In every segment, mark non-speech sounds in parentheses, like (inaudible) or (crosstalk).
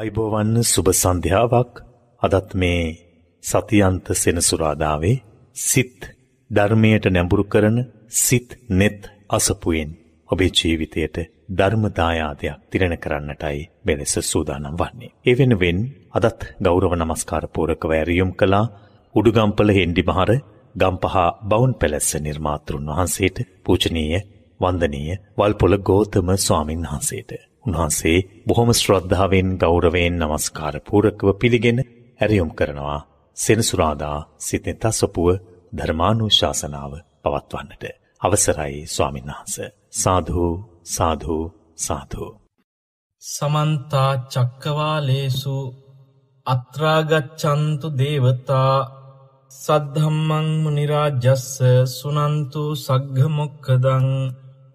අයිබෝවන්න සුබ සන්ධ්‍යාවක් අදත් මේ සතියන්ත සෙනසුරාදාවේ සිත් ධර්මයට නැඹුරු කරන සිත් net අසපුවෙන් ඔබේ ජීවිතයට ධර්මදායාදයක් තිරණ කරන්නටයි මෙලෙස සූදානම් වන්නේ. ඒ වෙනුවෙන් අදත් ගෞරව නමස්කාර පූරකව ඇරියුම් කළා උඩුගම්පල හෙන්ඩි මහර ගම්පහ බවුන් පැලස්ස නිර්මාතෘන් වහන්සේට පූජනීය වන්දනීය වල්පොළ ගෝතම ස්වාමින් වහන්සේට උන්වහන්සේ බොහොම ශ්‍රද්ධාවෙන් ගෞරවයෙන් নমස්කාර පූරකව පිළිගෙන ඇරියොම් කරනවා සෙනසුරාදා සිතෙන් තසපුව ධර්මානුශාසනාව පවත්වන්නට අවසරයි ස්වාමීන් වහන්ස සාධු සාධු සාධු සමන්ත චක්කවාලේසු අත්‍රාගච්ඡන්තු දේවතා සද්ධම්මං මුනි රාජස්ස සුනන්තු සග්ග මොක්ඛදං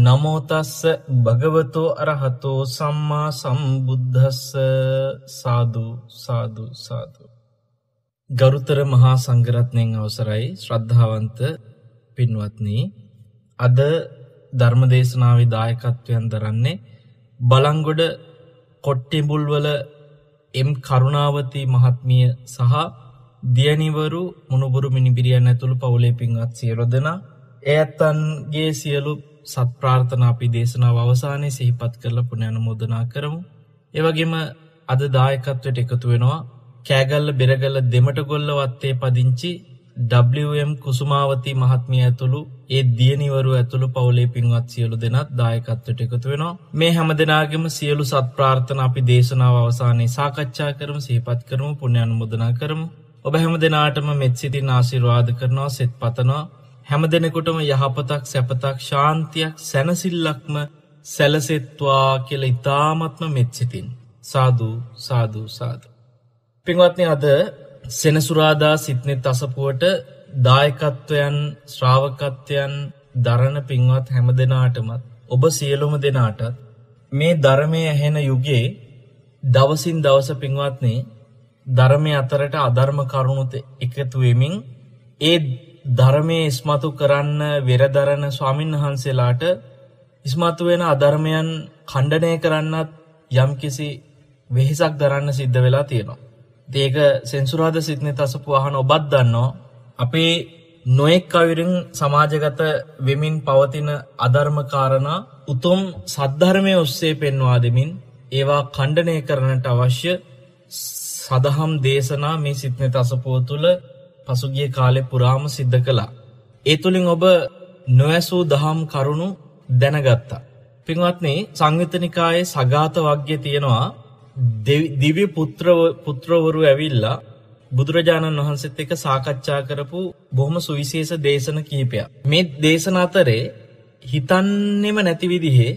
නමෝතස්ස භගවතෝ අරහතෝ සම්මා සම්බුද්ධස්ස සාධූ සාධූ සාධූ. ගරුතර මහා සංගරත්නයෙන් අවසරයි ශ්‍රද්ධාවන්ත පින්වත්නී අද ධර්මදේශනාවේ දායකත්වයන් දරන්නේ බලංගොඩ කොට්ටිඹුල්වල එම් කරුණාවති මහත්මිය සහ දියනිවරු මුණුබුරු මිනිබිරියන් ඇතුළු පවුලේ පින්වත් සියලු දෙනා ඇත්තන්ගේ සියලු සත් ප්‍රාර්ථන අපි දේශනාව අවසානය සිහිපත් කරල පුුණයන මුදනා කරමු. ඒවගේම අද දායකත්වයට එකතු වෙනවා කෑගල්ල බෙරගල්ල දෙමට ගොල්ල වත්තේ පදිංචි WM කුසුමාවති මහත්මිය ඇතුළු ඒ දියනිවරු ඇතුළු පවුලේ පින්වත් සියලු දෙනත් දායකත්වයට එකතු වෙනවා මේ හැම දෙනාගෙම සියලු සත් ප්‍රාර්ථන අපි දේශනාව අවසානයේ සාකච්ඡා කරම සහිපත් කරමු පුුණ්‍යයන් මුදනා කරමු ඔබ හැම දෙනාටම මෙත් සිතින් ආශිරවාද කරනවා සෙත් පතනවා හැම දෙනෙකුටම යහපතක් සැපතක් ශාන්තියක් සැනසිල්ලක්ම සැලසෙත්වා කියල ඉතාමත්ම මෙච්චිතින්. සාධූ සාධූ සාධ. පින්වත්නය අද සෙනසුරාදා සිත්නෙත් අසපුුවට දායකත්වයන් ශ්‍රාවකත්වයන් දරණ පින්වත් හැම දෙනාටමත් ඔබ සියලොම දෙනාටත් මේ ධර්මය ඇහෙන යුගේ දවසින් දවස පින්වත්නේ ධර්මය අතරට අධර්ම කරුණුත එකතුවමින් ඒ ධර්මයේ ඉස්මතු කරන්න වෙරදරන ස්වාමින් වහන්සේලාට ඉස්මතු වෙන අධර්මයන් ඛණ්ඩනය කරන්නත් යම්කිසි වෙහෙසක් දරන්න සිද්ධ වෙලා තියෙනවා. ඒක සෙන්සුරාද සිද්නි තසපු අහන ඔබත් දන්නෝ අපේ නොයෙක් කවිරින් සමාජගත වෙමින් පවතින අධර්මකාරණා උතුම් සද්ධර්මය ඔස්සේ පෙන්වා දෙමින් ඒවා ඛණ්ඩනය කරනට අවශ්‍ය සදහම් දේශනා මේ සිත්නි තසපුව තුළ පසුගිය කාලෙ පුරාම සිද්ධ කළා. ඒ තුළින් ඔබ නොවැසූ දහම් කරුණු දැනගත්තා. පින්වත්නේ සංයුතනිකායේ සගාත වග්‍ය තියෙනවා දිවි පුත්‍රවරු ඇවිල්ලා බුදුරජාණන් වහන්සේත් එක සාකච්ඡා කරපු බොහොම සුවිශේෂ දේශන කීපයක්. මේ දේශන අතරේ හිතන්නෙම නැති විදිහේ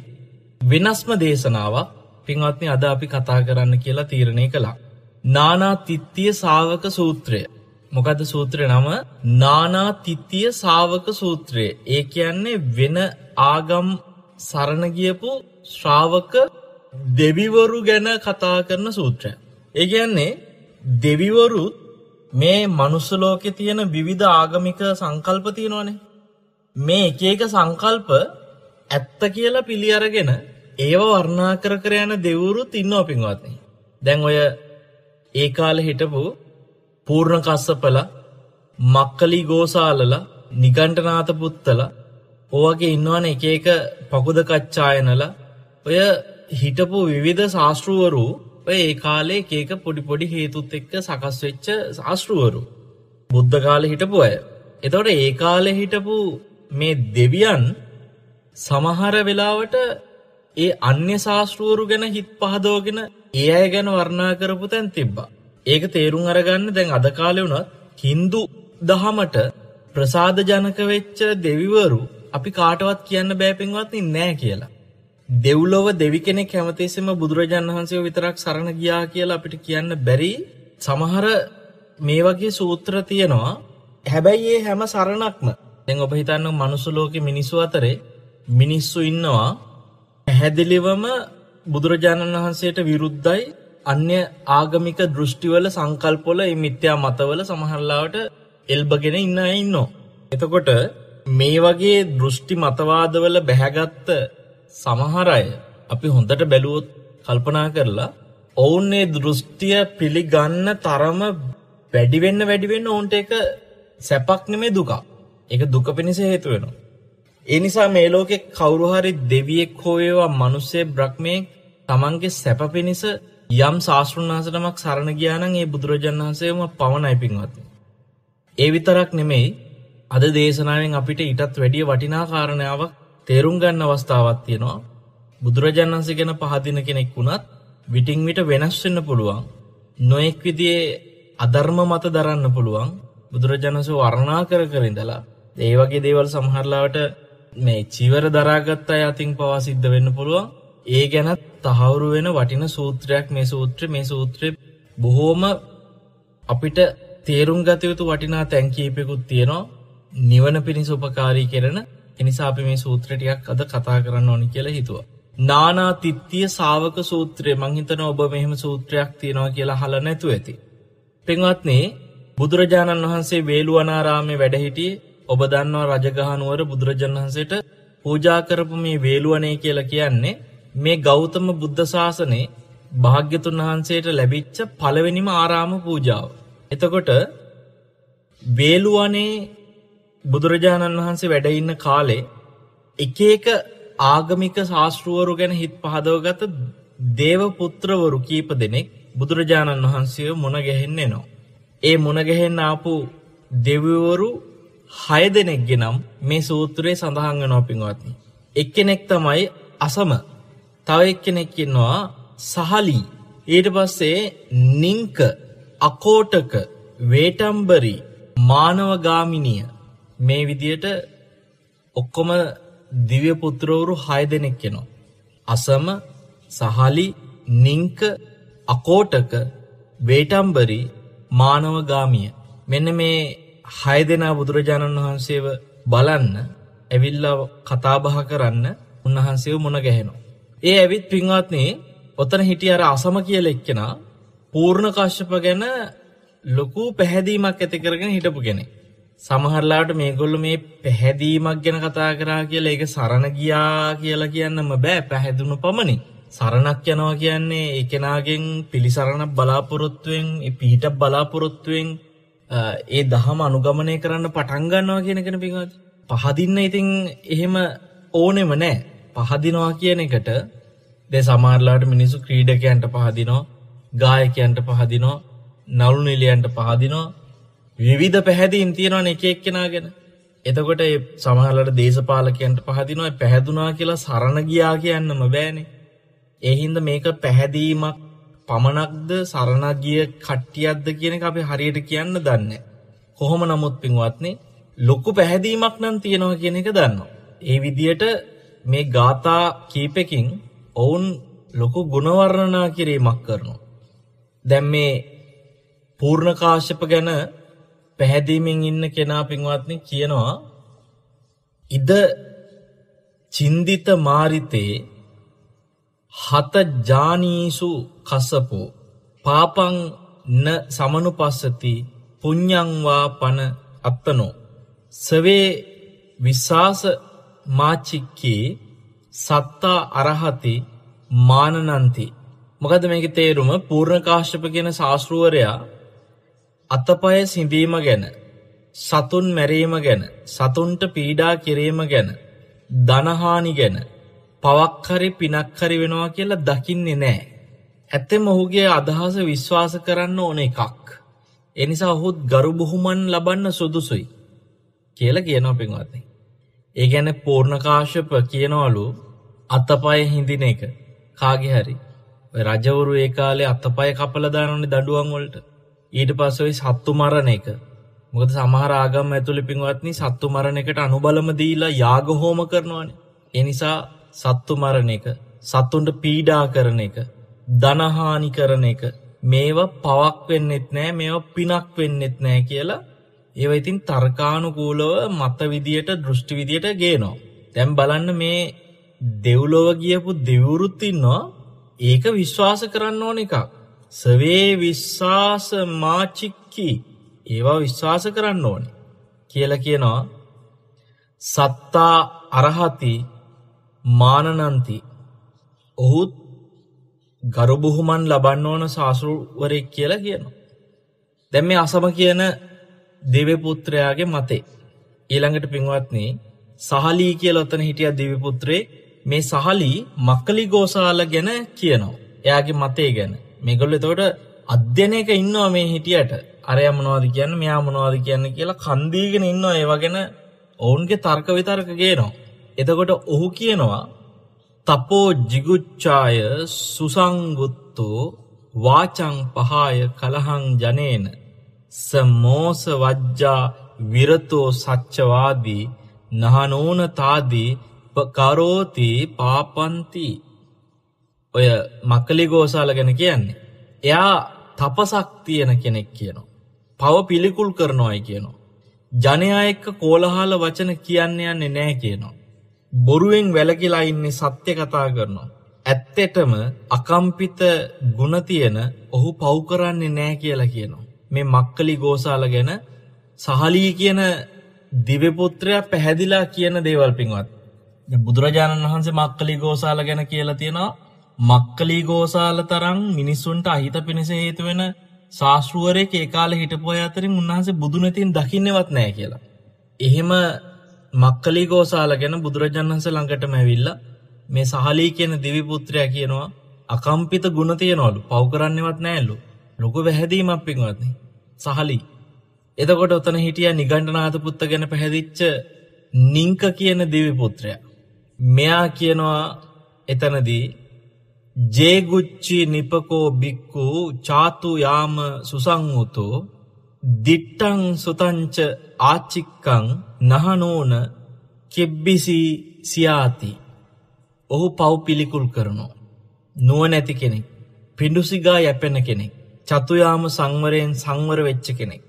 වෙනස්ම දේශනාවක් පින්වත්නි අද අපි කතා කරන්න කියලා තීරණය කළා. නානා තිත්තිය ශාවක සූත්‍රය. මොකද සූත්‍රය නම නානාතිත්තිය සාවක සූත්‍රයේ ඒ කියන්නේ වෙන ආගම් සරණගියපු ශ්‍රාවක දෙවිවරු ගැන කතා කරන සූත්‍රය. ඒ කියන්නේ දෙවිවරුත් මේ මනුස්සලෝකෙ තියෙන විවිධ ආගමික සංකල්ප තියෙනවනේ. මේ එක එක සංකල්ප ඇත්ත කියලා පිළි අරගෙන ඒව වර්ණා කර කර යන දෙවිවරුත් ඉන්නව පින්වත්නි. දැන් ඔය ඒ කාලේ හිටපු පූර්ණ කස්සපල මක්කලි ගෝසාලල නිගණ්ඨනාත පුත්තල ඔවගේ ඉන්නවන එක එක පකුද කච්චායනල ඔය හිටපු විවිධ ශාස්තෘවරු ඔය ඒ කාලේ කේක පොඩි පොඩි හේතුත් එක්ක සකස් වෙච්ච ශාස්තෘවරු බුද්ධ කාලේ හිටපු අය. එතකොට ඒ කාලේ හිටපු මේ දෙවියන් සමහර වෙලාවට ඒ අන්‍ය ශාස්තෘවරු ගැන හිත් පහදෝගෙන ඒ අය ගැන වර්ණනා කරපු තැන් තිබ්බා. ඒක තේරුම් අරගන්න දැන් අද කාලේ වුණත් Hindu දහමට ප්‍රසාද ජනක වෙච්ච දෙවිවරු අපි කාටවත් කියන්න බෑ පින්වත්නි නෑ කියලා. දෙව්ලොව දෙවි කෙනෙක් හැමතිස්සෙම බුදුරජාණන් වහන්සේ විතරක් සරණ ගියා කියලා අපිට කියන්න බැරි සමහර මේ වගේ සූත්‍ර තියෙනවා. හැබැයි ඒ හැම සරණක්ම දැන් ඔබ හිතන්න මනුස්ස ලෝකේ මිනිස්සු අතරේ මිනිස්සු ඉන්නවා පැහැදිලිවම බුදුරජාණන් වහන්සේට විරුද්ධයි අන්‍ය ආගමික දෘෂ්ටිවල සංකල්පොල මිත්‍යා මතවල සමහරලාවට එල්බගෙන ඉන්න ඉන්නෝ. එතකොට මේ වගේ දෘෂ්ටි මතවාදවල බැහැගත්ත සමහරය අපි හොඳට බැලුවොත් කල්පනා කරලා ඔවුන්නේ දෘෂ්ටිය පිළිගන්න තරම වැඩිවෙන්න වැඩිවෙන්න ඔවුන්ට එක සැපක් නෙමේ දුකක් එක දුක පිණිස හේතුවෙනවා. එනිසා මේ ලෝකෙ කවුරුහරි දෙවියෙක් හෝයවා මනුස්සේ බ්‍රක්්මයෙක් තමන්ගේ සැප පිණිස යම් ශාස්ෘන් වහසටමක් සරණ ගියානන් ඒ බුදුරජන් වහන්සේම පවනයි පින්වත්. ඒ විතරක් නෙමෙයි අද දේශනාවෙන් අපිට ඉටත් වැඩිය වටිනා කාරණාවක් තේරුම් ගන්න අවස්ථාවක් තියෙනවා. බුදුරජන් වහන්සේ ගැන පහදින කෙනෙක් වුණත් විටිං විට වෙනස් වෙන්න පුළුවන්. නොඑක් විදිහේ අධර්ම මත දරන්න පුළුවන්. බුදුරජාණන් වහන්සේ වර්ණනා කර කර ඉඳලා ඒ වගේ දේවල් සමහරලාවට මේ චීවර දරාගත් අය අතින් පවා සිද්ධ වෙන්න පුළුවන්. ඒ ගැනත් තහවුරු වෙන වටින සූත්‍රයක් මේ සූත්‍ර මේ සූත්‍රය බොහෝම අපිට තේරුම් ගතයුතු වටිනා තැන්කීපෙකුත් තියෙනවා නිවන පිණිස උපකාරී කරන එනිසා අපි මේ සූත්‍රටයක් අද කතා කරන්න ඕනි කියලා හිතුවා. නානා තිත්තිය සාාවක සූත්‍රය මංහිතන ඔබ මෙහෙම සූත්‍රයක් තියෙනවා කියලා හල නැතු ඇති. පෙන්වත්නේ බුදුරජාණන් වහන්සේ වේලුවනාරාමේ වැඩහිටියේ ඔබ දන්නවා රජගහනුවර බුදුරජන් වහන්සේට පූජා කරපු මේ වේලුවනේ කියලා කියන්නේ මේ ගෞතම බුද්ධ ශාසනේ භාග්‍යතුන් වහන්සේට ලැබිච්ච පළවෙනිම ආරාම පූජාව. එතකොට වේලුවනේ බුදුරජාණන් වහන්සේ වැඩ ඉන්න කාලේ එක එක ආගමික ශාස්ත්‍රවරු ගැන හිත් පහදවගත දේව පුත්‍රවරු කීප දෙනෙක් බුදුරජාණන් වහන්සේව මුණ ගැහෙන්න එනවා. ඒ මුණ ගැහෙන්න ආපු දෙවිවරු 6 දෙනෙක්ගේ නම් මේ සූත්‍රයේ සඳහන් වෙනවා පින්වත්නි. එක්කෙනෙක් තමයි අසම තව එක්කෙනෙක් ඉන්නවා සහලී ඊට පස්සේ නිංක අකෝටක වේටම්බරි මානවගාමිනිය මේ විදියට ඔක්කොම දිව්‍ය පුත්‍රවරු හය දෙනෙක් කෙනවා. අසම සහලි නිංක අකෝටක වේටම්බරි මානවගාමිය මෙන්න මේ හය දෙනා බුදුරජාණන් වහන්සේව බලන්න ඇවිල්ලා කතාබහ කරන්න උන්වහන්සේව මුණ ගැහෙනවා. ඒ ඇවිත් පින්වත්නේ ඔතන හිටිය අර අසම කියල එක්කෙනා පූර්ණ කශ්‍යප ගැන ලොකු පැහැදීමක් ඇති කරගෙන හිටපු කෙනෙ. සමහරලාට මේගොල්ලු මේ පැහැදීමක් ගැන කතා කරා කියලා ඒක සරණ ගියා කියලා කියන්නම බෑ පැහැදුණු පමණි. සරණක් යනවා කියන්නේ ඒ කෙනාගෙන් පිළිසරණ බලාපොරොත්තුවෙන් පිහිට බලාපොරොත්තුවෙන් ඒ දහම අනුගමනය කරන්න පටන්ගන්නවා කියනගෙන පිවත්. පහදින්න ඉතිං එහෙම ඕනෙම නෑ පහදිනවා කියන එකට දැ සමාරලාට මිනිසු ක්‍රීඩකයන්ට පහදිනෝ ගායකයන්ට පහදිනෝ නවුල් නිලියන්ට පහදිනෝ විවිධ පැහැදිීන් තියෙනවන එක එක්කෙනා ගැෙන එතකොට සමහලට දේශපාලකයන්ට පහදිනවා පැහැදුනා කියලා සරණ ගියා කියන්නම බෑනෙ. එහින්ද මේක පැහැදීමක් පමණක්ද සරණගිය කට්ටියක්ද කියන අපි හරියට කියන්න දන්න. කොහොම නමුත් පින්වත්නේ ලොක්කු පැහැදීමක් නම් තියෙනවා කියන එක දන්න. ඒ විදියට මේ ගාථා කීපකින් ඔවුන් ලොකු ගුණවර්ණනා කිරීමක් කරනවා. දැම් මේ පූර්ණකාශප ගැන පැහැදීමෙන් ඉන්න කෙනා පින්වත්න කියනවා ඉද චින්දිත මාරිතේ හත ජානීසු කසපු පාපං න සමනු පස්සති පුං්ඥංවා පන අත්තනෝ සවේ විශ්වාස මාචික්කී සත්තා අරහති මානනන්ති. මොකද මේක තේරුම පූර්ණකාශ්‍යප කියන ශාස්ෘුවරයා අතපය සිඳීම ගැන සතුන් මැරීම ගැන සතුන්ට පීඩා කිරීම ගැන දනහානි ගැන පවක්හරි පිනක්හරි වෙනවා කියලා දකින්නේ නෑ. ඇත්තෙම ඔහුගේ අදහස විශ්වාස කරන්න ඕන එකක්. එනිසා ඔහුත් ගරු බොහොමන් ලබන්න සුදුසුයි කියල කියනවා පින්වත්න්නේ. ඒ ගැන පෝර්ණකාශප කියනවලු අත්තපය හිඳින එක කාගෙහරි. රජවරු ඒ කාලේ අත්තපය කපලදානනේ දඩුවන් වලට. ඊට පස්සේ සත්තු මරණ එක. මොකද සමහර ආගම් ඇතුළේ පින්වත්නි සත්තු මරණ එකට අනුබලම දීලා යාග හෝම කරනවනේ. ඒ නිසා සත්තු මරණ එක, සත්තුන්ට පීඩා කරන එක, ධනහානි කරන එක මේවා පවක් වෙන්නෙත් නෑ, මේවා පිනක් වෙන්නෙත් නෑ කියලා ඒව ඉතින් තර්කානුකූලව මත විදියට දෘෂ්ටි විදියට ගේනවා. තැම් බලන්න මේ දෙව්ලොව ගියපු දෙවුරුත්තින්නවා ඒක විශ්වාස කරන්න ඕන එකක්. සවේ විශ්වාස මාචික්කි ඒවා විශ්වාස කරන්න ඕනි කියල කියනවා සත්තා අරහති මානනන්ති ඔහුත් ගරුබුහුමන් ලබන්න ඕන සාසුරුවරෙක් කියලා කියනවා. දැම් මේ අසම කියන දිව්‍යපුත්‍රයාගේ මතේ. ඊළඟට පින්වත්නි සහලී කියලා ඔතන හිටිය දිව්‍යපුත්‍රේ මේ සහලී මක්කලි ගෝසාල ගැන කියනවා. එයාගේ මතේ ගැන. මේගොල්ලෝ එතකොට අධ්‍යයනයක ඉන්නවා මේ හිටියට. අරයා මොනවද කියන්නේ මෙයා මොනවද කියන්නේ කියලා කන් දීගෙන ඉන්නවා ඒව ගැන ඔවුන්ගේ තර්ක විතර්ක ගේනවා. එතකොට ඔහු කියනවා තපෝ jigucchāya susangutto වාචං පහාය කලහං ජනේන සමෝස වජ්ජා විරතෝ සච්චවාදී නහනෝනතාදී පකරෝති පාපන්ති ඔය මකලි ගෝසාල ගැන කියන්නේ. එයා තපසක් තියෙන කෙනෙක් කියනවා. පව පිළිකුල් කරනොයි කියනවා. ජනයා එක්ක කෝලහාල වචන කියන්න යන්නේ නෑ කියනවා. බොරුවෙන් වැලකිලා ඉන්නේ සත්‍ය කතා කරනවා. ඇත්තටම අකම්පිත ගුණතියන ඔහු පව් කරන්නේ නෑ කියලා කියනවා. මේ මක්කලි ගෝසාල ගැන සහලී කියන දිවපුත්‍රයා පැහැදිලා කියන දේවල් පින්වත්. බුදුරජාණන් වහන්සේ මක්කලි ගෝසාල ගැන කියලා තියෙනවා මක්කලි ගෝසාල තරම් මිනිස්සුන්ට අහිත පිණිස හේතු වෙන ශාස්ෘුවරේ ඒකාල හිටපුය අතරින් උන්වහන්සේ බුදුනතින් දකින්නවත් නෑ කියලා. එහෙම මක්කලි ගෝසාල ගැන බුදුරජාණන්ස ළඟට මැවිල්ලා මේ සහලී කියන දිවිපුත්‍රයා කියනවා අකම්පිත ගුණ තියනවලු පව් කරන්නවත් නෑල්ලු ලොකු වැහැදීමක් පින්වත්න්නේ සහලි. එතකොට ඔතන හිටිය නිගණ්ඩනාත පුත්ත ගැන පැහැදිච්ච නිංක කියන දිවිපුත්‍රය. මෙයා කියනවා එතනදී ජේගුච්චි නිපකෝ බික්කු චාතු යාම සුසංවුතු දිට්ටං සුතංච ආච්චික්කං නහනෝන කෙබ්බිසි සියාති ඔහු පව් පිළිකුල් කරනෝ නුව නැති කෙනෙක් පිඩුසිගා යැපෙන කෙනෙක් චතුයාම සංවරයෙන් සංවර වෙච්ච කෙනෙක්.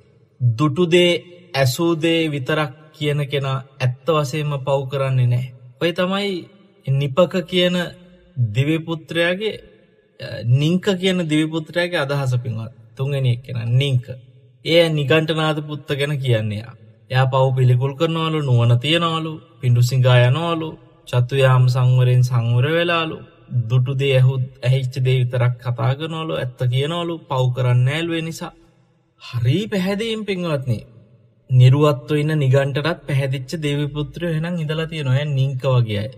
දුටුදේ ඇසූදේ විතරක් කියන කෙනා ඇත්ත වසේම පව් කරන්නේ නෑ. ඔය තමයි නිපක කියන දිවිපුත්‍රයාගේ නිංක කියන දිවිපුත්‍රයාගේ අදහස පින්වත් තුන්ගෙනෙක් කෙන නිංක. ඒ නිගන්ටනාද පුත්ත ගැන කියන්නේ. යා පව් පිළිකුල් කරනවලු නුවන තියෙනවලු පිඩු සිංගායනවලු චත්තුයාම් සංවරෙන් සංවර වෙලාලු දුටුදේ ඇහුත් ඇහිච්චදේ විතරක් කතාගනොලු ඇත්ත කියනවලු පව් කරන්න ඇල්වේ නිසා හරි පැහැදීම් පින්වත්නේ නිරුවත්ව ඉන්න නිගන්ටත් පැහැදිච්ච දෙවිපුත්‍රය හෙනම් ඉඳලා තියෙන ඔය නිංක වගේයි.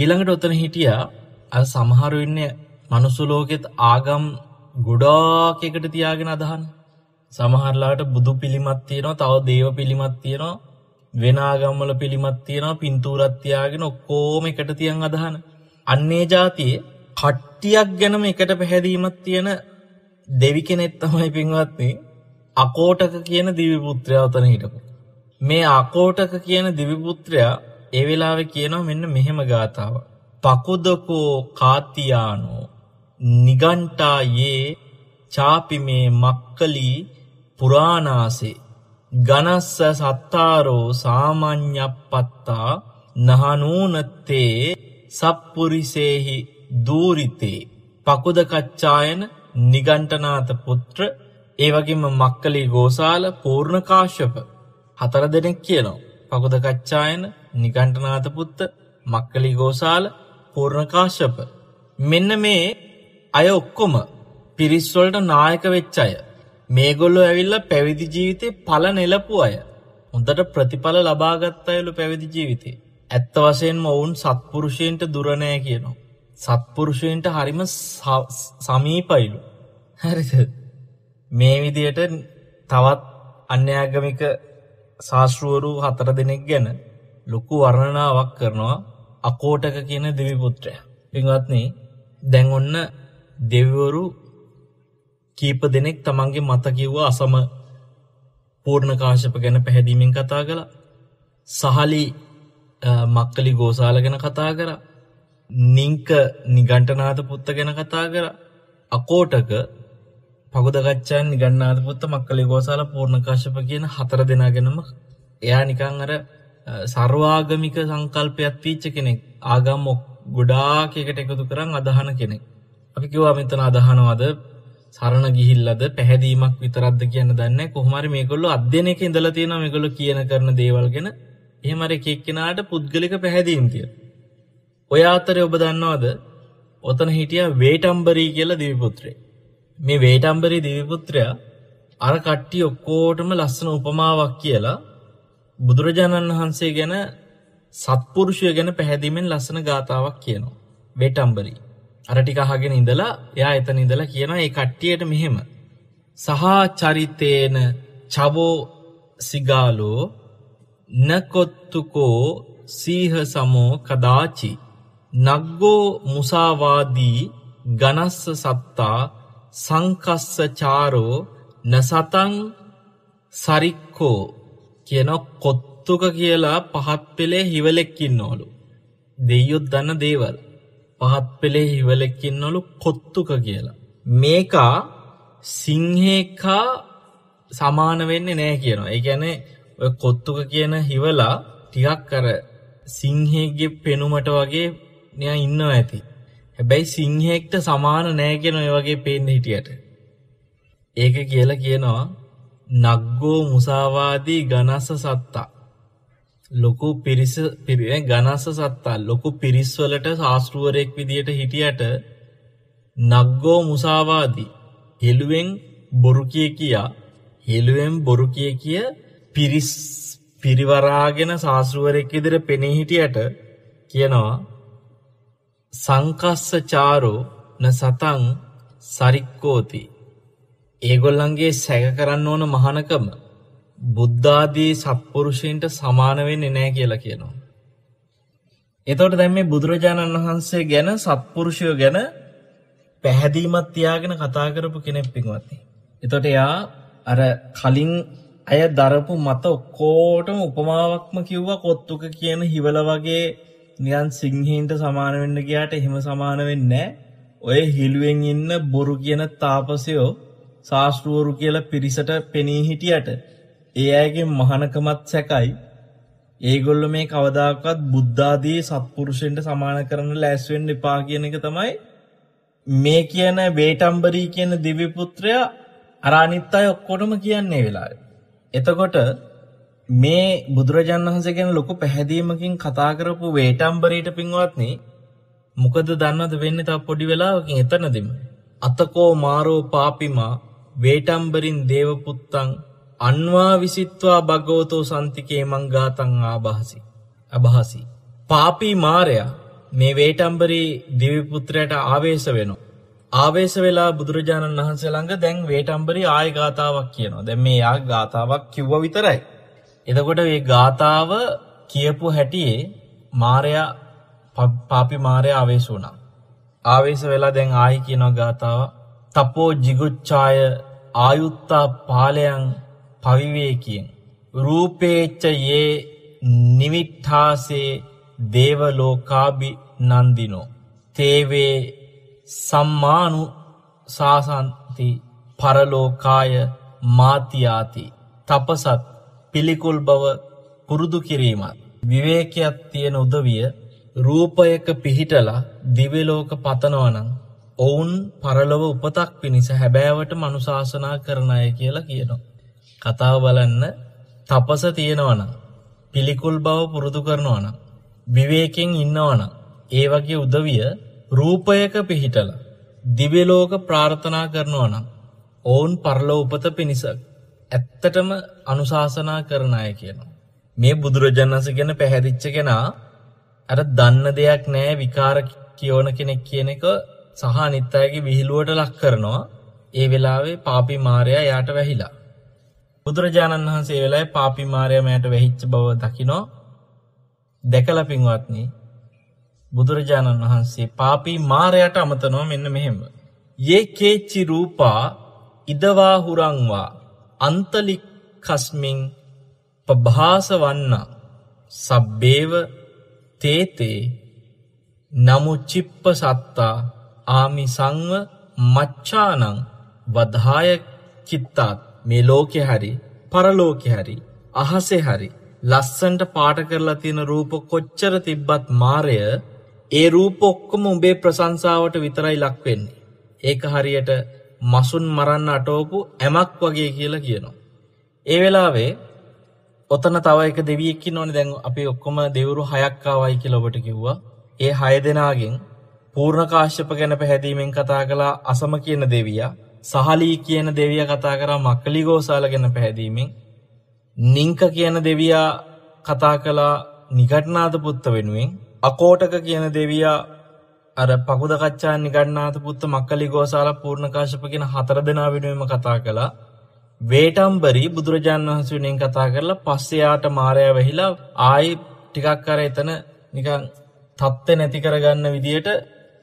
ඊළඟට ඔතන හිටිය අ සමහරු ඉන්න මනුසුලෝකෙත් ආගම් ගොඩාකෙකට තියාගෙන අදහන් සමහරලාට බුදු පිළිමත් තියෙනවා තව දේව පිළිමත් තියෙනවා වෙනආගම්වල පිළිමත් තියෙනවා පින්තූරත්තියාගෙන ඔක්කෝම එකට තියන් අදහන අන්නේ ජාතියේ කට්ටියක් ගැනම එකට පැහැදීමත් තියෙන දෙවි කෙනෙත් තමයි පින්වත්නි අකෝටක කියන දිවි පුත්‍රයා උතන හිටපු. මේ අකෝටක කියන දිවි පුත්‍රයා ඒ වෙලාවේ කියනවා මෙන්න මෙහෙම ගාතාව. පකුදකෝ කාතියානෝ නිගණ්ඨායේ චාපි මේ මක්කලි පුරාණාසේ ගනස්ස සත්තාරෝ සාමාඤ්ඤප්පත්තා නහනෝනත්තේ සප්පුරිසේහි දූරිතේ පකුදකච්ඡායන නිගණ්ඨනාත පුත්‍ර ඒ වගේම මක්කලි ගෝසාල පූර්ණකාශ්‍යප හතර දෙනෙක් කියනවා. පකුදකච්ඡායන නිගණ්ඨනාත පුත්ත මක්කලි ගෝසාල පූර්ණකාශ්‍යප මෙන්න මේ අය ඔක්කොම පිරිස්වලට නායක වෙච්ච අය. මේගොල්ලෝ ඇවිල්ලා පැවිදි ජීවිතේ පළ නෙලපු අය. හොඳට ප්‍රතිඵල ලබාගත් අයලු පැවිදි ජීවිතේ. ඇත්ත වශයෙන්ම ඔවුන් සත්පුරුෂයෙන්ට දුරණෑ කියනවා. සත්පුරුෂයෙන්ට හරිම සමීපයිලු. හැරිද මේ විදියට තවත් අන්‍යාගමික ශාස්ෘුවරු හතර දෙනෙක් ගැන ලොකු වර්ණනාවක් කරනවා අකෝටක කියන දෙවිපුත්‍රය. පින්වත්න දැන් ඔන්න දෙවිවරු කීප දෙනෙක් තමන්ගේ මත කිව්ව අසම පූර්ණකාශප ගැන පැහැදීමෙන් කතා කළ සහලි මක්කලි ගෝසාල ගැන කතා කර නිංක නිගණ්ටනාත පුත්ත ගැන කතා කර අකෝටක පගුදගච්චයන් නිගන්නාත පුත්ත මක්කලි ගෝසාල පූර්ණකාශප කියන හතර දෙනා ගැනම එයා නිකං අර සර්වාගමික සංකල්පයක් පීච්ච කෙනෙක් ආගම් ගොඩාකකට එකතු කරන්න අදහන කෙනෙක් අපි කිවා මෙතන අදහනවද සරණ ගිහිල්ලද පැහැදීමක් විතරද්ද කියන්න දන්න කොහමරි මේකොල්ලු අධ්‍යනක ඉඳල තියෙන මෙකොල කියන කරන දේවල්ගෙන එහෙමර එකෙක්කෙනාට පුද්ගලික පැහැදීම් තිය. ඔය අතරය ඔබ දන්නවාද ඔතන හිටිය වේටම්බරී කියලා දිවිපුත්‍රේ. මේ වේටම්බරි දිවිපුත්‍රයා අර කට්ටි ඔක්කෝටම ලස්සන උපමාවක් කියලා බුදුරජාණන් වහන්සේ ගැන සත්පුරුෂය ගැන පැහැදිමෙන් ලස්සන ගාතාවක් කියනවා. වේටම්බරි. අර ටිකහගෙන ඉඳලා යා එතන ඉඳලා කියන ඒ කට්ටියට මෙහෙම. සහා චරිතේන චවෝ සිගාලෝ නකොත්තුකෝ සීහ සමෝ කදාචි නග්ගෝ මුසාවාදී ගනස්ස සත්තා සංකස්ස චාරෝ නසතං සරික්කෝ කියන කොත්තුක කියලා පහත් පෙළේ හිවලෙක් ඉන්නවලු දෙයියොත් දන්න දේවල් පහත් පෙළේ හිවලෙක් ඉන්නවලු කොත්තුක කියලා මේකා සිංහේකා සමාන වෙන්නේ නැහැ කියනවා. ඒ කියන්නේ කොත්තුක කියන හිවලා ටිකක් කර සිංහයගේ පෙනුමට වගේ නයා ඉන්නවා ඇති. හැබැයි සිංහෙක්ට සමාන නෑගෙන ඔය වගේ පේන්න හිටියට. ඒක කියලා කියනවා නක්ගෝ මුසාවාදී ගනස්ස සත්තා. ලොකු පිරිස පිරිය ගනස්ස සත්තා ලොකු පිරිස්වලට ශාස්ෘුවරයෙක් විදියට හිටියට නක්ගෝ මුසාවාදී හෙළුවෙන් බොරු කිය කියා හෙළුවෙන් බොරු කිය කිය පිරිස් පිරිවරාගෙන ශාස්ෘුවරෙක් ඉදිර පෙනී හිටියට කියනවා සංකස්ස චාරෝ න සතන් සරික්කෝති ඒගොල්ලන්ගේ සැක කරන්න ඕන මහනකම බුද්ධාදී සත්පුරුෂයන්ට සමානවෙන් එනෑ කියලා කියනවා. එතවට දැම් මේ බුදුරජාණන් වහන්සේ ගැන සත්පුරුෂයෝ ගැන පැහැදීමත් තියාගෙන කතා කරපු කෙනෙක් පින්වත්ති. එතොට එයා අර කලින් ඇය දරපු මත ඔක්කෝටම උපමාවක්ම කිව්ව කොත්තුක කියන හිවල වගේ නියන් සිංහීන්ට සමාන වෙන්න ගියාට එහෙම සමාන වෙන්නේ ඔය හිළුවෙන් ඉන්න බොරු කියන තාපසයෝ ශාස්ත්‍රවරු කියලා පිරිසට පෙනී හිටියට ඒ අයගේ මහානකමත් සැකයි ඒගොල්ලෝ මේ කවදාකවත් බුද්ධාදී සත්පුරුෂයන්ට සමාන කරන්න ලෑස් වෙන්න එපා කියන එක තමයි මේ කියන වේටම්බරි කියන දිව්‍ය පුත්‍රයා අර අනිත් අය ඔක්කොටම කියන්නේ වෙලාවේ එතකොට මේ බුදුරජාණන් වහන්සේ ගැන ලොකු පැහැදීමකින් කතා කරපු වේටම්බරීට පින්වත්නි මොකද දන්නවද වෙන්නේ තව පොඩි වෙලාවකින් එතනදිම අතකෝ මාරෝ පාපිමා වේටම්බරින් දේවපුත්තං අන්වා විසිත්වා භගවතෝ සන්තිකේ මං ගාතං ආභාසි අභාසි පාපී මාරයා මේ වේටම්බරී දිවි පුත්‍රයාට ආවේශ වෙනවා ආවේශ වෙලා බුදුරජාණන් වහන්සේ ළඟ දැන් වේටම්බරි ආය ගාතාවක් කියනවා. දැන් මේ යා ගාතාවක් කිව්වා විතරයි. එතකොට මේ ගාතාව කියපු හැටියේ මාරයා පාපි මාරයා ආවේශ වුණා. ආවේශ වෙලා දැන් ආයි කියනවා ගාතාව. තපෝ jigucchāය ආයුත්තා පාලයන් පවිවේකයෙන් රූපේච්ච යේ නිමිට්ඨාසේ දේවලෝකාබි නන්දිනෝ තේවේ සම්මානු සාසන්ති පරලෝකාය මාතියාති තපසත් පිළිකුල් බව පුරුදු කිරීමත්. විවේකයක් තියෙන උදවිය රූපයක පිහිටලා දිවලෝක පතනවනං ඔවුන් පරලොව උපතක් පිණිස හැබෑවට මනුශාසනා කරණය කියලා කියනවා. කතාව බලන්න තපස තියෙනවන පිළිකුල් බව පුරුදු කරනවන. විවේකෙන් ඉන්නවන ඒ වගේ උදවිය රූපයක පිහිටල දිවලෝක ප්‍රාර්ථනා කරනවා නම් ඔවුන් පරලෝ උපත පිණිස ඇත්තටම අනුශාසනා කරන අය කියනවා. මේ බුදුරජාණන්ස ගැන පැහැදිච්ච කෙනා අර දන්න දෙයක් නෑ විකාර කියවන කෙනෙක් කියන එක සහ අනිත් අයගේ විහිළුවට ලක් කරනවා. ඒ වෙලාවේ පාපි මාරයා යාට වැහිලා. බුදුරජාණන් වහන්සේ වෙලාවේ පාපි මාරයා මෑට වැහිච්ච බව දකිනවා. දැකලා පින්වත්නි බුදුරජාණන් වහන්සේ පාපී මාරයට අමතනවා මෙන්න මෙහෙම. ඒ කේච්චි රූපා ඉදවාහුරංවා අන්තලි කස්මින් ප්‍රභාස වන්න සබ්බේව තේතේ නමු චිප්ප සත්තා ආමි සංව මච්චානං වදාය චිත්තාත් මේ ලෝකෙ හරි පරලෝකෙ හරි අහසේ හරි ලස්සන්ට පාට කරලා තියෙන රූප කොච්චර තිබ්බත් මාරය ඒ රූප ඔක්කොම උඹේ ප්‍රසංසාවට විතරයි ලක්වෙන්නේ. ඒක හරියට මසුන් මරන්න අටෝපු ඇමක් වගේ කියලා කියනවා. ඒ වෙලාවේ ඔතන තව එක දෙවියෙක් ඉන්නවනේ දැන් අපි ඔක්කොම දෙවරු හයක් ආවයි කියලා ඔබට කිව්වා. ඒ හය දෙනාගෙන් පූර්ණ කාශ්‍යප ගැන පැහැදීමෙන් කතා කළා අසම කියන දෙවියා, සහලී කියන දෙවියා කතා කරා මක්කලි ගෝසාල ගැන පැහැදීමෙන්, නිංක කියන දෙවියා කතා කළා නිගට්නාත පුත්ත වෙනුවෙන් අකෝටක කියන දෙවියා අර පකුද කච්චා නිගන්නාත පුත්ත මක්කලි ගෝසාල පූර්ණකාශප කියන හතර දෙනා වෙනුවෙම කතා කළා. වේටම්බරි බුදුරජාණන් වහන්සේ වෙනුවෙන් කතා කරලා පස්සේ යාට මාරයා වෙහිලා ආයි ටිකක් අර එතන නිකන් තත්ත්වේ නැති කරගන්න විදියට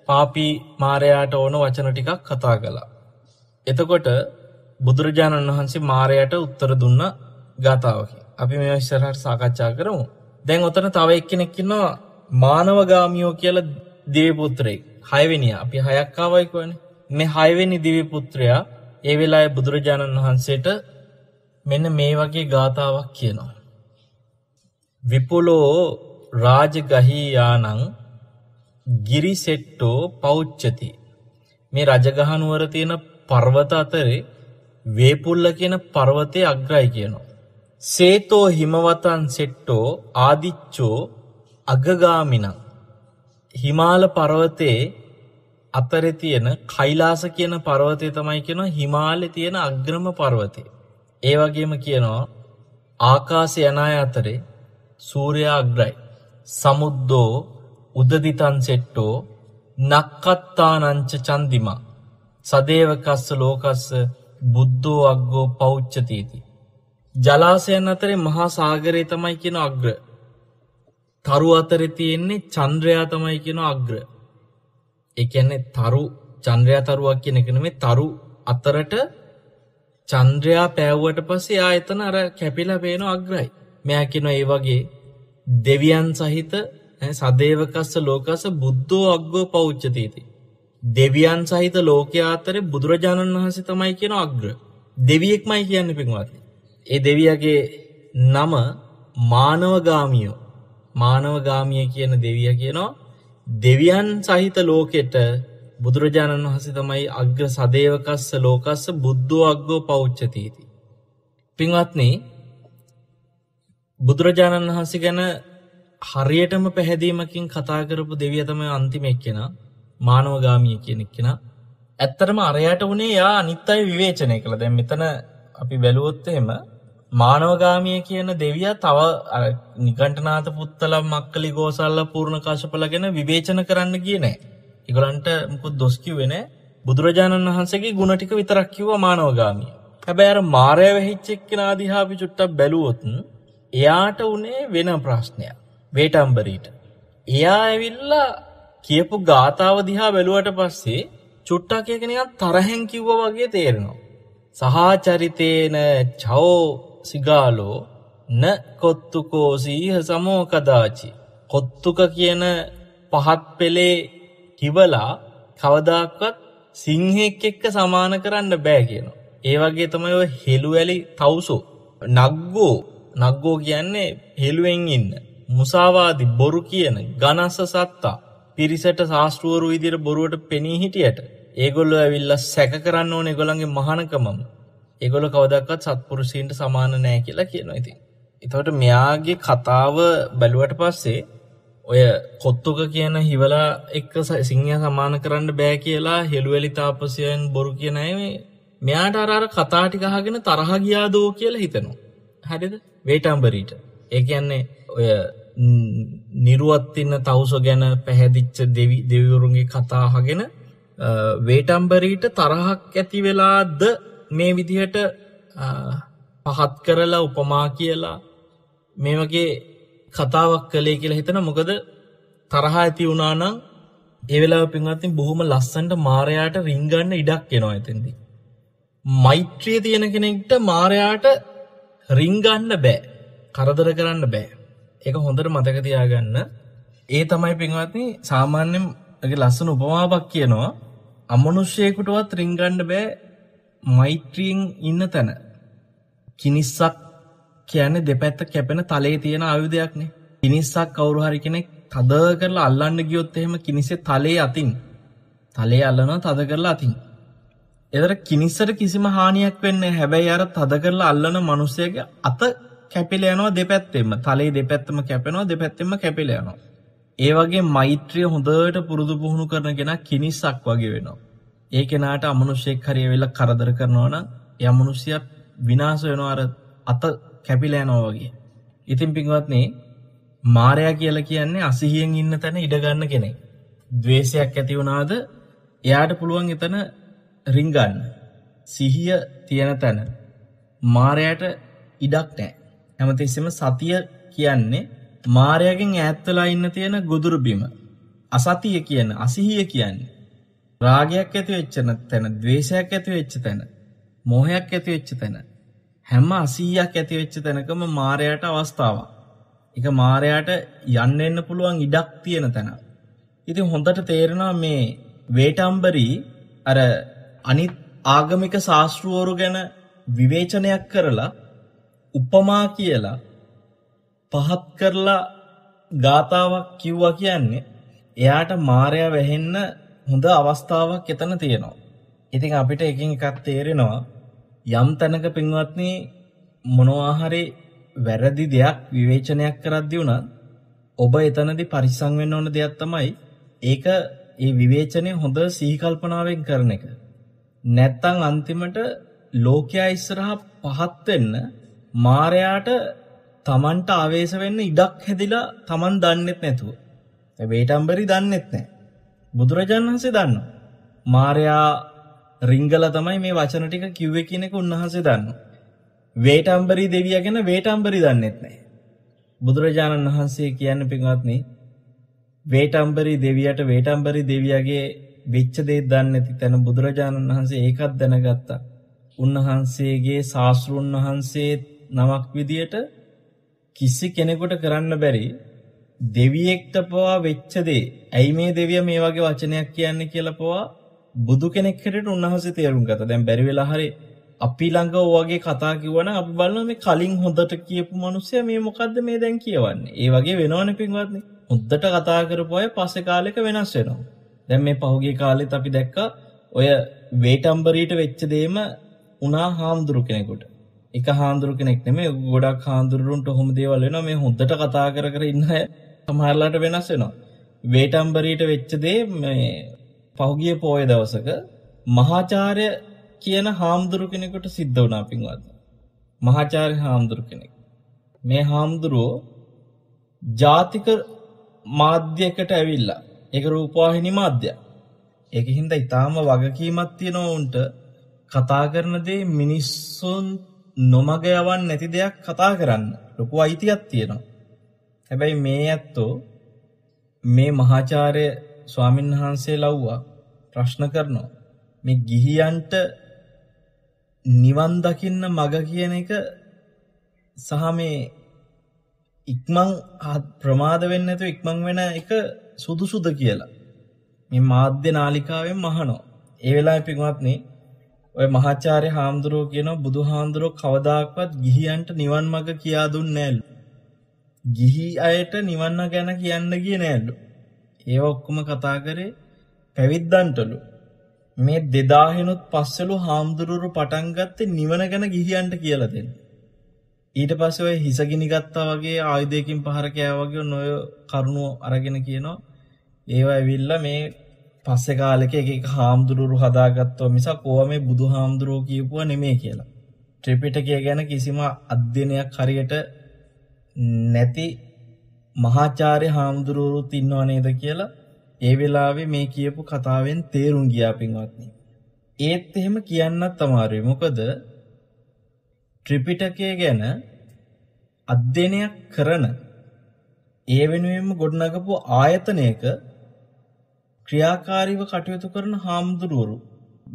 පාපී මාරයාට ඕන වචන ටිකක් කතා කළා. එතකොට බුදුරජාණන් වහන්සේ මාරයට උත්තර දුන්න ගාතාවකි. අපි මේ ඉස්සරහට සාකච්ඡා කරමු. දැන් ඔතන තව එක්කෙනෙක් ඉන්නවා මානවගාමියෝ කියලා දිවිපුත්‍රයෙක්. හයවෙනිය අපි හයක් ආවයි කියන්නේ. මේ හයවෙනි දිවිපුත්‍රයා ඒ වෙලාවේ බුදුරජාණන් වහන්සේට මෙන්න මේ වගේ ගාතාවක් කියනවා. විපුලෝ රාජගහීයානං ගිරිසෙට්ටෝ පෞච්චති. මේ රජගහනුවර තියෙන පර්වත අතරේ වේපුල්ල කියන පර්වතය අග්‍රයි කියනවා. සේතෝ හිමවතන් සෙට්ටෝ ආදිච්චෝ අගගාමිනං හිමාල පර්වතයේ අතරේ තියෙන කෛලාස කියන පර්වතය තමයි කියනවා හිමාලයේ තියෙන අග්‍රම පර්වතය. ඒ වගේම කියනවා ආකාශය යන අය අතරේ සූර්යා අග්‍රයි. සමුද්දෝ උදදිතං සෙට්ටෝ නක්කත්තානංච චන්දිමා සදේවකස්ස ලෝකස්ස බුද්ධෝ අග්ගෝ පෞච්චතිති. ජලාශයන් අතරේ මහා සාගරය තමයි කියන අග්‍ර තරු අතර තියෙන්නේ චන්ද්‍රයා තමයි කියන අග්‍ර. ඒ කියන්නේ තරු චන්ද්‍රයා තරුවක් කියන එක නෙමෙයි තරු අතරට චන්ද්‍රයා පෑවුවට පස්සේ ආ එතන අර කැපිලා පේන අග්‍රයි. මෙයා කියනවා ඒ වගේ දෙවියන් සහිත සදේවකස්ස ලෝකස්ස බුද්ධෝ අග්ගෝ පෞච්චතිති. දෙවියන් සහිත ලෝකයා අතරේ බුදුරජාණන් වහන්සේ තමයි කියන අග්‍ර. දෙවියෙක්මයි කියන්නේ පින්වත්නි. ඒ දෙවියගේ නම මානවගාමියෝ මානවගාමිය කියන දෙවිය කියනවා දෙවියන් සහිත ලෝකෙට බුදුරජාණන් වහසේ තමයි අග්‍ර සදේවකස්ස ලෝකස්ස බුද්ධෝ අග්ගෝ පෞච්චතීති. පින්වත්නේ බුදුරජාණන් වහන්සේ ගැන හරියටම පැහැදීමකින් කතා කරපු දෙවිය තමයි අන්තිමෙක් කෙනා මානවගාමිය කෙනෙක් කෙනා. ඇත්තටම අරයට වුණේ යා අනිත් අය විවේචනය කළ දැන් මෙතන අපි බැලුවොත් එහෙම මානවගාමිය කියන දෙවිය තව නිකටනාත පුත්තල මක්කලි ගෝසල්ල පූර්ණ කාශපල ගැන විවේචන කරන්න කියනෑ. ඉගලන්ට මුකුත් දොස්කි වෙන බුදුරජාණන් වහන්සේගේ ගුණටික විතරක්කිව මානවගාමිය. හැබැර මාරය වැහිච්චෙක්කෙන අදිහාපි චුට්ටක් බැලුවොතුන් එයාට වනේ වෙන ප්‍රශ්නයක් වේටම්බරීට. එයා ඇවිල්ලා කියපු ගාථාව දිහා බැලුවට පස්සේ චුට්ටා කියකෙනත් තරහැන් කිව්ව වගේ තේරෙනවා. සහාචරිතේන චවෝ සිගාලෝ න කොත්තුකෝ සීහ සමෝකදාචි. කොත්තුක කියන පහත් පෙළේ හිවලා කවදාක්වත් සිංහෙක් එක්ක සමාන කරන්න බෑ කියනවා. ඒ වගේ තමයි ඔය හෙළු ඇලි තවුසෝ. නග්ගෝ නග්ගෝ කියන්නේ හෙළුවෙන් ඉන්න. මුසාවාදි බොරු කියන ගනස්ස සත්තා පිරිසට ශාස්ත්‍රුවරු විදියට බොරුවට පෙනී හිටියට ඒගොල්ලෝ ඇවිල්ලා සැක කරන්න ඕනේ ඒගොල්ලන්ගේ මහානකමම. ඒගොල්ල කවදක්වත් සත්පුරුෂයන්ට සමාන නෑ කියලා කියනවා ඉතින්. එතකොට මෙයාගේ කතාව බැලුවට පස්සේ ඔය කොත්තුක කියන හිවලා එක්ක සිංහය සමාන කරන්න බෑ කියලා හෙළුවැලි තාපසයන් බොරු කියන අය මෙයාට අර කතා ටික අහගෙන තරහ ගියාදෝ කියලා හිතනවා. හරිද? වේටම්බරීට. ඒ කියන්නේ ඔය නිරුවත් ඉන්න තවුස ගැන පැහැදිච්ච දෙවි දෙවිවරුන්ගේ කතා අහගෙන වේටම්බරීට තරහක් ඇති වෙලාද මේ විදිහට පහත් කරලා උපමා කියලා මේ වගේ කතාවක් කළේ කියලා හිතන මොකද තරහ ඇති වුණානම් ඒවෙලා පින්වත්ති බොහොම ලස්සන්ට මාරයාට රිංගන්න ඉඩක් එනවා ඇතෙදී. මෛත්‍රිය තියෙන කෙනෙක්ට මාරයාට රිංගන්න බෑ කරදර කරන්න බෑ එක හොඳට මතකතියාගන්න ඒ තමයි පින්වත්නි සාමාන්‍යෙන් ලස්සන උපමාවක් කියනවා අමනුෂ්‍යයකුටවත් රිංගන්න බෑ මෛත්‍රියෙන් ඉන්න තැන කිනිස්සක් කියන්නේ දෙපැත්ත කැපෙන තලයේ තියෙන ආයුධයක්නේ. කිනිස්සක් කවුරු හරි කෙනෙක් තද කරලා අල්ලන්න ගියොත් එහෙම කිනිසේ තලයේ අතින් තලයේ අල්ලනවා තද කරලා අතින්. එතන කිනිස්සට කිසිම හානියක් වෙන්නේ හැබැයි අර තද කරලා අල්ලන මිනිසයාගේ අත කැපිලා යනවා දෙපැත්තෙම. තලයේ දෙපැත්තම කැපෙනවා දෙපැත්තෙම කැපිලා යනවා. ඒ වගේ මෛත්‍රිය හොඳට පුරුදු පුහුණු කරන කෙනා කිනිස්සක් වගේ වෙනවා. ඒ කෙනාට අමනුෂ්‍යයෙක් හරි වෙලා කරදර කරනවා නම් ඒ අමනුෂ්‍යයා විනාශ වෙනවා අර අත කැපිලා යනවා වගේ. ඉතින් පින්වත්නි මායя කියලා කියන්නේ අසහියෙන් ඉන්න තැන ඉඩ ගන්න කෙනෙක්. ද්වේෂයක් ඇති වුණාද එයාට පුළුවන් එතන රිං ගන්න. සිහිය තියෙන තැන මායයට ඉඩක් නැහැ. හැමතිස්සෙම සතිය කියන්නේ මායයෙන් ඈත් වෙලා ඉන්න තියෙන ගොදුරු බිම. අසතිය කියන්නේ අසහිය කියන්නේ රාගයක් ඇති වෙච්ච තැන, ද්වේෂයක් ඇති වෙච්ච තැන, මෝහයක් ඇති වෙච්ච තැන හැම 80ක් ඇති වෙච්ච තැනකම මායයට අවස්ථාවක්. ඒක මායයට යන්න එන්න පුළුවන් ඉඩක් තියෙන තැන. ඉතින් හොඳට තේරෙනවා මේ වේටම්බරි අර අනිත් ආගමික ශාස්ත්‍රවරු ගැන විවේචනයක් කරලා උපමා කියලා පහත් කරලා ගාතාවක් කිව්වා කියන්නේ එයාට මායя වැහෙන්න හොඳ අවස්ථාවක් එතන තියෙනවා. ඉතින් අපිට එකින් එකක් තේරෙනවා යම් තැනක පින්වත්නි මොනවා හරි වැරදි දෙයක් විවේචනයක් කරද්දී උනත් ඔබ එතනදී පරිස්සම් වෙන්න ඕන දෙයක් තමයි ඒක ඒ විවේචනය හොඳ සිහි කල්පනාවෙන් කරන එක. නැත්තම් අන්තිමට ලෝකයා ඉස්සරහා පහත් වෙන්න මායයාට Tamanට ආවේශ වෙන්න ඉඩක් හැදිලා Taman දන්නෙත් නැතුව. ඒ වේටම්බරි දන්නෙත් නැහැ. බුදුරජාණන් වහන්සේ දන්න. මාරයා රිංගල තමයි මේ වචන ටික කිව්වේ කියන එක උන්වහන්සේ දන්න. වේටම්බරි දෙවියා ගැන වේටම්බරි දන්නෙත් නැහැ. බුදුරජාණන් වහන්සේ කියන්නේ පින්වත්නි වේටම්බරි දෙවියට වේටම්බරි දෙවියාගේ වෙච්ච දේ දන්නේ නැති තැන බුදුරජාණන් වහන්සේ ඒකත් දැනගත්තා. උන්වහන්සේගේ ශාස්ත්‍රුන් වහන්සේ නමක් විදියට කිසි කෙනෙකුට කරන්න බැරි දෙවියෙක්ට පවා වෙච්ච දේ ඇයි මේ දෙවිය මේ වගේ වචනයක් කියන්නේ කියලා පවා බුදු කෙනෙක් හැටියට උන්වහන්සේ තේරුම් ගත්තා. දැන් බැරි වෙලා හරි අපි ළඟ ඔයගේ කතා කිව්වනම් අපි බලනවා මේ කලින් හොඳට කියපු මිනිස්සයා මේ මොකද්ද මේ දැන් කියවන්නේ. ඒ වගේ වෙනවනේ පින්වත්නි. හොඳට කතා කරපු අය පස්සේ කාලෙක වෙනස් වෙනවා. දැන් මේ පහුගිය කාලෙත් අපි දැක්කා ඔය වේටම්බරීට වෙච්ච දෙයම උනා හාමුදුරු කෙනෙකුට. එක හාමුදුරු කෙනෙක් නෙමෙයි ගොඩක් හාමුදුරුන්ට ඔහොම දේවල් වෙනවා මේ හොඳට කතා කර කර ඉන්න අය සමහරලාට වෙනස් වෙනවා. වේටම්බරීට වෙච්ච දේ මේ පහුගිය පෝය දවසක මහාචාර්ය කියන හාමුදුරු කෙනෙකුට සිද්ධ වුණා පින්වත්. මහාචාර්ය හාමුදුරු කෙනෙක්. මේ හාමුදුරුවෝ ජාතික මාධ්‍යයකට ඇවිල්ලා ඒක රූපවාහිනී මාධ්‍යයක්. ඒක හින්දා ඊටාම වගකීමක් තියෙනවා උන්ට කතා කරන දේ මිනිස්සුන් නොමග යවන්න නැති දෙයක් කතා කරන්න. ලොකු අයිතියක් තියෙනවා. හැබැයි මේ ඇත්තෝ මේ මහාචාර්ය ස්වාමීන් වහන්සේ ලව්වා ප්‍රශ්න කරනවා මේ ගිහියන්ට නිවන් දකින්න මග කියන එක සහ මේ ඉක්මන් ප්‍රමාද වෙන්න නැතුව ඉක්මන් වෙන එක සුදුසුද කියලා මේ මාධ්‍ය නාලිකාවෙන් මහනෝ ඒ වෙලාවේ පිටුමත්නේ ඔය මහාචාර්ය හාමුදුරුවෝ කියනවා බුදුහාමුදුරුවෝ කවදාකවත් ගිහියන්ට නිවන් මඟ කියා දුන්නේ නැලු ගිහි අයට නිවන්න ගැන කියන්න කිය නෑල්ලු. ඒ ඔක්කොම කතා කරේ පැවිද්දන්ටලු. මේ දෙදාහෙනුත් පස්සලු හාමුදුරුවරු පටන්ගත්තේ නිවන ගැන ගිහියන්ට කියලදෙන්. ඊට පස්සව හිසගිනිගත්තා වගේ ආයුදයකින් පහරකෑ වගේ නොය කරුණු අරගෙන කියනවා. ඒවා ඇවිල්ල මේ පස්සෙ කාලෙක එක හාමුදුරුවරු හදාගත්තව මිසා කෝව මේ බුදු හාමුදුරුවෝ කියපුුව නෙමේ කියලා. ට්‍රිපිටකය ගැන කිසිම අධ්‍යනයක් හරියට නැති මහාචාර්ය හාමුදුරුවරුත් ඉන්නව නේද කියලා ඒ වෙලාවේ මේ කියපු කතාවෙන් තේරුම් ගියා පින්වත්නි. ඒත් එහෙම කියන්නත් අමාරුයි. මොකද ත්‍රිපිටකය ගැන අධ්‍යයනය කරන ඒ වෙනුවෙන්ම ගොඩනගපු ආයතනයක ක්‍රියාකාරීව කටයුතු කරන හාමුදුරුවරු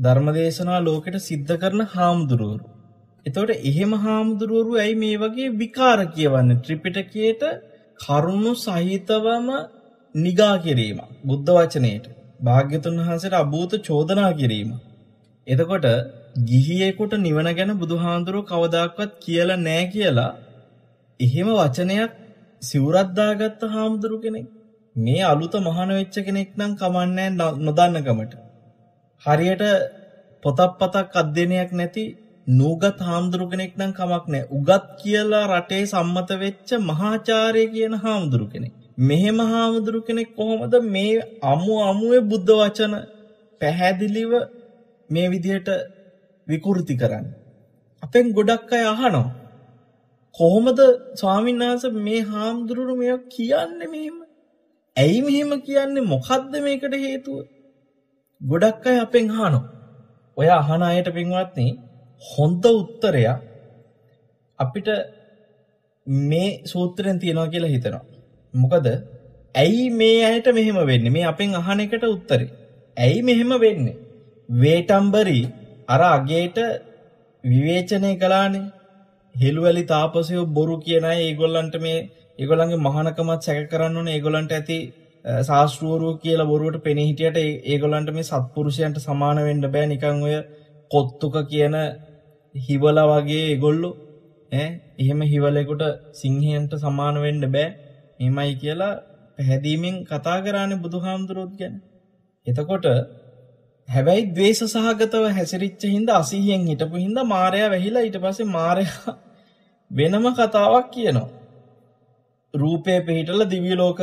ධර්මදේශනා ලෝකෙට සිද්ධ කරන හාමුදුරුවරු එතවට එහෙම හාමුදුරුවරු ඇයි මේ වගේ විකාර කියවන්න ත්‍රිපිටකයට කරුණු සහිතවම නිගා කිරීම බුද්ධ වචනයට භාග්‍යතුන් වහන්සේට අභූත චෝදනා කිරීම. එතකොට ගිහියෙකුට නිවන ගැන බුදුහාඳුරු කවදාක්වත් කියලා නෑ කියලා එහෙම වචනයක් සිවුරක් දාගත්ත හාමුදුරු කෙනෙක් මේ අලුත මහාන වෙච්ච කෙනෙක් නම් කමන්නේ නොදන්නකමට හරියට පොතක් පතක් අධ්‍යයනයක් නැති නූගත් හාමුදුරු කෙනෙක් නම් කමක් නැහැ. උගත් කියලා රටේ සම්මත වෙච්ච මහාචාර්ය කියන හාමුදුරු කෙනෙක්. මෙහෙම හාමුදුරු කෙනෙක් කොහොමද මේ අමු අමුවේ බුද්ධ වචන පැහැදිලිව මේ විදිහට විකෘති කරන්නේ? අපෙන් ගොඩක් අය අහනවා. කොහොමද ස්වාමීන් වහන්සේ මේ හාමුදුරුවෝ මේක කියන්නේ මෙහෙම? ඇයි මෙහෙම කියන්නේ? මොකද්ද මේකට හේතුව? ගොඩක් අය අපෙන් අහනවා. ඔය අහන අයට පින්වත්නි හොඳ උත්තරයක් අපිට මේ සූත්‍රයෙන් තියෙනවා කියලා හිතනවා. මොකද ඇයි මේ ඇයට මෙහෙම වෙන්නේ? මේ අපෙන් අහන එකට උත්තරේ. ඇයි මෙහෙම වෙන්නේ? වේටම්බරි අර අගේට විවේචනය කළානේ. හෙළුවැලි තාපසයෝ බොරු කියන අය ඒගොල්ලන්ට මේ ඒගොල්ලන්ගේ මහානකමත් සැක කරන්න ඕනේ. ඒගොල්ලන්ට ඇති ශාස්ත්‍රවරු කියලා බොරුවට පෙනී හිටියට ඒගොල්ලන්ට මේ සත්පුරුෂයන්ට සමාන වෙන්න බෑ නිකන් ඔය කොත්තුක කියන හිවල වගේ ගොල්ලො එහෙම හිවලෙකුට සිංහයන්ට සමාන වෙන්ඩ බෑ එමයි කියලා පැහැදීමෙන් කතා කරාන බුදු හාමුදුරුවොත් ගැන එතකොට හැබැයි දවේශ සහගතව හැසිරිච්ච හින්ද අසිහියෙන් හිටපු හින්ද මාරය වැහිලා ඉට පසේ මාරයා (laughs) වෙනම කතාවක් කියනවා රූපය පිහිටල දිවිලෝක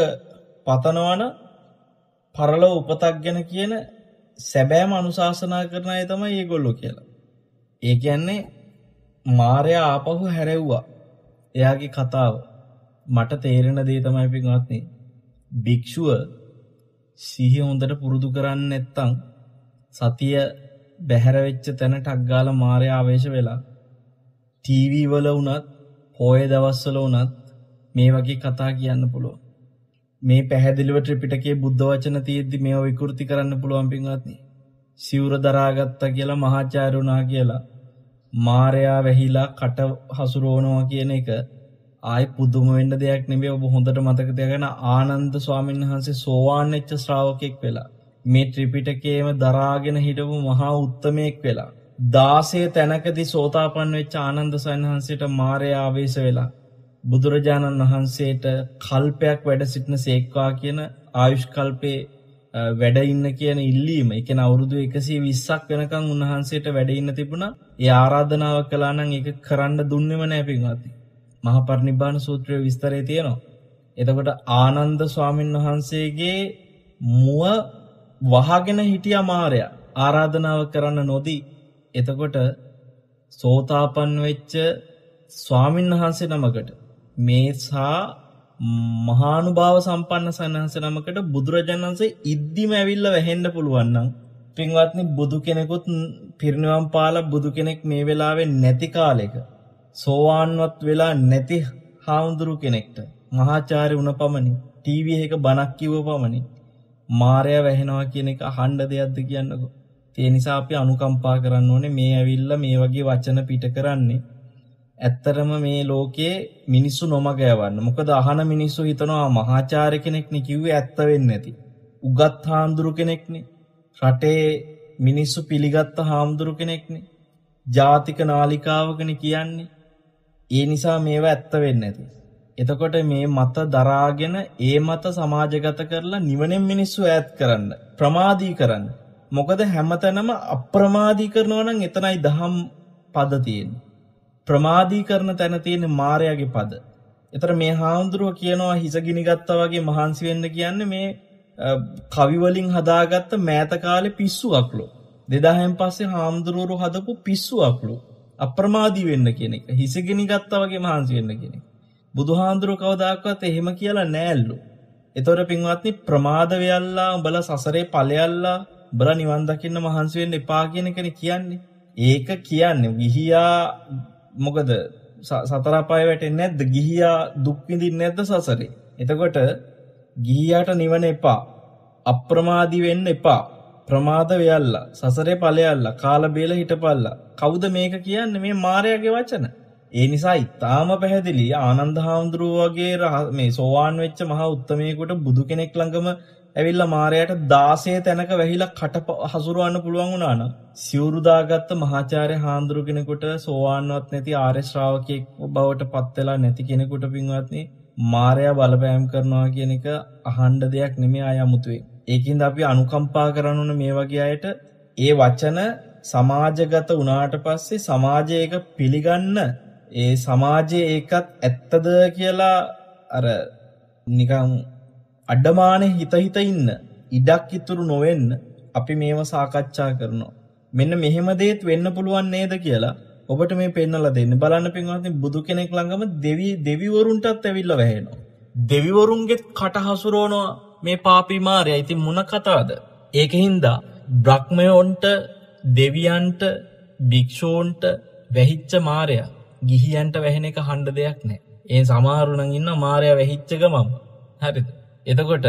පතනවන පරලෝ උපතක් ගැන කියන සැබෑම අනුශාසනා කරන අය තමයි ඒගොල්ලෝ කියලා. ඒ කියන්නේ මාරයා ආපහු හැරෙව්වා. එයාගේ කතාව මට තේරෙන දේ තමයි පින්වත්නි. භික්ෂුව සිහිය හොඳට පුරුදු කරන්නේ නැත්තම් සතිය බැහැර වෙච්ච තැන ටක් ගාලා මාරයා ආවේශ වෙලා ටීවී වල වුණත්, හොය දවස්වල වුණත් මේ වගේ කතා කියන්න පුළුවන්. මේ පැහැදිලිව ත්‍රිපිටකයේ බුද්ධ වචන තියෙද්දි මේව විකෘති කරන්න පුළුවන් පින්වත්නි. සිවුර දරාගත්තා කියලා මහාචාර්ය වුණා කියලා මාරයා වැහිලා කට හසුරුවනවා කියන එක ආයි පුදුම වෙන්න දෙයක් නෙමෙයි ඔබ හොඳට මතක තියාගන්න ආනන්ද ස්වාමීන් වහන්සේ සෝවාන් වෙච්ච ශ්‍රාවකෙක් වෙලා මේ ත්‍රිපිටකයේම දරාගෙන හිටපු මහා උත්තමයෙක් වෙලා 16 තැනකදී සෝතාපන්න වෙච්ච ආනන්ද සයන්හන්සේට මාරයා ආවේශ වෙලා බුදුරජාණන් වහන්සේට කල්පයක් වැඩ සිටින සේක්වා කියන ආයුෂ් කල්පේ වැඩ ඉන්න කියන ඉල්ලීම එක අවුරුදු එකසේ විස්සක් වෙනකං උන්වහන්සේට වැඩඉන්න තිබුණා ඒ ආරාධනාව කලානං එක කරන්න දුන්නෙම නෑපින්වාති. මහපරණිබාන සූත්‍රය විස්තරය තියෙනවා. එතකොට ආනන්ද ස්වාමීන් වහන්සේගේ මුව වහගෙන හිටිය මාරයා ආරාධනාව කරන්න නොදී. එතකොට සෝතාපන් වෙච්ච ස්වාමින් වහන්සේ නමකට මේ සා මහානුභාව සම්පන්න සන්නහස නමකට බුදුරජාණන්සේ ඉද්දිම ඇවිල්ල වැහෙන්ඩ පුළුවන්නම්. පින්වත්නි බුදු කෙනෙකුත් පිරිනිවම් පාල බුදු කෙනෙක් මේ වෙලාවේ නැති කාලෙක. සෝවාන්වත් වෙලා නැති හාමුදුරු කෙනෙක්ට. මහාචාරය වුණ පමණි ටීවී එක බනක් කිව පමණි. මාරය වැහෙනවා කියන එක හණ්ඩ දෙයක්ද කියන්නකු. ඒ නිසා අපි අනුකම්පා කරන්න ඕනේ මේ ඇවිල්ල මේ වගේ වචන පිට කරන්නේ. ඇත්තරම මේ ලෝකයේ මිනිස්සු නොමග යවන්න. මොකද අහන මිනිස්සු හිතනවා මහාචාර්ය කෙනෙක්නේ කිව්වේ ඇත්ත වෙන්නේ නැති. උගත් හාමුදුරු කෙනෙක්නේ. රටේ මිනිස්සු පිළිගත්ත හාමුදුරු කෙනෙක්නේ. ජාතික නාලිකාවකනේ කියන්නේ. ඒ නිසා මේවා ඇත්ත වෙන්නේ නැති. එතකොට මේ මත දරාගෙන ඒ මත සමාජගත කරලා නිවනෙන් මිනිස්සු ඈත් කරන්න, ප්‍රමාදී කරන්න. මොකද හැමතැනම අප්‍රමාදී කරනවා නම් එතනයි දහම් පද තියෙන්නේ. ප්‍රමාදී කරන තැන තියෙන මායාගේ පද. එතර මේ හාමුදුරුව කියනවා හිස ගිනිගත්තා වගේ මහන්සි වෙන්න කියන්නේ මේ කවි වලින් හදාගත්ත මෑත කාලේ පිස්සු අක්ලෝ. 2000න් පස්සේ හාමුදුරුවෝ හදපු පිස්සු අක්ලෝ. අප්‍රමාදී වෙන්න කියන එක. හිස ගිනිගත්තා වගේ මහන්සි වෙන්න කියන එක. බුදුහාඳුරු කවදාක්වත් එහෙම කියලා නෑල්ලු. එතොර පින්වත්නි ප්‍රමාද වෙයල්ලා උඹලා සසරේ ඵලයල්ලා උඹලා නිවන් දකින්න මහන්සි වෙන්න එපා කියන එකනේ කියන්නේ. ඒක කියන්නේ විහියා මොකද සතරාපාය වැටෙන්නේ නැද්ද? ගිහියා දුක් විඳින්නේ නැද්ද සසරේ? එතකොට ගිහියාට නිවන එපා. අප්‍රමාදී වෙන්න එපා. ප්‍රමාද වෙයල්ලා සසරේ ඵලයල්ලා කාල බේල හිටපල්ලා. කවුද මේක කියන්නේ මේ මායාවේ වචන? ඒ නිසා ඊටාම පැහැදිලි ආනන්ද හාමුදුරුව වගේ මේ සෝවාන් වෙච්ච මහා උත්තමයෙකුට බුදු කෙනෙක් ළඟම ඇවිල්ලා මාරයට 16 තැනක වැහිලා කට හසුරවන්න පුළුවන් වුණා නම් සිවුරු දාගත්ත මහාචාර්ය හාඳුරු කෙනෙකුට සෝවාන්වත් නැති ආර්ය ශ්‍රාවකෙක් බවට පත් වෙලා නැති කෙනෙකුට පින්වත්නි මාරයා බලපෑම් කරනවා කියන එක අහන්න දෙයක් නෙමෙයි ආය 아무තුවේ. ඒකින්ද අපි අනුකම්පා කරන උන මේ වගේ අයට ඒ වචන සමාජගත වුණාට පස්සේ සමාජයක පිළිගන්න ඒ සමාජයේ ඒකත් ඇත්තද කියලා අර නිකන් අඩමානේ හිත හිත ඉන්න ඉඩක් ඉතුරු නොවෙන්න අපි මේව සාකච්ඡා කරනවා. මෙන්න මෙහෙම දේත් වෙන්න පුළුවන් නේද කියලා ඔබට මේ පෙන්වලා දෙන්න. බලන්න පින්වත්නි බුදු කෙනෙක් ළඟම දෙවි දෙවිවරුන්ටත් ඇවිල්ලා වැහෙනවා. දෙවිවරුන්ගේ කට හසුරවනවා මේ පාපී මාරයා. ඉතින් මොන කතාවද? ඒකෙන්ද බ්‍රහ්මයොන්ට දෙවියන්ට භික්ෂූන්ට වැහිච්ච මාරයා ගිහියන්ට වැහෙන එක හඬ දෙයක් නැහැ. ඒ සමහරුණන් ඉන්න මාරයා වැහිච්ච ගමම. හරිද? එතකොට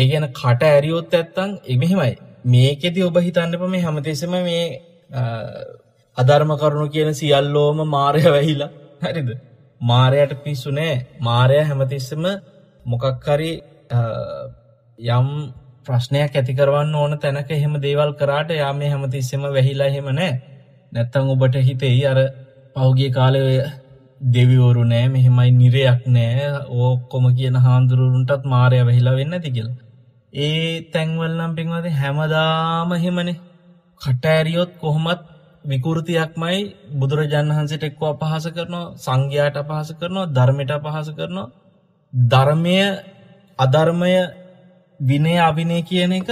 ඒ ගැන කට ඇරියොත් ඇත්තං එමෙහෙමයි මේකෙති ඔබ හිතන්නප මේ හැමතිසම මේ අධර්ම කරුණු කියන සියල්ලෝම මාරය වැහිලා හරිද මාරයට පිස්සු නෑ මාරය හැමතිස්සම මොකක්කරි යම් ප්‍රශ්නයක් ඇතිකරවන්න ඕන තැනක එහෙම දේවල් කරාට යා මේ හැමතිස්සෙම වැහිලා හෙම නෑ නැත්තං ඔබට හිතෙයි අර පෞගිය කාලය දෙවිවරු නෑ මෙහෙමයි නිරයක් නෑ ඕක්කොම කියන හාන්දුරුරුන්ටත් මාරය වෙහිලා වෙන්න තිකල්. ඒ තැන්වල්නම් පින්වද හැමදාම හෙමනේ කටෑරියොත් කොහොමත් විකෘතියක්මයි බුදුරජාණන් වහන්සේට එක්ව අපහස කරනවා සංඝයාට අපහස කරනවා ධර්මයට අපහස කරනවා ධර්මය අධර්මය විනය අභිනය කියන එක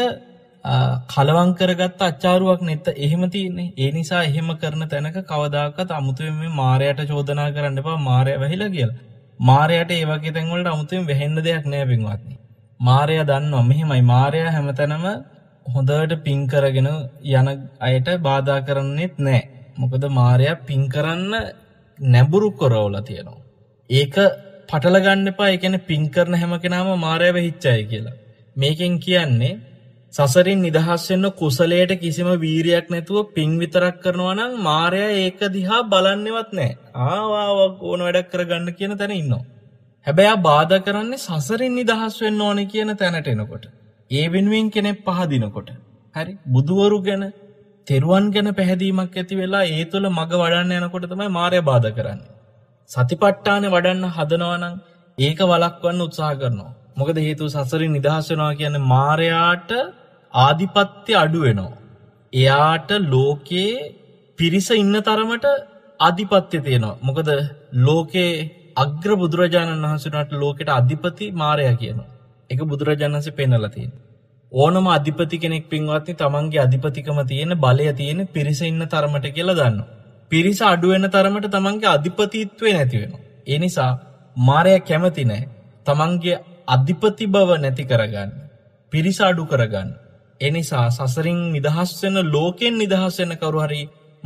කලවං කරගත්ත අච්චාරුවක් නැත්ත එහෙම තියන්නේ ඒ නිසා එහෙම කරන තැනක කවදාකත් අමුතුවෙන් මේ මාරයට චෝදනා කරන්න එපා මාරය වැහිලා කියලා. මාරයට ඒ වගේ තැන් වලට අමුතුවෙන් වැහෙන්න දෙයක් නෑ පින්වත්නි. මාරයා දන්නවා මෙහෙමයි මාරයා හැමතැනම හොඳට පින් කරගෙන යන අයට බාධා කරන්නෙත් නෑ. මොකද මාරයා පින් කරන්න නැඹුරු කරවලා තියෙනවා. ඒක පටලගන්න එපා. ඒ කියන්නේ පින් කරන හැම කෙනාම මාරයා වෙහිච්චයි කියලා. මේකෙන් කියන්නේ සසරින් නිදහස් වෙන්න කුසලයට කිසිම වීරයක් නැතුව පින් විතරක් කරනවා නම් මායя ඒක දිහා බලන්නේවත් නැහැ. ආවාවක් ඕන වැඩක් කරගන්න කියන තැන ඉන්නවා. හැබැයි ආ බාධා කරන්නේ සසරින් නිදහස් වෙන්න ඕනේ කියන තැනට එනකොට. ඒ වෙනුවෙන් කෙනෙක් පහදිනකොට. හරි බුදවරු ගැන, තෙරුවන් ගැන පැහැදීමක් ඇති වෙලා ඒ තුළ මග වඩන්න යනකොට තමයි මායя බාධා කරන්නේ. සතිපට්ඨානෙ වඩන්න හදනවා නම් ඒක වළක්වන්න උත්සාහ කරනවා. මොකද හේතුව සසරින් නිදහස් වෙනවා කියන්නේ මායයට ආධිපත්‍ය අඩු වෙනවා. එයාට ලෝකයේ පිරිස ඉන්න තරමට අධිපත්‍ය තියෙනවා. මොකද ලෝකේ අග්‍ර බුදුරජාණන් වහන්සේට ලෝකෙට අධිපති මාරයා කියනවා. ඒක බුදුරජාණන් වහන්සේ පෙන්වලා තියෙනවා. ඕනම අධිපති කෙනෙක් පින්වත්නි තමන්ගේ අධිපතිකම තියෙන බලය තියෙන පිරිස ඉන්න තරමට කියලා දන්නවා. පිරිස අඩු වෙන තරමට තමන්ගේ අධිපතිත්වේ නැති වෙනවා. ඒ නිසා මාරයා කැමති නැහැ තමන්ගේ අධිපති බව නැති කරගන්න. පිරිස අඩු කරගන්න. එනිසා සසරින් නිදහස් වෙන ලෝකෙන් නිදහස් වෙන කවුරු හරි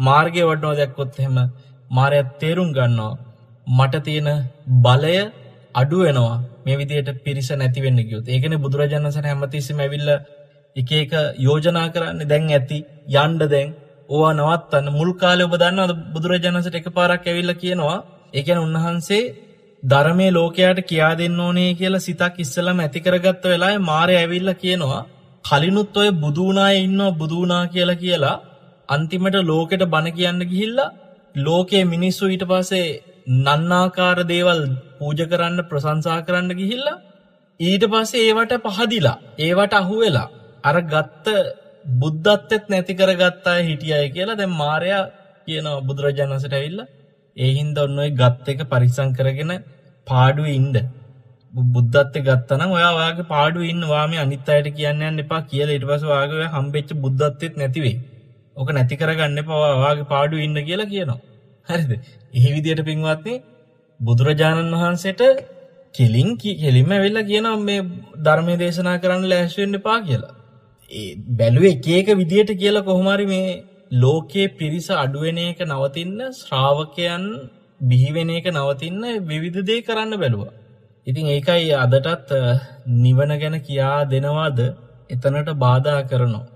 මාර්ගය වඩනවා දැක්කොත් එහෙම මාරයා තේරුම් ගන්නවා මට තියෙන බලය අඩු වෙනවා මේ විදියට පිරිස නැති වෙන්න ගියොත්. ඒ කියන්නේ බුදුරජාණන් වහන්සේ හැමතිස්සෙම ඇවිල්ලා එක එක යෝජනා කරන්නේ දැන් ඇති යන්න දැන් ඕවා නවත්තන්න මුල් කාලේ ඔබ දන්නවද බුදුරජාණන් වහන්සේට එකපාරක් ඇවිල්ලා කියනවා ඒ කියන්නේ උන්වහන්සේ ධර්මයේ ලෝකයට කියා දෙන්න ඕනේ කියලා සිතක් ඉස්සලම ඇති කරගත්ත වෙලාවේ මාරය ඇවිල්ලා කියනවා කලිනුත් ඔය බුදුනාය ඉන්නවා බුදුනා කියලා කියලා අන්තිමට ලෝකෙට බණ කියන්න ගිහිල්ලා ලෝකයේ මිනිස්සු ඊට පස්සේ නන්නාකාර දේවල් පූජ කරන්න ප්‍රසංසා කරන්න ගිහිල්ලා ඊට පස්සේ ඒවට පහදිලා ඒවට අහුවෙලා අර ගත්ත බුද්ධත්තෙත් නැති කරගත්තා හිටියයි කියලා දැන් මාරයා කියනවා බුදුරජාණන්සට ඇවිල්ලා ඒ හින්දා ඔන්න ඔය ගත් එක පරිස්සම් කරගෙන පාඩුවේ ඉන්න බුද්ධත්ව ගත්තනම් ඔයා ඔයාගේ පාඩුවේ ඉන්න වාමේ අනිත් අයට කියන්න යන්න එපා කියලා ඊට පස්සේ ඔයාගේ ඔය හම්බෙච්ච බුද්ධත්වෙත් නැති වෙයි. ඕක නැති කරගන්න එපා ඔයාගේ පාඩුවේ ඉන්න කියලා කියනවා. හරිද? ඒ විදිහට පින්වත්නි බුදුරජාණන් වහන්සේට කෙලින් කෙලින්ම ඇවිල්ලා කියනවා මේ ධර්මයේ දේශනා කරන්න ලෑස්ති වෙන්න එපා කියලා. ඒ බැලුවේ එක එක විදියට කියලා කොහොම හරි මේ ලෝකයේ පිරිස අඩු වෙන එක නවතින්න ශ්‍රාවකයන් බිහි වෙන එක නවතින්න විවිධ දේ කරන්න බැලුවා. ඉතින් ඒකයි අදටත් නිවන ගැන කියා දෙනවාද එතනට බාධා කරනවා.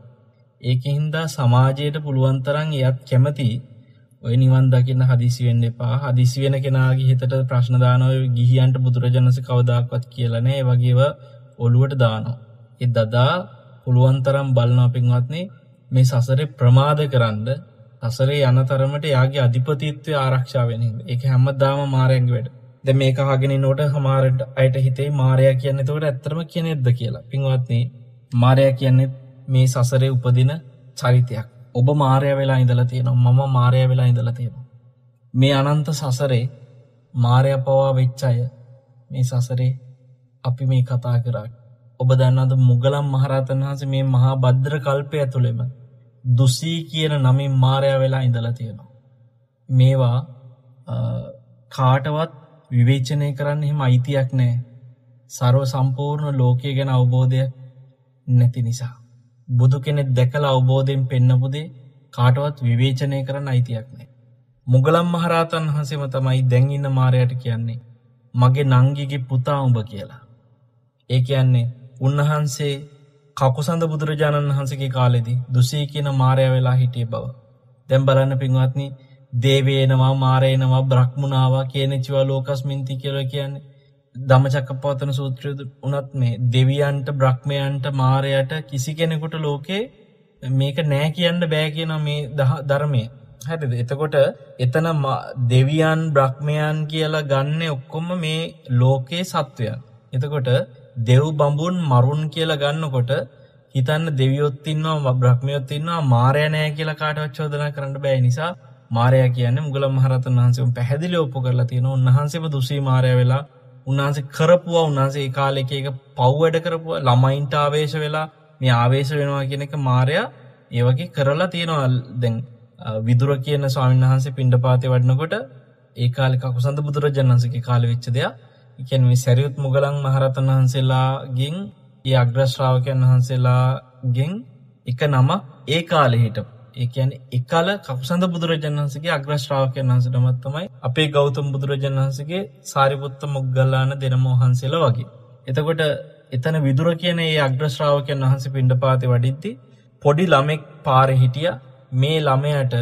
ඒකහින්දා සමාජයට පුළුවන්තරන් එයත් කැමති ඔය නිවන් දකින්න හදිසි වෙන්න එපා හදිසි වෙන කෙනාගේ හිතට ප්‍රශ්න දානෝ ගිහියන්ට බුදුරජාණන්සේ කවදාකවත් කියලා නෑ ඒ වගේව ඔළුවට දානවා. ඒ දදා පුළුවන්තරම් බලනවා පින්වත්නි මේ සසරේ ප්‍රමාද කරන්න සසරේ යන තරමට යාගේ අධිපතිත්වය ආරක්ෂා වෙන එක. ඒක හැමදාම මාරෙන්ගේ වැඩ. ද මේ කාගෙන නෝට හමාරට අයට හිතේ මාරයා කියන්න තකට ඇත්තරම කියන එද්ද කියලා පින්වත්න්නේ මාරයා කියන්නේ මේ සසරේ උපදින චරිතයක් ඔබ මාරය වෙලා ඉඳලා තියෙනවා මම මාරය වෙලා ඉඳලා තියෙනවා මේ අනන්ත සසරේ මාරය පවා වෙච්චාය මේ සසරේ අපි මේ කතා කරා ඔබ දන්නද මුගලම් මහරතන් වහන්සේ මේ මහා බද්ද්‍ර කල්පය ඇතුළෙම දුසී කියන නමින් මාරය වෙලා ඉඳලා තියෙනවා මේවා කාටවත් විවේචනය කරන්න එහෙම අයිතියක් නෑ. සරව සම්පූර්ණ ලෝකය ගැන අවබෝධයක් නැති නිසා. බුදු කෙනෙක් දැකලා අවබෝධයෙන් පෙන්නපුදේ කාටවත් විවේචනය කරන්න අයිතියක් නෑ. මුගලම් මහරහතන් වහන්සේම තමයි දැන් ඉන්න මාරයට කියන්නේ මගේ නංගිගේ පුතා උඹ කියලා. ඒ කියන්නේ උන්වහන්සේ කකුසඳ බුදුරජාණන් වහන්සේගේ කාලෙදී දුසී කියන මාරයා වෙලා හිටිය බව. දැන් බලන්න පින්වත්නි දේවේනවා මාරේනවා බ්‍රහ්මණාව කියනචිවා ලෝකස්මින්ති කියලා කියන්නේ ධම්මචක්කපවත්තන සූත්‍රය උනත් මේ දෙවියන්ට බ්‍රහ්මයන්ට මාරයට කිසි කෙනෙකුට ලෝකේ මේක නෑ කියන්න බෑ කියන මේ ධර්මය හැරිද එතකොට එතන දෙවියන් බ්‍රහ්මයන් කියලා ගන්න ඔක්කොම මේ ලෝකේ සත්වයන් එතකොට දෙව් බඹුන් මරුන් කියලා ගන්නකොට හිතන්න දෙවියොත් ඉන්නවා බ්‍රහ්මියොත් ඉන්නවා මාරය නෑ කියලා කාටවත් චෝදනා කරන්න බෑ නිසා මාරය කියන මුගල මහරතන් වහන්සේම පැහැදිලි ඔප්පු කරලා තියෙන උන්වහන්සේම දුසී මාරය වෙලා උන්වහන්සේ කරපුවා උන්වහන්සේ ඒ කාලේ එක එක පව් වැඩ කරපුවා ළමයින්ට ආවේශ වෙලා මේ ආවේශ වෙනවා කියන එක මාරයා ඒ වගේ කරලා තියෙනවා දැන් විදුර කියන ස්වාමීන් වහන්සේ පිණ්ඩපාතේ වඩනකොට ඒ කාලේ කකුසන්ත බුදුරජාණන් වහන්සේගේ කාලේ වෙච්ච දෙයක්. ඒ කියන්නේ මේ සරියුත් මුගලන් මහරතන් වහන්සේලාගෙන් ඒ අග්‍ර ශ්‍රාවකයන් වහන්සේලාගෙන් එක නමක් ඒ කාලේ හිටපු ඒකැන එකල කකුසඳ බුදුරජන්හන්සගේ අග්‍රශ්‍රාවකයන් වහන්ස නමත්තමයි අපේ ගෞතම බුදුරජන්හන්සගේ සාරිපුත්ත මුක්ගල්ලාන දෙනමෝහන්සේල වගේ. එතකොට එතන විදුර කියන ඒ අග්‍රශ්‍රාවකයන් වහන්ස පිණ්ඩ පාති වඩිද්දි. පොඩි ළමෙක් පාර හිටිය මේ ළමයට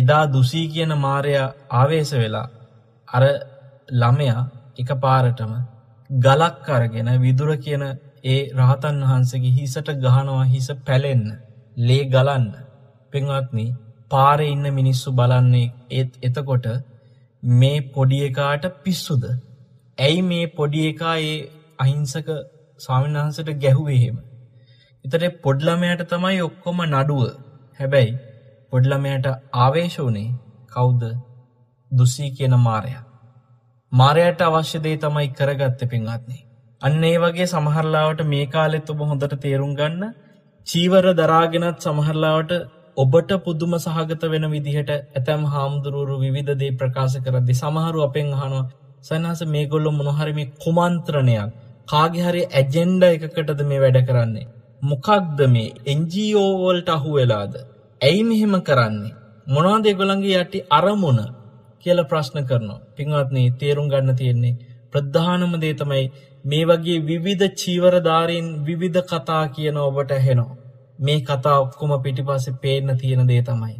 එදා දුසී කියන මාරයා ආවේශ වෙලා අර ළමයා එක පාරටම ගලක් අරගෙන විදුර කියන ඒ රහතන් වහන්සගේ හිසට ගහනවා හිස පැලෙන්න ලේ ගලන්න පින්වත්නි පාර ඉන්න මිනිස්සු බලන්නේ ඒත් එතකොට මේ පොඩි එකාට පිස්සුද. ඇයි මේ පොඩි එකා ඒ අහිංසක ස්වාමින්හන්සට ගැහුවහෙම. එතට පොඩ්ලමයට තමයි ඔක්කොම නඩුව හැබැයි පොඩ්ලමයට ආවේශ වනේ කවුද දුසී කියන මාරයා. මාරයට අවශ්‍යදේ තමයි කරගත්ත පින්වත්න්නේ. අන්න ඒ වගේ සමහරලාවට මේ කාලෙත් ඔබ හොඳට තේරුම් ගන්න චීවර දරාගෙනත් සමහරලාවට ඔබට පුදුම සහගත වෙන විදිහට ඇතැම් හාමුදුරුවරු විධදේ ප්‍රකාශ කරදදි සමහරු අපෙන් අහනවා සන්හස මේගොල්ලො මොනොහරම කුමන්ත්‍රණයක් කාගිහරි ඇජෙන්ඩ එකකටද මේ වැඩ කරන්නේ. මොකක්ද මේ එන්ජෝවල්ට අහු වෙලාද. ඇයි මෙහෙම කරන්නේ. මොනා දෙගොළන්ගේ යටටි අරමුණ කියල ප්‍රශ්න කරනවා. පින්වත්න්නේ තේරුම් ගන්න තියෙන්නේ. ප්‍රද්ධානම දේතමයි මේ වගේ විවිධ චීවරධාරීන් විවිධ කතා කියන ඔබට හෙනවා. මේ කතා ඔක්කොම පිටිපස්සේ පේන්න තියෙන දේ තමයි.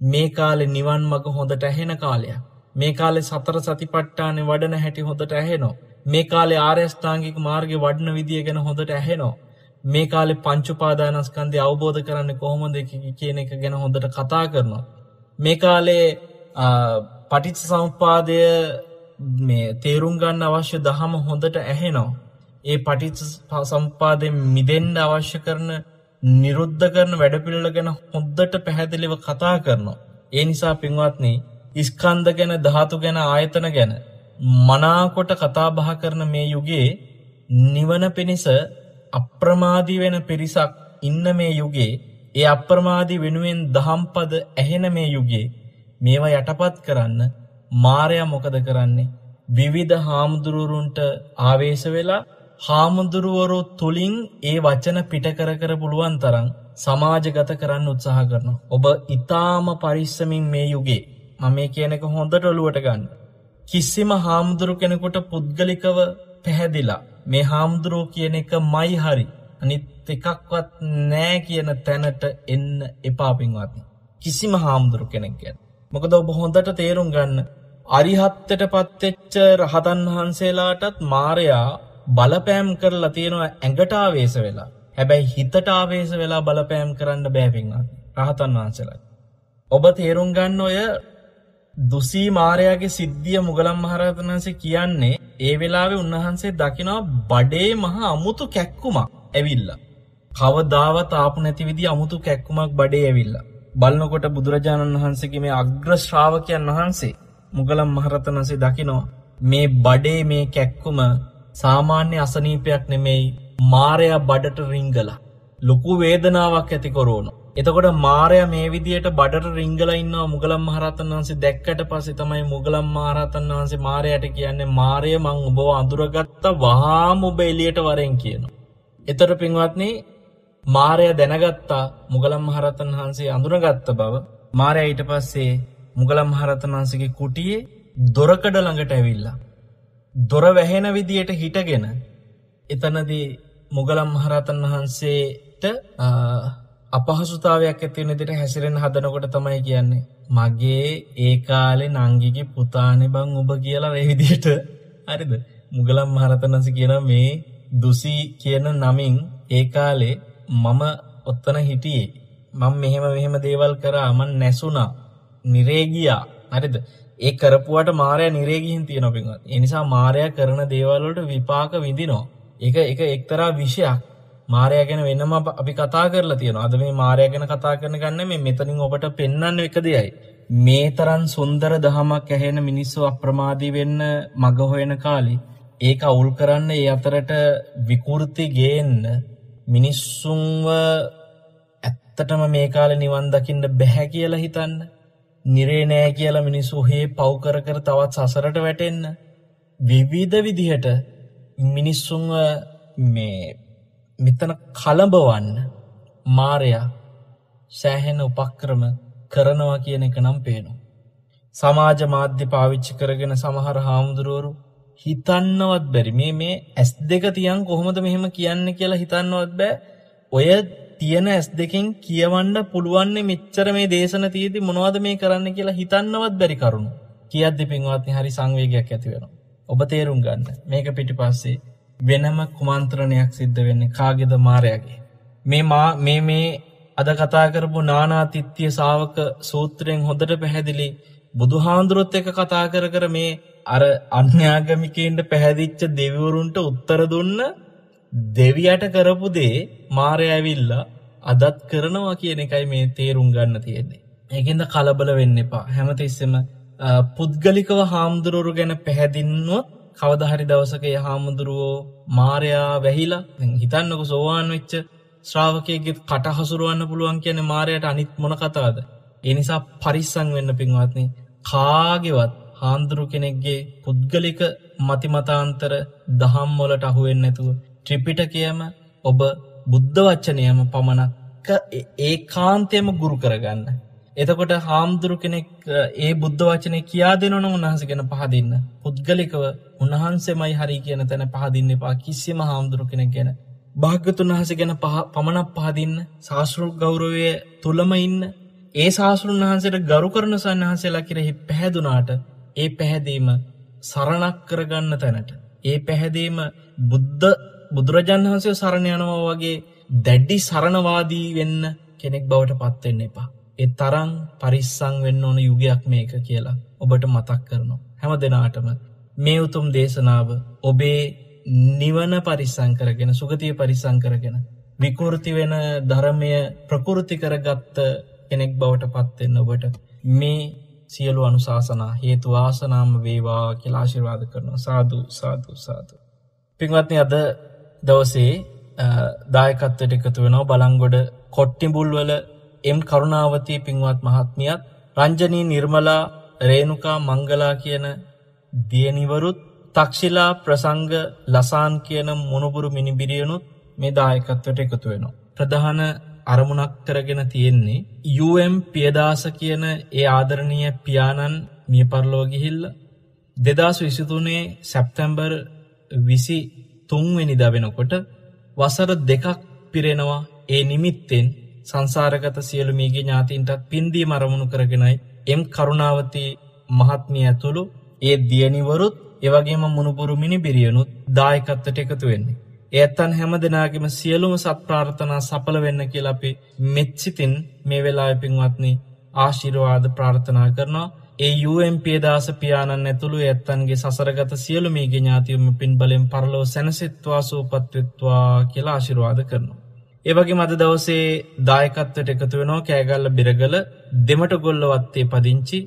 මේ කාලේ නිවන් මඟ හොඳට ඇහෙන කාලයක්. මේ කාලේ සතර සතිපට්ඨානෙ වඩන හැටි හොඳට ඇහෙනවා. මේ කාලේ ආර්ය අෂ්ටාංගික මාර්ගේ වඩන විදිය ගැන හොඳට ඇහෙනවා. මේ කාලේ පංච උපාදානස්කන්ධය අවබෝධ කරන්නේ කොහොමද කියන එක ගැන හොඳට කතා කරනවා. මේ කාලේ පටිච්ච සමුපාදය මේ තේරුම් ගන්න අවශ්‍ය දහම හොඳට ඇහෙනවා. ඒ පටිච්ච සම්පාදයෙන් මිදෙන්න අවශ්‍ය කරන නිරුද්ධ කරන වැඩපිළිවෙල ගැන හොද්දට පැහැදිලිව කතා කරනවා. ඒ නිසා පින්වත්නි, ස්කන්ධ ගැන, ධාතු ගැන, ආයතන ගැන මනාකොට කතා බහ කරන මේ යුගයේ නිවන පිණිස අප්‍රමාදී වෙන පිරිසක් ඉන්න මේ යුගයේ ඒ අප්‍රමාදී වෙනුවෙන් දහම්පද ඇහෙන මේ යුගයේ මේවා යටපත් කරන්න මාරයා මොකද කරන්නේ විවිධ හාමුදුරුවරුන්ට ආවේශ වෙලා හාමුදුරුවරු තුළින් ඒ වචන පිටකර කර පුළුවන් තරම් සමාජගත කරන්න උත්සාහ කරනවා. ඔබ ඉතාම පරිස්සමින් මේ යුගේ මම මේ කියනක හොඳට ඔලුවට ගන්න. කිසිම හාමුදුරු කෙනෙකුට පුද්ගලිකව පැහැදිලා. මේ හාමුදුරුව කියන එක මයි හරි අනිත් එකක්වත් නෑ කියන තැනට එන්න එපාපින්වත්න. කිසිම හාමුදුරු කෙනෙක් ගැන. මොකද ඔබ හොඳට තේරුම් ගන්න. අරිහත්තට පත්වෙච්ච රහතන් වහන්සේලාටත් මාරයා බලපෑම් කරලා තියෙනවා ඇඟට ආවේශ වෙලා. හැබැයි හිතට ආවේශ වෙලා බලපෑම් කරන්න බෑ පින්වත්. රහතන් වහන්සේලා. ඔබ තේරුම් ගන්න ඔය දුසී මාරයාගේ සිද්ධිය මුගලම් මහරහතන් වහන්සේ කියන්නේ ඒ වෙලාවේ උන්වහන්සේ දකිනවා බඩේ මහා අමුතු කැක්කුමක් ඇවිල්ලා. කවදාවත් ආපු නැති විදිහ අමුතු කැක්කුමක් බඩේ ඇවිල්ලා. බලනකොට බුදුරජාණන් වහන්සේගේ මේ අග්‍ර ශ්‍රාවකයන් වහන්සේ මුගලම් මහරහතන් වහන්සේ දකිනවා මේ බඩේ මේ කැක්කුම සාමාන්‍ය අසනීපයක් නෙමෙයි මාරයා බඩට රිංගලා. ලොකු වේදනාවක් ඇතිකොරෝන. එතකොට මාරය මේ විදියට බඩට රිංගල ඉන්න මුගලම් මහරතන් වහන්සේ දැක්කට පස්සේ තමයි මුගලම් මහරතන් වහන්සේ මාරයට කියන්නේ මාරය මං ඔබව අඳුරගත්ත වහාම ඔබ එළියට වරෙන් කියනවා. එතර පින්වත්නි මාරය දැනගත්තා මුගලම් මහරතන් වහන්සේ අඳුරගත්ත බව මාරය ඊට පස්සේ මුගලම් මහරතන් වහන්සේගේ කුටියේ දොරකඩ ළඟට ඇවිල්ලා දොර වැහෙන විදියට හිටගෙන එතනදී මුගලම් මහරතන් වහන්සේට අපහසුතාවයක් ඇතිවෙන විදිහට හැසිරෙන්න හදනකොට තමයි කියන්නේ මගේ ඒ කාලේ නංගිගේ පුතානේ බං ඔබ කියලා ඒ විදිහට හරිද මුගලම් මහරතන් වහන්සේ කියන මේ දුසි කියන නමින් ඒ කාලේ මම ඔත්තන හිටියේ මම මෙහෙම මෙහෙම දේවල් කරා මන් නැසුණා නිරේගියා හරිද ඒ කරපුවට මාරය නිරේගිහින් තියෙන පින්වත් එනිසා මාරය කරන දේවල්ලට විපාක විඳිනෝ එක එක එක්තරා විෂයක් මාරය ගැන වෙනම අපි කතා කරලා තියෙනවා අද මේ මාරය ගැන කතා කරන ගන්න මේ මෙතනින් ඔබට පෙන්වන්න එක දෙයයි මේ තරන් සුන්දර දහමක් ඇහෙන මිනිස්සු අප්‍රමාදී වෙන්න මග හොයන කාලේ ඒක අවුල් කරන්න ඒ අතරට විකෘති ගේන්න මිනිස්සුන්ව ඇත්තටම මේ කාලේ නිවන් දකින්න බැහැ කියලා හිතන්න නිරේ නෑ කියලා මිනිස්සු හේ පව් කර කර තවත් සසරට වැටෙන්න විවිධ විදිහට මිනිස්සුන් මේ මෙතන කලඹවන්න මාරයා සෑහෙන උපක්‍රම කරනවා කියන එක නම් පේනු. සමාජ මාධ්‍ය පාවිච්චි කරගෙන සමහර හාමුදුරුවරු හිතන්නවත් බැරි මේ මේ ඇස් දෙක තියන් කොහොමද මෙහෙම කියන්න කියලා හිතන්නවත් බෑ ඔය තියෙන ඇස් දෙකෙන් කියවන්න පුළුවන්නේ මෙච්චර මේ දේශන තියේදී මොනවද මේ කරන්න කියලා හිතන්නවත් බැරි කරුණු. කියද්දි පින්වත්නි හරි සංවේගයක් ඇති වෙනවා. ඔබ තේරුම් ගන්න. මේක පිටිපස්සේ වෙනම කුමන්ත්‍රණයක් සිද්ධ වෙන්නේ කාගේද මායාවේ. මේ මා මේ මේ අද කතා කරපු නානාතිත්‍ය ශාවක සූත්‍රයෙන් හොඳට පැහැදිලි බුදුහාඳුරොත් එක කතා කර කර මේ අර අන්‍යාගමිකයින්ට පැහැදිච්ච දෙවිවරුන්ට උත්තර දුන්න දෙවියට කරපු දේ මාරයඇවිල්ලා අදත් කරනවා කියන එකයි මේ තේරුම් ගන්න තියෙන්නේ. ඒකෙන්ද කලබල වෙන්න එපා හැමතිස්සම පුද්ගලිකව හාමුදුරුවරු ගැන පැහැදින්නුවත් කවදහරි දවසකය හාමුදුරුවෝ මාරයා වැහිලා හිතන්නක සෝවාන් වෙච්ච ශ්‍රාවකයගෙත් කට හසුරුවන්න පුළුවන් කියන මාරයට අනිත් මොන කතාද. එනිසා පරිස්සං වෙන්න පින්වත්න කාගෙවත් හාන්දුරු කෙනෙක්ගේ පුද්ගලික මතිමතාන්තර දහම්මොලට අහුවෙන් නැතුව ත්‍රිපිටකයම ඔබ බුද්ධ වචනයම පමණක් ඒ කාන්තයම ගුරු කරගන්න. එතකොට හාමුදුරු කෙනෙක් ඒ බුද්ධ වචනය කියා දෙනවන උන්හන්ස ගැන පහදින්න. පුද්ගලිකව උන්හන්සේමයි හරි කියන තැන පහදින්න එපා කිසිම හාමුදුරු කෙනෙක් ගැන. භාග්‍යතුන් වහස ගැන පමණක් පහදින්න ශාස්ෘල් ගෞරවය තුළම ඉන්න ඒ ශාසෘන් වහන්සේට ගරු කරන සන්හන්සේලා කියෙනෙහි පැහැදුනාට ඒ පැහැදීම සරණක් කරගන්න තැනට. ඒ පැහැදීම බුද්ධ බුදුරජාණන් වහන්සේ සරණ යනවා වගේ දැඩි සරණවාදී වෙන්න කෙනෙක් බවට පත් වෙන්න එපා. ඒ තරම් පරිස්සම් වෙන්න ඕන යුගයක් මේක කියලා ඔබට මතක් කරනවා. හැම දිනාටම මේ උතුම් දේශනාව ඔබේ නිවන පරිස්සම් කරගෙන සුගතිය පරිස්සම් කරගෙන විකෘති වෙන ධර්මය ප්‍රකෘති කරගත්ත කෙනෙක් බවට පත් වෙන්න ඔබට මේ සියලු අනුශාසනා හේතු වාසනාම වේවා කියලා ආශිර්වාද කරනවා. සාදු සාදු සාදු. පින්වත්නි අද දවසේ දායකත්වයට එකතු වෙනවා බලංගොඩ කොට්ටිඹුල්වල එම් කරුණාවතී පින්වත් මහත්මියත් රංජනී නිර්මලා රේණුකා මංගලා කියන දියනිවරුත් තක්ෂිලා ප්‍රසංග ලසාන් කියන මොනපුරු මිනිබිරියනුත් මේ දායකත්වට එකතු වෙනවා. ප්‍රධාන අරමුණක් කරගෙන තියෙන්නේ UM පියදාස කියන ඒ ආදරණීය පියාණන් මිය පරලෝ ගිහිල්ලා 2023 සැප්තැම්බර් 20 තුන්වෙනිද වෙනකොට වසර දෙකක් පිරෙනවා ඒ නිමිත්තෙන් සංසාරගත සියලු මීගේ ඥාතින්ටත් පින්දී මරමුණු කරගෙනයි එම් කරුණාවති මහත්මිය ඇතුළු ඒ දියනිවරුත් එවගේම මුණුපුරු මිනිබිරියනුත් දායකත්තට එකතු වෙන්නේ. ඒත්තන් හැම දෙනාගෙම සියලුම සත් ප්‍රාර්ථනා සඵල වෙන්න කියලා අපි මෙච්චිතින් මේ වෙලාවෙ පින්වත්නි ආශිර්වාද ප්‍රාර්ථනා කරනවා. ඒ යුවම් පියදාස පියාණන් ඇතුළු ඇත්තන්ගේ සසරගත සියලු මේ ගෙඥාතියම පින් බලෙන් පරලෝ සැනසෙත්වා සූපත්වෙත්වා කියලා ආශිරවාද කරනවා. ඒවගේ මද දවසේ දායකත්වට එකතු වෙනෝ කෑගල්ල බිරගල දෙමට ගොල්ලවත්තේ පදිංචි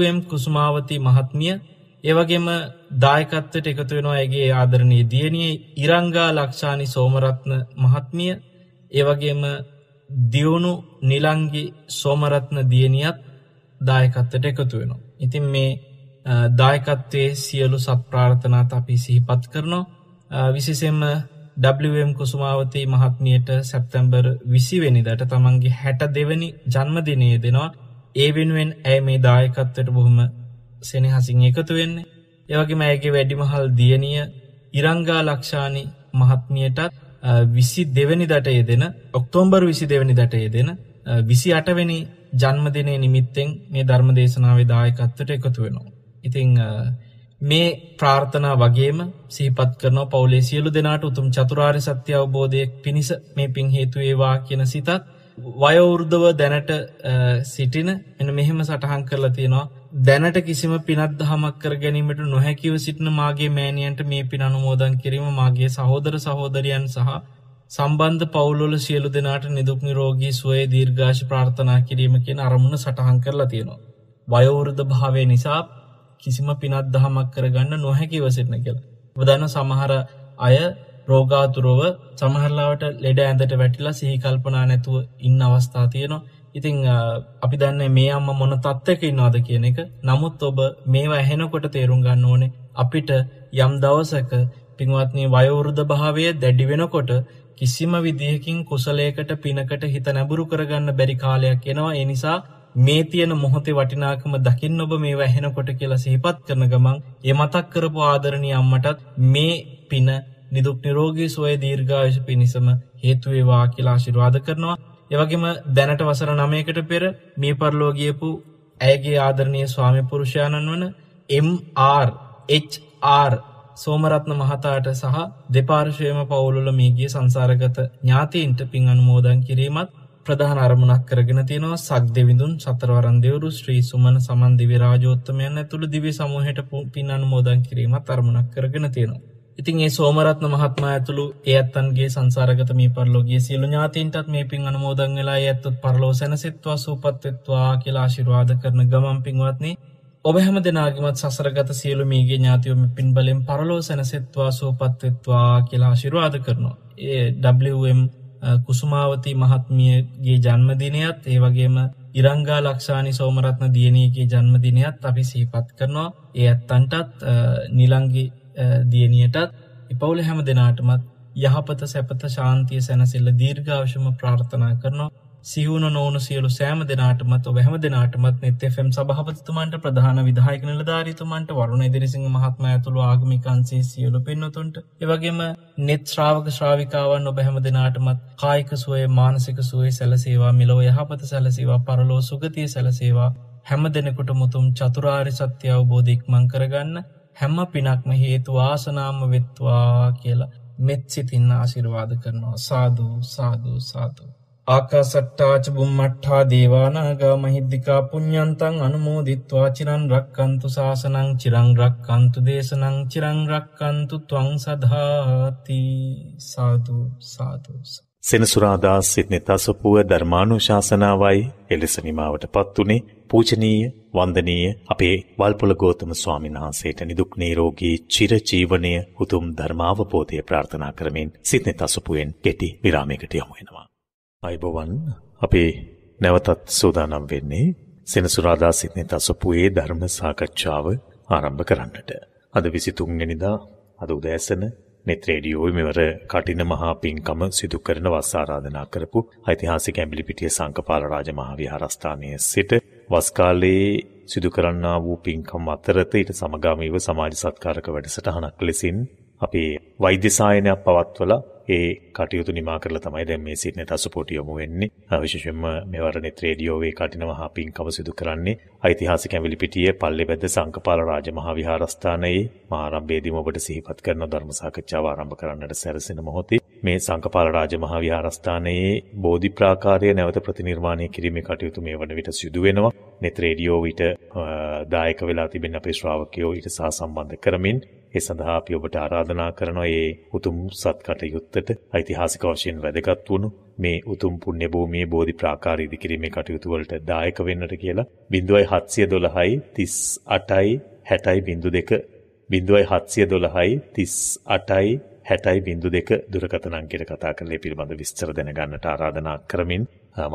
WM කුසුමාවති මහත්මිය ඒවගේම දායකත්වට එකතු වෙනවා ඇගේ ආදරණී දියණිය ඉරංගා ලක්ෂානි සෝමරත්න මහත්මිය ඒවගේම දියුණු නිලංගි සෝමරත්න දියණියත් දායකත්තට එකතු වෙනවා. ඉතින් මේ දායකත්වයේ සියලු සත්ප්‍රාර්ථනාත් අපි සිහිපත් කරනවා විසිසෙම WM කුසුමාවතී මහත්මියයට සැප්තැම්බර් විසිවෙනිදට තමන්ගේ හැට දෙවැනි ජන්මදිනය දෙනවා ඒ වෙනුවෙන් ඇය මේ දායකත්වට බොහොම සෙනහසින් එකතු වෙන්නේ ඒවගේ මෑගේ වැඩිමහල් දියනිය ඉරංගා ලක්ෂානි මහත්මියටත් විසි දෙවැනි දටය දෙන ඔක්තෝම්බර් විසි දෙවැනි දටය දෙන විසි අටවැනි ජන්මදිනේ නිමිත්තෙන් මේ ධර්ම දේශනාවේ දායකත්වයට එකතු වෙනවා. ඉතිං මේ ප්‍රාර්ථනා වගේම සීපත් කරන පවුලේ සියලු දෙනාට උතුම් චතුරාර් සත්‍ය අවබෝධයක් පිණිස මේ පින් හේතුවේවා කියන සිතත් වයවෘර්ධව දැනට සිටින එන මෙහෙම සටහන් කරලා තියෙනවා දැනට කිසිම පිනත් දහමක් කර ගැනීමට නොහැකිව සිටින මාගේ මෑනියන්ට මේ පින අනුමෝදන් කිරීම මාගේ සහෝදර සහෝදරියන් සහ සම්බන්ධ පවුල්ලොල සියලු දෙනාට නිදුක් නිරෝගී සුවය දීර්ඝාශ ප්‍රාර්ථනා කිරීමකින් අරමුණ සටහන් කරලා තියෙනවා. වයවුරුද භාවය නිසා කිසිම පිනත් දහමක් කරගන්න නොහැකිව සිටින කියල. බදන සමහර අය රෝගාතුරෝව සමහරලාවට ලෙඩ ඇඳට වැටිලා සිහිකල්පනා නැතුව ඉන්න අවස්ථා තියෙනවා. ඉතිං අපි දන්න මේ අම්ම මොන තත්වක ඉන්නවාද කියන එක නමුත් ඔබ මේවා ඇහෙනකොට තේරුම් ගන්න ඕනේ අපිට යම් දවසක පින්වත්නී වයවුරුද භාවය දැඩි වෙනකොට කිසිම විදිහකින් කුසලයකට පිනකට හිත නැඹුරු කරගන්න බැරි කාලයක් එනවා. ඒ නිසා මේ තියෙන මොහොතේ වටිනාකම දකින්න ඔබ මේ වැහෙනකොට කියලා සිහිපත් කරන ගමන් ඒ මතක් කරපු ආදරණීය අම්මටත් මේ පින නිදුක් නිරෝගී සුවය දීර්ඝායුෂ පිණිසම හේතු වේවා කියලා ආශිර්වාද කරනවා. ඒ වගේම දැනට වසර 9කට පෙර මේ පරිලෝ ගියපු ඇයගේ ආදරණීය ස්වාමි පුරුෂයාණන් වන M R H R Somaratne මහතාට සහ දෙපාර්ශවයම පවුලොල මේගිය සංසාරගත ඥාතීන්ට පින් අනුමෝදන් කිරීමත් ප්‍රධාන අරමුණක් කරගෙන තියෙනවා සක් දෙවිඳුන් සතරවරන් දෙවරු ශ්‍රී සුමන සමන් දිවි රාජෝත්තමයන් ඇතුළු දිවි සමූහයට පින් අනුමෝදන් කිරීමත් අරමුණක් කරගෙන තියෙනවා. ඉතින් ඒ සෝමරත්න මහත්මයා ඇතුළු ඒ ඇත්තන්ගේ සංසාරගත මේ පරලෝකීය සියලු ඥාතීන්ටත් මේ පින් අනුමෝදන් වෙලා ඒ ඇත්තොත් පරලෝ සැනසෙත්වා සූපත් වෙත්වා කියලා ආශිර්වාද කරන ගමන් පින්වත්නි ඔබ හැම දෙනාගමත් සසරගත සියලු මේගේ ඥාතිවම පින් බලෙන් පරලෝ සැනසෙත්වා සෝපත්වෙත්වා කියලා ආශිරවාද කරනවා. ඒ WM කුසුමාවති මහත්මියගේ ජන්මදිනයත් ඒ වගේම ඉරංගා ලක්ෂානි සෝමරත්න දියණියගේ ජන්මදිනයත් අපි සීපත් කරනවා. ඒ ඇත්තන්ටත් නිලංගි දියණියටත් එපවුල හැම දෙනාටමත් යහපත සැපත ශාන්තිය සැනසෙල්ල දීර්ඝාවශම ප්‍රාර්ථනා කරනවා. සිවුණු නෝනු සියලු සෑම දෙනාටමත් ඔබ හැම දෙනාටමත් net FM සභාපතිතුමන්ට ප්‍රධාන විධායක නිලධාරීතුමන්ට වරුණ ඉදිරිසිංහ මහත්මයා ඇතුළු ආගමිකයන්සේ සියලු පින්වතුන්ට ඒ වගේම net ශ්‍රාවක ශ්‍රාවිකාවන් ඔබ හැම දෙනාටමත් කායික සුවය මානසික සුවය සැලසේවා මෙලොව යහපත සැලසේවා පරලෝ සුගතිය සැලසේවා හැම දෙනෙකුට මුතුම් චතුරාරි සත්‍ය අවබෝධ ඉක්මන් කරගන්න හැම පිනක්ම හේතු ආසනාම වෙත්වා කියලා මෙත් සිතින්න ආශිර්වාද කරනවා සාදු සාදු සාදු ආකාසට්ටාච බුම්මට්ඨා දේවානාගා මහිද්దికා පුඤ්ඤන්තං අනුමෝදිත්වා චිරන් රක්칸තු සාසනං චිරන් රක්칸තු දේශනං චිරන් රක්칸තු ත්වං සදාති සාදු සාදු සෙනසුරාදා සිටනේ තසපුව ධර්මානුශාසනාවයි එලෙස නිමාවටපත් උනේ පූජනීය වන්දනීය අපේ වල්පොල ගෞතම ස්වාමීන් වහන්සේට නිදුක් නිරෝගී චිරජීවනය උතුම් ධර්මාවබෝධය ප්‍රාර්ථනා කරමින් සිටනේ තසපුවෙන් කෙටි විරාමයකට යමු වෙනවා අයිබවන් අපේ නැවතත් සූදානම් වෙන්නේ සෙනසුරාදා සිත්නෙත අසපුයේ ධර්ම සාකච්ඡාව ආරම්භ කරන්නට. අද විසිතුන්ගෙනනිදා අද උදෑසන නෙත්‍රේඩියෝ මෙවර කටින මහා පින්කම සිදු කරන වස් ආරාධනා කරපු ඓතිහාසික ඇඹිලිපිටිය සංකපාල රාජමහා විහාරස්ථානයේ සිට වස් කාලයේ සිදු කරන්නා වූ පින්කම් අතරත ඊට සමගාමීව සමාජ සත්කාරක වැඩසටහනක් ලෙසින් අපේ වෛද්‍ය සායනයක් පවත්වලා ඒ කටයුතු නිමා කරලා තමයි දැන් මේ සිටින තසුපොට යොමු වෙන්නේ. විශේෂයෙන්ම මේ වරණෙත් රේඩියෝවේ කටිනවා හපින්කම සිදු කරන්නේ ඓතිහාසික ඇඹිලි පිටියේ පල්ලෙබැද්ද සංකපාල රාජමහා විහාරස්ථානයේ මාරම්භයේදීම ඔබට සිහිපත් කරන ධර්ම සාකච්ඡාව ආරම්භ කරන්නට සැරසෙන මොහොතේ මේ සංකපාල රාජමහා විහාරස්ථානයේ බෝධි ප්‍රාකාරය නැවත ප්‍රතිනිර්මාණය කිරීමේ කටයුතු මේ වන විට සිදු වෙනවා. net radio විට දායක වෙලා තිබෙන අපේ ශ්‍රාවකයෝ ඊට සහ සම්බන්ධ කරමින් ඒ සඳහා අපි ඔබට ආරාධනා කරනවා මේ උතුම් සත්කටයුත්තට ඓතිහාසික වශයෙන් වැදගත් වුණු මේ උතුම් පුණ්‍ය භූමියේ බෝධි ප්‍රාකාර ඉදිකිරීමේ කටයුතු වලට දායක වෙන්නට කියලා 0712යි 38යි 60.2 0712යි 38යි 60.2 දුරකථන අංකයට කතා කරලා පිළිබඳ විස්තර දැනගන්නට ආරාධනා කරමින්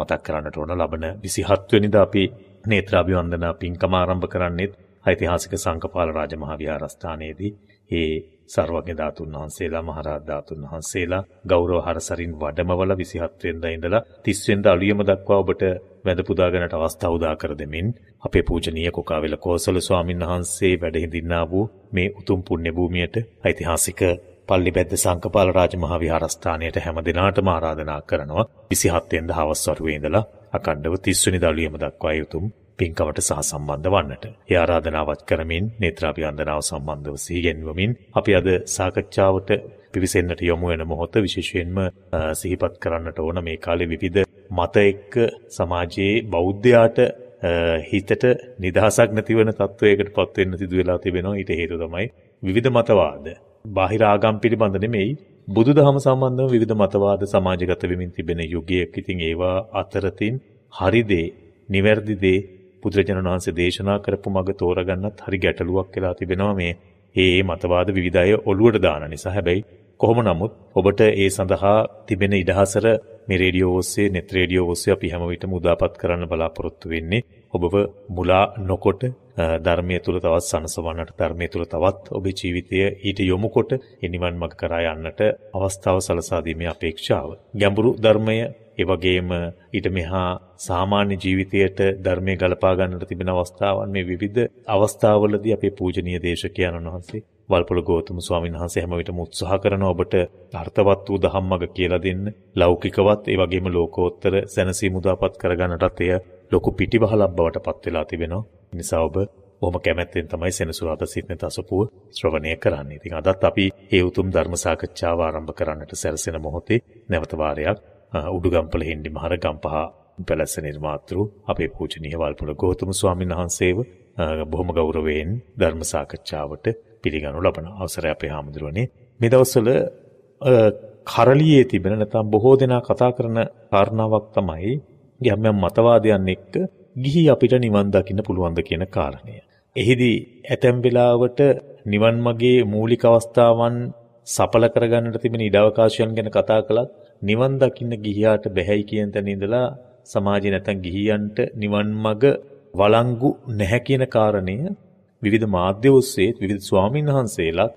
මතක් කරන්නට ඕන ලබන 27 වෙනිදා අපි නේත්‍රාභිවන්දනා පින්කම ආරම්භ කරන්නේත් ඓතිහාසික සංකපාල රාජමහා විහාරස්ථානයේදී ඒ සර්වඥ ධාතුන් වහන්සේලා මහරහත් ධාතුන් වහන්සේලා ගෞරව හරසරින් වඩමවල 27 වෙනිදා ඉඳලා 30 වෙනිදා අලුයම දක්වා ඔබට වැඳ පුදා ගන්නට අවස්ථාව උදා කර දෙමින් අපේ පූජනීය කොකාවිල කෝසල ස්වාමින් වහන්සේ වැඩ හිඳින්නා වූ මේ උතුම් පුණ්‍ය භූමියට ඓතිහාසික පල්ලිබැද්ද සංකපාල රාජමහා විහාරස්ථානයට හැම දිනාටම ආරාධනා කරනවා 27 වෙනිදා හවස් වරුවේ ඉඳලා අකණ්ඩව 30 වෙනිදා අලුයම දක්වා යුතුම් පින්කමට සහ සම්බන්ධ වන්නට. ඒ ආරාධනාවත් කරමින් නේත්‍රාභි වන්දනාව සම්බන්ධව සිහිගෙන්වමින් අපි අද සාකච්ඡාවට පිවිසෙන්නට යොමු වෙන මොහොත විශේෂයෙන්ම සිහිපත් කරන්නට ඕන මේ කාලේ විවිධ මත එක්ක සමාජයේ බෞද්ධයාට හිතට නිදහසක් නැති වෙන තත්වයකට පත් වෙන්න සිදු වෙලා තිබෙනවා ඊට හේතුව තමයි විවිධ මතවාද බාහිර ආගම් පිළිබඳ නෙමෙයි බුදුදහම සම්බන්ධව විවිධ මතවාද සමාජගත වෙමින් තිබෙන යුගයක ඉතින් ඒවා අතරතින් හරි දේ නිවැරදි දේ බුදුරජාණන් වහන්සේ දේශනා කරපු මඟ තෝරගන්නත් හරි ගැටලුවක් වෙලා තිබෙනවා මේ ඒ මතවාද විවිධය ඔලුවට දාන නිසා. හැබැයි කොහොම නමුත් ඔබට ඒ සඳහා තිබෙන ඉඩහසර මේ රේඩියෝ ඔස්සේ net රේඩියෝ ඔස්සේ අපි හැම විටම උදාපත් කරන්න බලාපොරොත්තු වෙන්නේ. ඔබව මුලා නොකොට ධර්මයේ තුල තවත් සනසවන්නට ධර්මයේ තුල තවත් ඔබේ ජීවිතය ඊට යොමුකොට එනිවන් මඟ කරා යන්නට අවස්ථාව සලසා දීමේ අපේක්ෂාව. ගැඹුරු ධර්මය ඒ වගේම ඊට මෙහා සාමාන්‍ය ජීවිතයට ධර්මයේ ගලපා ගන්නට තිබෙන අවස්ථාවන් මේ විවිධ අවස්ථාවලදී අපේ පූජනීය දේශකයන්න් වහන්සේ වල්පොළ ගෞතම ස්වාමීන් වහන්සේ හැම විටම උත්සාහ කරන ඔබට අර්ථවත් වූ ධම්මග කියලා දෙන්න ලෞකිකවත් ඒ වගේම ලෝකෝත්තර සැනසීම උදාපත් කරගන්නටත් එය ලොකු පිටිවහලක් බවට පත් වෙලා තිබෙනවා. නිසා ඔබ බොහොම කැමැත්තෙන් තමයි සෙනසුරාදා සිටින තසපුව ශ්‍රවණය කරන්නේ. ඉතින් අදත් අපි මේ උතුම් ධර්ම සාකච්ඡාව ආරම්භ කරන්නට සැරසෙන මොහොතේ නැවත වාරයක් උඩුගම්පල හෙන්ඩි මහරගම්පහ පැලැස්ස නිර්මාතෘ අපේ පූජනීය වල්පොල ගෞතම ස්වාමීන් වහන්සේව බොහොම ගෞරවයෙන් ධර්ම සාකච්ඡාවට පිළිගනු ලබන අවසරය අපේ හාමුදුරුවනේ මේ දවස්වල කරලියේ තිබෙන නැත්නම් බොහෝ දෙනා කතා කරන කාරණාවක් තමයි යම් යම් මතවාදයන් එක්ක ගිහි අපිට නිවන් දකින්න පුළුවන්ද කියන කාරණය. එහිදී ඇතැම් වෙලාවට නිවන් මගේ මූලික අවස්ථාවන් සඵල කරගන්නට තිබෙන ඉඩ අවකාශයන් ගැන කතා කළත් නිවන් දකින්න ගිහියාට බැහැයි කියන තැන ඉඳලා සමාජේ නැත්නම් ගිහියන්ට නිවන් මඟ වළංගු නැහැ කියන කාරණය විවිධ මාධ්‍ය ඔස්සේ විවිධ ස්වාමීන් වහන්සේලා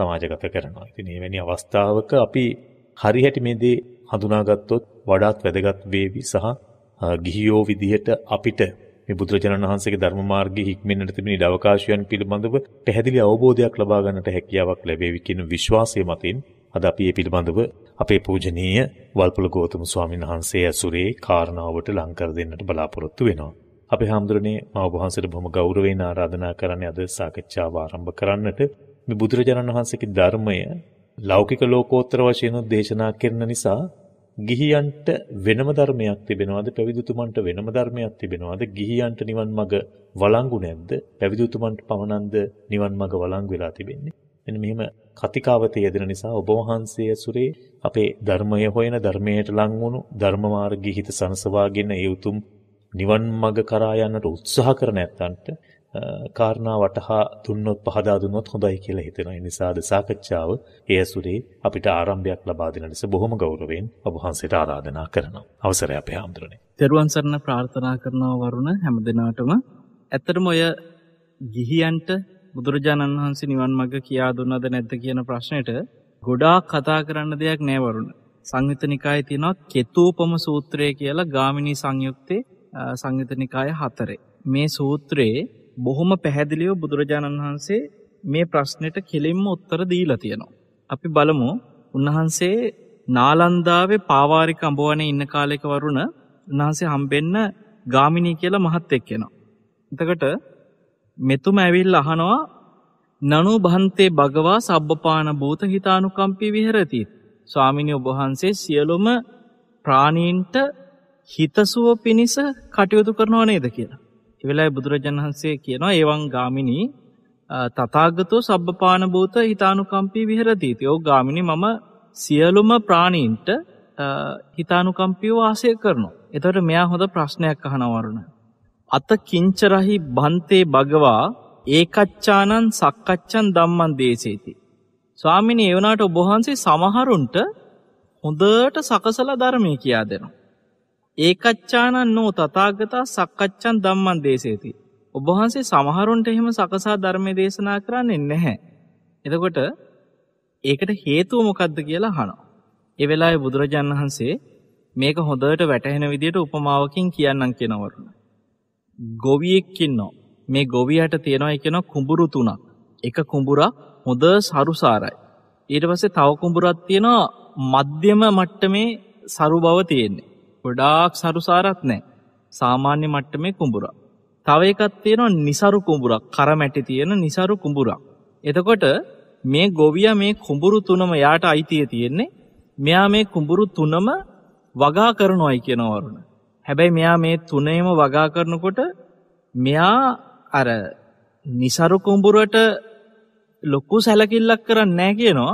සමාජගත කරනවා. ඉතින් මේ වැනි අවස්ථාවක අපි හරිහැටි මේ දේ හඳුනාගත්තොත් වඩාත් වැදගත් වේවි සහ ගිහියෝ විදිහට අපිට මේ බුදුරජාණන් වහන්සේගේ ධර්ම මාර්ගයේ හික්මෙන්නට තිබෙන ඉඩ අවකාශයන් පිළිබඳව පැහැදිලි අවබෝධයක් ලබා ගන්නට හැකියාවක් ලැබේවි කියන විශ්වාසය මතින් අද අපි මේ පිළිබඳව අපේ පූජනීය වල්පොල ගෞතම ස්වාමීන් වහන්සේ ඇසුරේ කාරණාවට ලං කර දෙන්නට බලාපොරොත්තු වෙනවා. අපේ හැඳුරනේ මා ඔබ වහන්සේට බොහොම ගෞරවයෙන් ආරාධනා කරන්නේ අද සාකච්ඡාව ආරම්භ කරන්නට මේ බුදුරජාණන් වහන්සේගේ ධර්මය ලෞකික ලෝකෝත්තර වශයෙන් දේශනා කරන නිසා ගිහියන්ට වෙනම ධර්මයක් තිබෙනවද පැවිදිතුමන්ට වෙනම ධර්මයක් තිබෙනවද ගිහියන්ට නිවන් මඟ වළංගු නැද්ද පැවිදිතුමන්ට පමණන්ද නිවන් මඟ වළංගු වෙලා තිබෙන්නේ එන්න මෙහෙම කතිකාවතේ යෙදෙන නිසා ඔබ වහන්සේ ඇසුරේ අපේ ධර්මය හොයන ධර්මයට ලං වුණු ධර්ම මාර්ගයේ හිත සනසවාගෙන ඒ උතුම් නිවන් මඟ කරා යන්නට උත්සාහ කරන ඇත්තන්ට කාරණා වටහා දුන්නොත් පහදා දුන්නොත් හොඳයි කියලා හිතෙනවා. ඒ නිසාද සාකච්ඡාව ඒ ඇසුරේ අපිට ආරම්භයක් ලබා දෙන නිසා බොහොම ගෞරවයෙන් ඔබ වහන්සේට ආරාධනා කරනවා. අවසරය අපේ ආම්දරණේ. දරුවන් සරණ ප්‍රාර්ථනා කරනවා වරුණ හැමදෙනාටම. ඇත්තටම ඔය ගිහියන්ට බුදුරජාණන් වහන්සේ නිවන් මඟ කියා දුන්නද නැද්ද කියන ප්‍රශ්නයට ගොඩාක් කතා කරන්න දෙයක් නෑ වරුණ. සංයුත නිකායේ තියෙනවා කෙතූපම සූත්‍රය කියලා ගාමිණී සංයුක්තේ සංයුත නිකාය හතරේ. මේ සූත්‍රයේ බොහොම පැහැදිලිව බුදුරජාණන් වහන්සේ මේ ප්‍රශ්නෙට කෙලින්ම උත්තර දීලා තියෙනවා. අපි බලමු උන්වහන්සේ නාලන්දාවේ පාවාරික අඹවනේ ඉන්න කාලයක වරුණ උන්වහන්සේ හම්බෙන්න ගාමිණී කියලා මහත් එක්කෙනවා. එතකොට මෙතුම ඇවිල් අහනවා නනු භන්තේ භගවා සබ්බපාන භූත හිතානුකම්පි විහරති. ස්වාමිනි ඔබහන්සේ සියලුම ප්‍රාණීන්ට හිතසුව පිණිස කටයුතු කරනව නේද කියලා. එවෙලායි බුදුරජන් වහන්සේ කියනවා ඒවන් ගාමිණී තතාගතෝ සබ්භපාන භූත හිතානුකම්පී විහරදීති යෝ ගාමිණි මම සියලුම ප්‍රාණීන්ට හිතානුකම්පියෝ වාසය කරනවා. එතට මෙයා හොඳ ප්‍රශ්නයක් අහනවරුණ. අත කිංචරහි බන්තේ භගවා ඒකච්ඡානං සක්කච්ඡන් ධම්මං දේසේති. ස්වාමිනේ ඒ වුණාට ඔබ වහන්සේ සමහරුන්ට හොඳට සකසලා ධර්මයේ කියා දෙනවා. ඒකච්ඡානං නෝ තථාගතා සක්කච්ඡන් ධම්මං දේසේති. ඔබ වහන්සේ සමහරුන්ට එහෙම සකසා ධර්මයේ දේශනා කරන්නේ නැහැ. එතකොට ඒකට හේතුව මොකද්ද කියලා අහනවා. ඒ වෙලාවේ බුදුරජාණන් වහන්සේ මේක හොඳට වැටහෙන විදියට උපමාවකින් කියන්නම් කියනවලු. ගොවියෙක් ඉන්නවා. මේ ගොවියට තියෙනවා එකෙන කුඹුරු තුනක්. එක කුඹුරක් හොඳ සරුසාරයි. ඊට පස්සේ තව කුඹුරක් තියෙනවා මධ්‍යම මට්ටමේ සරු බව තියෙන්නේ. ගොඩාක් සරුසාරත් නෑ. සාමාන්‍ය මට්ටමේ කුඹුරක්. තව එකක් තියෙනවා નિසරු කුඹුරක්. කරමැටි තියෙන નિසරු කුඹුරක්. එතකොට මේ ගොවියා මේ කුඹුරු තුනම යාට අයිතිය තියෙන්නේ. මෙයා මේ කුඹුරු තුනම වගා කරනවායි කියනවරුණ. හැබැයි මෙයා මේ තුනේම වගා කරනකොට මෙයා අර નિසරු කුඹුරට ලොකු සැලකිල්ලක් කරන්නේ නැහැ කියනවා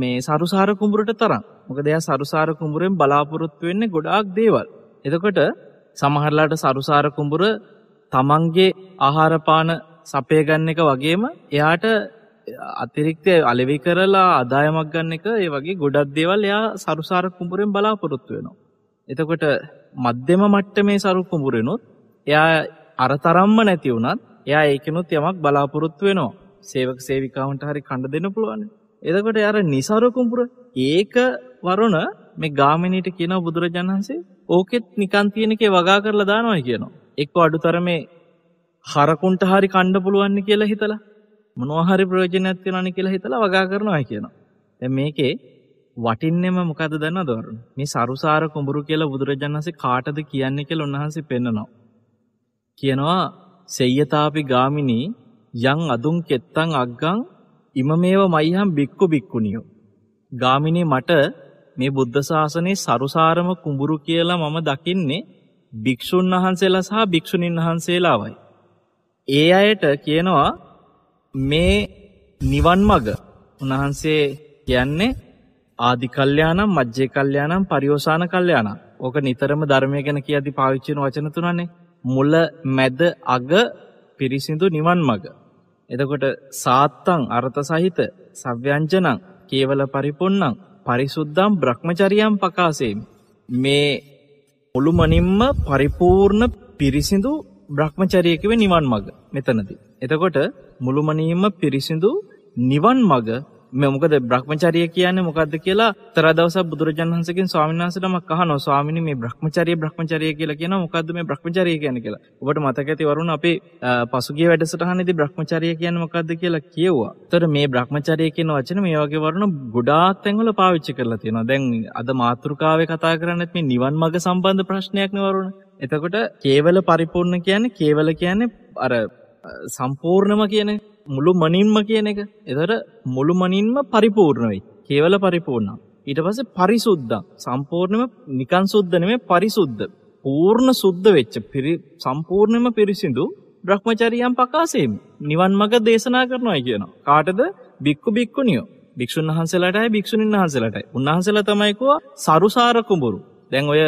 මේ සරුසාර කුඹුරට තරම්. මොකද එයා සරුසාර කුඹුරෙන් බලාපොරොත්තු වෙන්නේ ගොඩාක් දේවල්. එතකොට සමහරලාට සරුසාර කුඹුර තමන්ගේ ආහාර පාන සපය ගන්න එක වගේම එයාට අතිරික්තය අලෙවි කරලා ආදායමක් ගන්න එක ඒ වගේ ගොඩක් දේවල් එයා සරුසාර කුඹුරෙන් බලාපොරොත්තු වෙනවා. එතකොට මධ්‍යම මට්ටමේ සරු කුඹුරෙනුත් එයා අර තරම්ම නැති වුණත් එයා ඒකෙනුත් යමක් බලාපොරොත්තු වෙනවා. සේවක සේවිකාවන්ට හරි කණ්ඩ දෙන්න පුළුවන්. එතකොට අර નિසරු කුඹුර ඒක වරුණ මේ ගාමිණීට කියනවා බුදුරජාණන් වහන්සේ ඕකෙත් නිකන් තියෙනකේ වගා කරලා දානවා කියනවා. එක්ක අඩුතරමේ හරකුන්ට හරි කණ්ඩ පුළුවන් කියලා හිතලා මොනවා හරි ප්‍රයෝජනයක් වෙනවනේ කියලා හිතලා වගා කරනවා කියනවා. දැන් මේකේ වටින්නෙම මොකද දන්න දොරුන් මේ සරුසාර කුඹුරු කියලා බුදුරජාණන්සේ කාටද කියන්නේ කියලා උන්වහන්සේ පෙන්නනවා. කියනවා සෙය්‍යතාපි ගාමිනී යං අදුම් කෙත්තං අග්ගං ඉම මේව මයිහම් බික්කු බික්කුණියෝ. ගාමිනී මට මේ බුද්ධ ශාසනයේ සරුසාරම කුඹුරු කියලා මම දකින්නේ භික්ෂුන් වහන්සේලා සහ භික්ෂුණීන් වහන්සේලාවයි. ඒ අයට කියනවා මේ නිවන් මග උන්වහන්සේ කියන්නේ ආදි කල්යාණම් මජ්ජේ කල්යාණම් පරිෝසాన කල්යාණම්. ඕක නිතරම ධර්මය ගැන කියද්දි පාවිච්චි වෙන වචන තුනනේ. මුල, මැද, අග පිරිසිදු නිවන් මඟ. එතකොට සාත්තං අර්ථ සහිත සව්‍යංජනං කේවල පරිපොන්නං පරිසුද්ධම් බ්‍රහ්මචරියම් පකාසේමි. මේ මුළුමනින්ම පරිපූර්ණ පිරිසිදු බ්‍රහ්මචරියකව නිවන් මඟ මෙතනදී. එතකොට මුළුමනින්ම පිරිසිදු නිවන් මඟ මේ මොකද බ්‍රහ්මචරිය කියන්නේ මොකක්ද කියලා තර දවසක් බුදුරජාණන් වහන්සේගෙන් ස්වාමීන් වහන්සේට මම අහනවා ස්වාමීනි මේ බ්‍රහ්මචරිය බ්‍රහ්මචරිය කියලා කියනවා මොකද්ද මේ බ්‍රහ්මචරිය කියන්නේ කියලා. ඔබට මතක ඇති වරුණ අපේ පසුගිය වැඩසටහනේදී බ්‍රහ්මචරිය කියන්නේ මොකද්ද කියලා කියුවා. ඒතර මේ බ්‍රහ්මචරිය කියන වචනේ මේ වගේ වරුණ ගොඩාක් තැන්වල පාවිච්චි කරලා තියෙනවා. දැන් අද මාතෘකාවේ කතා කරන්නේ මේ නිවන් මඟ සම්බන්ධ ප්‍රශ්නයක් නේ වරුණ. එතකොට කේවල පරිපූර්ණ කියන්නේ කේවල කියන්නේ අර සම්පූර්ණම කියන්නේ මුළු මනින්ම කියන එක එතට මුළු මනින්ම පරිපූර්ණයි කේවල පරිපූර්ණ ඊට පස පරිසුද්ධ සම්පූර්ණම නිකන් සුද්ධනමේ පරිසුද්ධ පූර්ණ සුද්ධ වෙච්ච පිරි සම්පූර්ණයම පිරිසිදු බ්‍රහ්මචරියම් පකාසේම් නිවන් මග දේශනා කරනවායි කියන කාටද බික්කු බික්කුණියෝ භික්ෂන් වහන්සලටයි භික්ෂුණන් වහන්සලටයි උන්හන්සල තමයිකවා සරුසාරකුඹුරු දැන් ඔය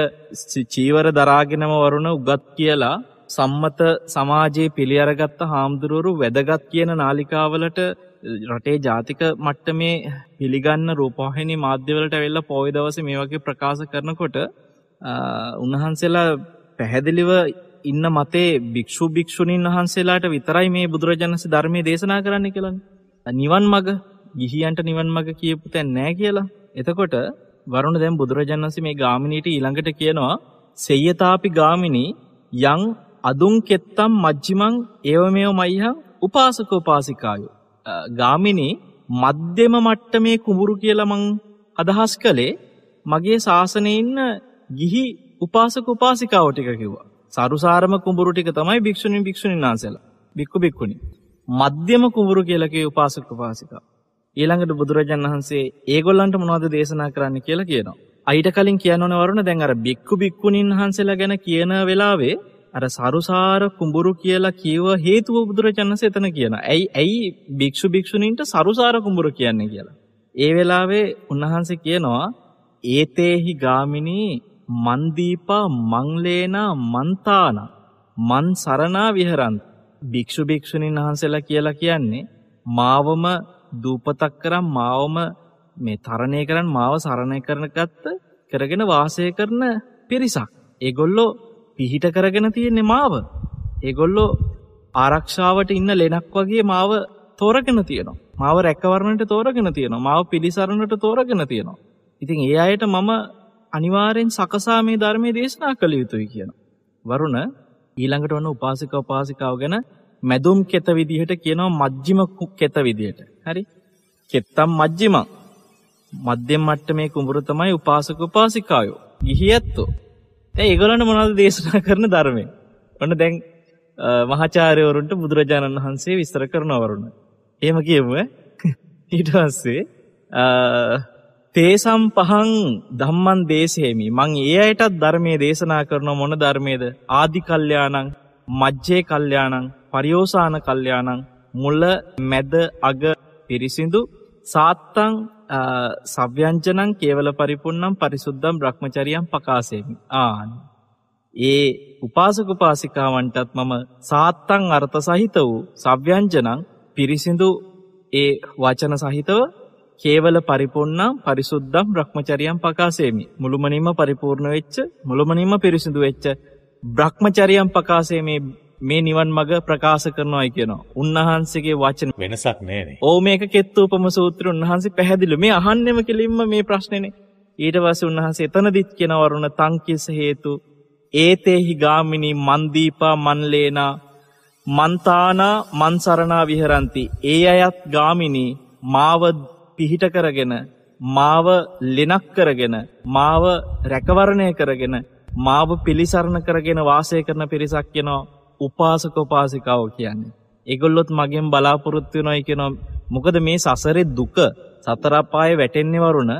චීවර දරාගෙනම වරුණ උගත් කියලා සම්මත සමාජයේ පිළි අරගත්ත හාමුදුරුවරු වැදගත් කියන නාලිකාවලට රටේ ජාතික මට්ටමේ පිළිගන්න රූපවාහිනී මාධ්‍යවලට ඇවිල්ලා පොය දවසේ මේ වගේ ප්‍රකාශ කරනකොට උන්වහන්සේලා පැහැදිලිව ඉන්න මතේ භික්ෂු භික්ෂුණීන් වහන්සේලාට විතරයි මේ බුදුරජාණන්සේ ධර්මයේ දේශනා කරන්න කියලානේ. නිවන් මග ගිහියන්ට නිවන් මග කියපු තැන් නැහැ කියලා. එතකොට වරුණ දැන් බුදුරජාණන්සේ මේ ගාමිණීට ඊළඟට කියනවා සෙය්‍යතාපි ගාමිණී යං අදුන් කෙත්තම් මජ්ජිමං ඒවමයෝ මයිහං උපාසකෝපාසිකායෝ. ගාමිණී මධ්‍යම මට්ටමේ කුඹුරු කියලා මං අදහස් කළේ මගේ ශාසනයේ ඉන්න ගිහි උපාසක උපාසිකාව ටික කිව්වා. සරුසාරම කුඹුරු ටික තමයි භික්ෂුණීන් භික්ෂුණීන් වහන්සේලා. බික්කු බික්කුණි. මධ්‍යම කුඹුරු කියලා කියේ උපාසක උපාසිකා. ඊළඟට බුදුරජාණන් වහන්සේ ඒගොල්ලන්ට මොනවද දේශනා කරන්න කියලා කියනවා. අයිට කලින් කියනවන වරුණ දැන් අර බික්කු බික්කුණීන් වහන්සේලා ගැන කියන වෙලාවේ අර සරුසාර කුඹුරු කියලා කියව හේතුව බුදුරජාණන්සේ එතන කියන. ඇයි ඇයි භික්ෂු භික්ෂුණීන්ට සරුසාර කුඹුරු කියන්නේ කියලා. ඒ වෙලාවේ උන්වහන්සේ කියනවා ඒතේහි ගාමිනී මන්දීපා මංලේනා මන්තාන මන් සරණා විහරන්ත භික්ෂු භික්ෂුණීන් වහන්සේලා කියලා කියන්නේ මාවම දූපතක් කරන් මාවම මේ තරණය කරන් මාව සරණය කරන ගත්ත කරගෙන වාසය කරන පිරිසක්. ඒගොල්ලෝ පිහිට කරගෙන තියෙන්නේ මාව. ඒගොල්ලෝ ආරක්ෂාවට ඉන්න ලෙනක් වගේ මාව තෝරගෙන තියෙනවා. මාව රැකවරණට තෝරගෙන තියෙනවා. මාව පිළිසරණට තෝරගෙන තියෙනවා. ඉතින් ඒ අයට මම අනිවාරයෙන් සකසා මේ ධර්මය දේශනා කළ යුතුයි කියන. වරුණ ඊළඟට වන්න උපාසික උපාසිකාව ගැන මැදුම් කෙත විදිහට කියනවා මජ්ජිම කෙත විදිහට. හරි කෙත්තම් මජ්ජිමක්. මධ්‍යම් මට්ටමේ කුඹුර තමයි උපාසක උපාසිකායෝ. ගිහි ඇත්තෝ ඒගොලන්න මොනද දේශනා කරන ධර්මය. ඔන්න දැන් මහාචාරයවරුන්ට බුදුරජාණන් වහන්සේ විස්තර කරනවරුන්න. ඒම කියමුව ඊටවස්සේ තේසම් පහන් දම්මන් දේශයමි මං ඒ අයටත් ධර්මය දේශනා කරන මොන ධර්මයද ආදි කල්්‍යයානං මජ්ජේ කල්්‍යයානං පරියෝසාන කල්්‍යයානං මුල මැද අග පිරිසිදු සාත්තං සව්‍යංචනං කේවල පරිපුන්නම් පරිසුද්දම් බ්‍රහ්මචරියම් පකාසේමි ආන්. ඒ උපාසකුපාසිකාවන්ටත් මම සාත්තං අර්ථ සහිත වූ සව්‍යංජනං පිරිසිඳු ඒ වචන සහිතව කේවල පරිපුන්නම් පරිසුද්දම් බ්‍රහ්මචරියම් පකාසේමි මුළුමනින්ම පරිපූර්ණ වෙච්ච මුළුමනින්ම පිරිසිදු වෙච්ච බ්‍රහ්මචරියම් පකාසේ මේ මේ නිවන් මඟ ප්‍රකාශ කරනවායි කියනවා. උන්වහන්සේගේ වචන වෙනසක් නෑනේ. ඔව් මේක කෙත්තුපම සූත්‍රය උන්වහන්සේ පැහැදිලි. මේ අහන්නෙම කෙලින්ම මේ ප්‍රශ්නේනේ. ඊට පස්සේ උන්වහන්සේ එතනදිත් කියන වරුණ තංකිස හේතු ඒතේහි ගාමිණී මන්දීපා මන්ලේනා මන්තානා මන්සරණා විහරන්ති ඒ අයත් ගාමිණී මාව පිහිට කරගෙන මාව ලෙනක් කරගෙන මාව රැකවරණය කරගෙන මාව පිළිසරණ කරගෙන වාසය කරන පිරිසක් කෙනවා උපාසක උපාසිකාව කියන්නේ. ඒගොල්ලොත් මගෙන් බලාපොරොත්තු වෙනයි කියනවා. මොකද මේ සසරේ දුක සතරපාය වැටෙන්නේ වරුණ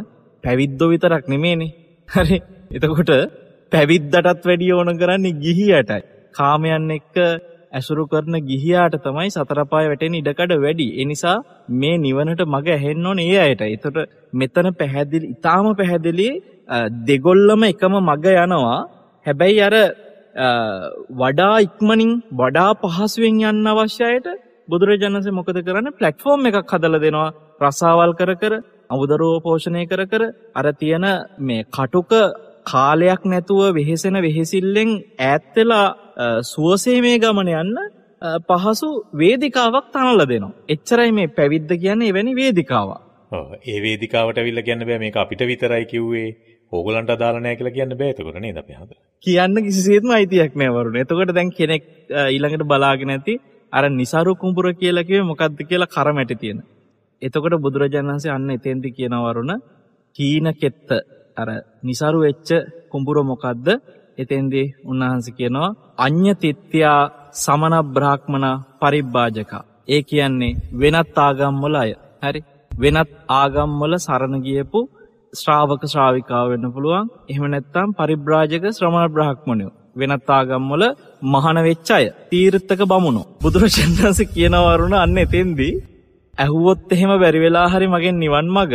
පැවිද්දෝ විතරක් නෙමේනේ. හරි. එතකොට පැවිද්දටත් වැඩිය ඕන කරන්නේ ගිහියටයි. කාමයන් එක්ක ඇසුරු කරන ගිහියාට තමයි සතරපාය වැටෙන ඉඩකඩ වැඩි. ඒ නිසා මේ නිවනට මග ඇහෙන්න ඕනේ ඒ අයට. ඒතර මෙතන පැහැදිලි ඊටාම පැහැදිලි දෙගොල්ලම එකම මග යනවා. හැබැයි අර වඩා ඉක්මනින් වඩා පහසුවෙන් යන්න අවශ්‍යයට බුදුරජාණන්සේ මොකද කරන්න ප්ලට්ෆෝර්ම් එකක් හදල දෙනවා රසාවල් කර කර අවුදරෝ පෝෂණය කර කර අර තියෙන මේ කටුක කාලයක් නැතුව වෙහෙසෙන වෙහෙසිල්ලෙන් ඈත්වෙලා සුවසේ මේ ගමන යන්න පහසු වේදිකාවක් තනල දෙනවා. එච්චරයි මේ පැවිද්ද කියන්නේ එවැනි වේදිකාවක්. ඒ වේදිකාවට විල්ල කියන්න බෑ මේක අපිට විතරයි කිව්වේ. ඕගලන්ට අදාළ නෑ කියලා කියන්න බෑ එතකොට නේද අපි හදලා. කියන්න කිසිසේත්ම අයිතියක් නෑ වරුණ එතකොට දැන් කෙනෙක් ඊළඟට බලාගෙන ඇති අර නිසාරු කුඹුර කියලකිවේ මොකක්ද කියලා කරමැටි තියෙන. එතකොට බුදුරජාණන්සේ අන්න එතෙන්ති කියනවරුණ කීන කෙත්ත අර නිසරු වෙච්ච කුඹුර මොකක්ද එතෙන්දී උන්වහන්සේ කියනවා අඤ්ඤ තිත්‍යා සමන බ්‍රාහ්මණ පරිබ්බාජක. ඒ කියන්නේ වෙනත් ආගම්වල අය. හරි. වෙනත් ආගම්වල සරණ ගියපු ශ්‍රාවක ශ්‍රාවිකාව වෙන්න පුළුවන් එහෙම නැත්නම් පරිබ්‍රාජක ශ්‍රමණ බ්‍රහ්මණයෝ වෙනත් ආගම්වල මහාන වෙච්ච අය තීර්ථක බමුණෝ බුදුරජාණන් වහන්සේ කියනවරුණ අන්න එතෙන්දී ඇහුවොත් එහෙම බැරි වෙලා හරි මගෙන් නිවන් මඟ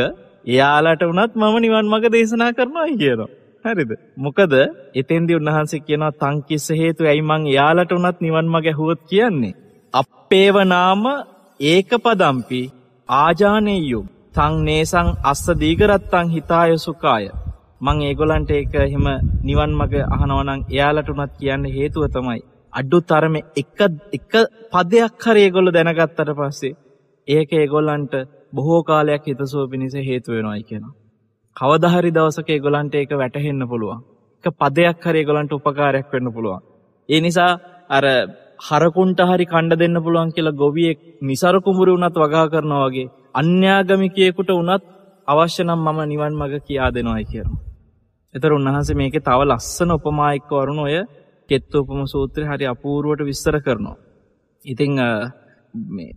එයාලට වුණත් මම නිවන් මඟ දේශනා කරනවා කියනවා හරිද මොකද එතෙන්දී උන්වහන්සේ කියනවා තං කිස්ස හේතු ඇයි මං එයාලට වුණත් නිවන් මඟ ඇහුවොත් කියන්නේ අපේව නාම ඒකපදම්පි ආජානෙයෝ තං නේසං අස්ස දීගරත්තං හිතාය සුකාය මං ඒගොලන්ට ඒක එහෙම නිවන් මග අහනවනම් එයාලට උනත් කියන්න හේතුව තමයි අඩු තරම එක එක පදයක් හරි ඒගොල්ල දැනගත්තට පස්සේ ඒක ඒගොල්ලන්ට බොහෝ කාලයක් හිතසුව පිණිස හේතු වෙනවායි කියනවා කවදාහරි දවසක ඒගොල්ලන්ට ඒක වැටහෙන්න පුළුවන් එක පදයක් හරි ඒගොල්ලන්ට උපකාරයක් වෙන්න පුළුවන් ඒ නිසා අර හරකුන්ට හරි කණ්ඩ දෙන්න පුළුවන් කියලා ගොවියෙක් නිසරු කුඹුරු වුණත් වගා කරනවා වගේ අන්‍යාගමිකයෙකුට වුණත් අවශ්‍ය නම් මම නිවන් මඟ කියා දෙනවායි කියනවා. එතර උන්වහන්සේ මේකේ තව ලස්සන උපමා එක්ක වරුණ ඔය කෙත්තෝපම සූත්‍රය හරි අපූර්වට විස්තර කරනවා. ඉතින්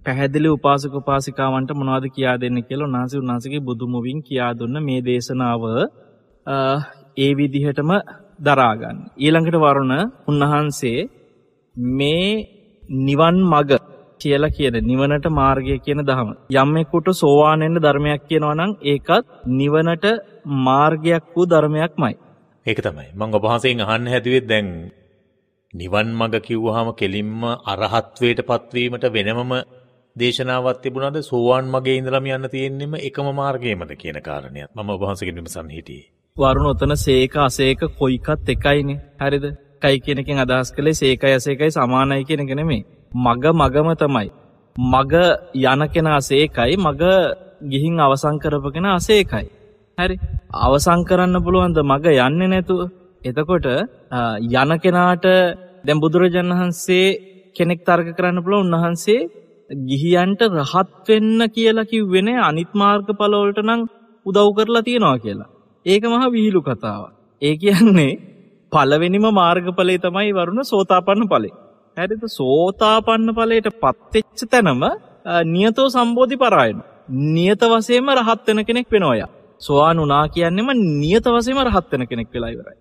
පැහැදිලි උපාසක උපාසිකාවන්ට මොනවද කියා දෙන්න කියලා උන්වහන්සේ උන්වහන්සේගේ බුදුමුවින් කියා දුන්න මේ දේශනාව ඒ විදිහටම දරාගන්න. ඊළඟට වරුණ උන්වහන්සේ මේ නිවන් මග කියලා කියන නිවනට මාර්ගය කියන දහම. යම්මෙකුට සෝවාන් වෙන්න ධර්මයක් කියනවා නම් ඒකත් නිවනට මාර්ගයක් වූ ධර්මයක්මයි. ඒක තමයි. මම ඔබ වහන්සේගෙන් අහන්න හැදුවේ දැන් නිවන් මඟ කිව්වහම කෙලින්ම අරහත්වයට පත්වීමට වෙනමම දේශනාවක් තිබුණාද සෝවාන් මගේ ඉඳලාම යන්න තියෙන්නෙම එකම මාර්ගයමද කියන කාරණයක්. මම ඔබ වහන්සේගෙන් විමසන් හිටියේ. වරුණ ඔතන සේක අසේක කොයිකත් එකයිනේ. හරිද? එකයි කියන එකෙන් අදහස් කළේ සේකයි අසේකයි සමානයි කියන එක නෙමෙයි. මග මගම තමයි. මග යන කෙනා සේකයි මග ගිහින් අවසංකරප කෙන අසේකයි. හැරි අවසංකරන්න පුළුවන්ද මග යන්න නැතුව එතකොට යන කෙනාට දැම් බුදුරජන් වහන්සේ කෙනෙක් තර්ග කරන්න පුළ උන්වහන්සේ ගිහියන්ට රහත්වෙන්න කියලා කිව්වෙන අනිත් මාර්ග පලවලට නං උදව් කරලා තියෙනවා කියලා. ඒක මහා විහිලු කතාව. ඒ කියන්නේ පලවෙනිම මාර්ගඵලේ තමයි වරුණ සෝතාපන්න පලේ. හරිද සෝතාපන්න ඵලයට පත්වෙච්ච තැනම නියතෝ සම්බෝධි පරායන. නියත වසේම රහත් වෙන කෙනෙක් වෙනෝය. ස්වාන් වනා කියන්නෙම නියත වසේම රහත් වෙන කෙනෙක් වෙලා ඉවරයි.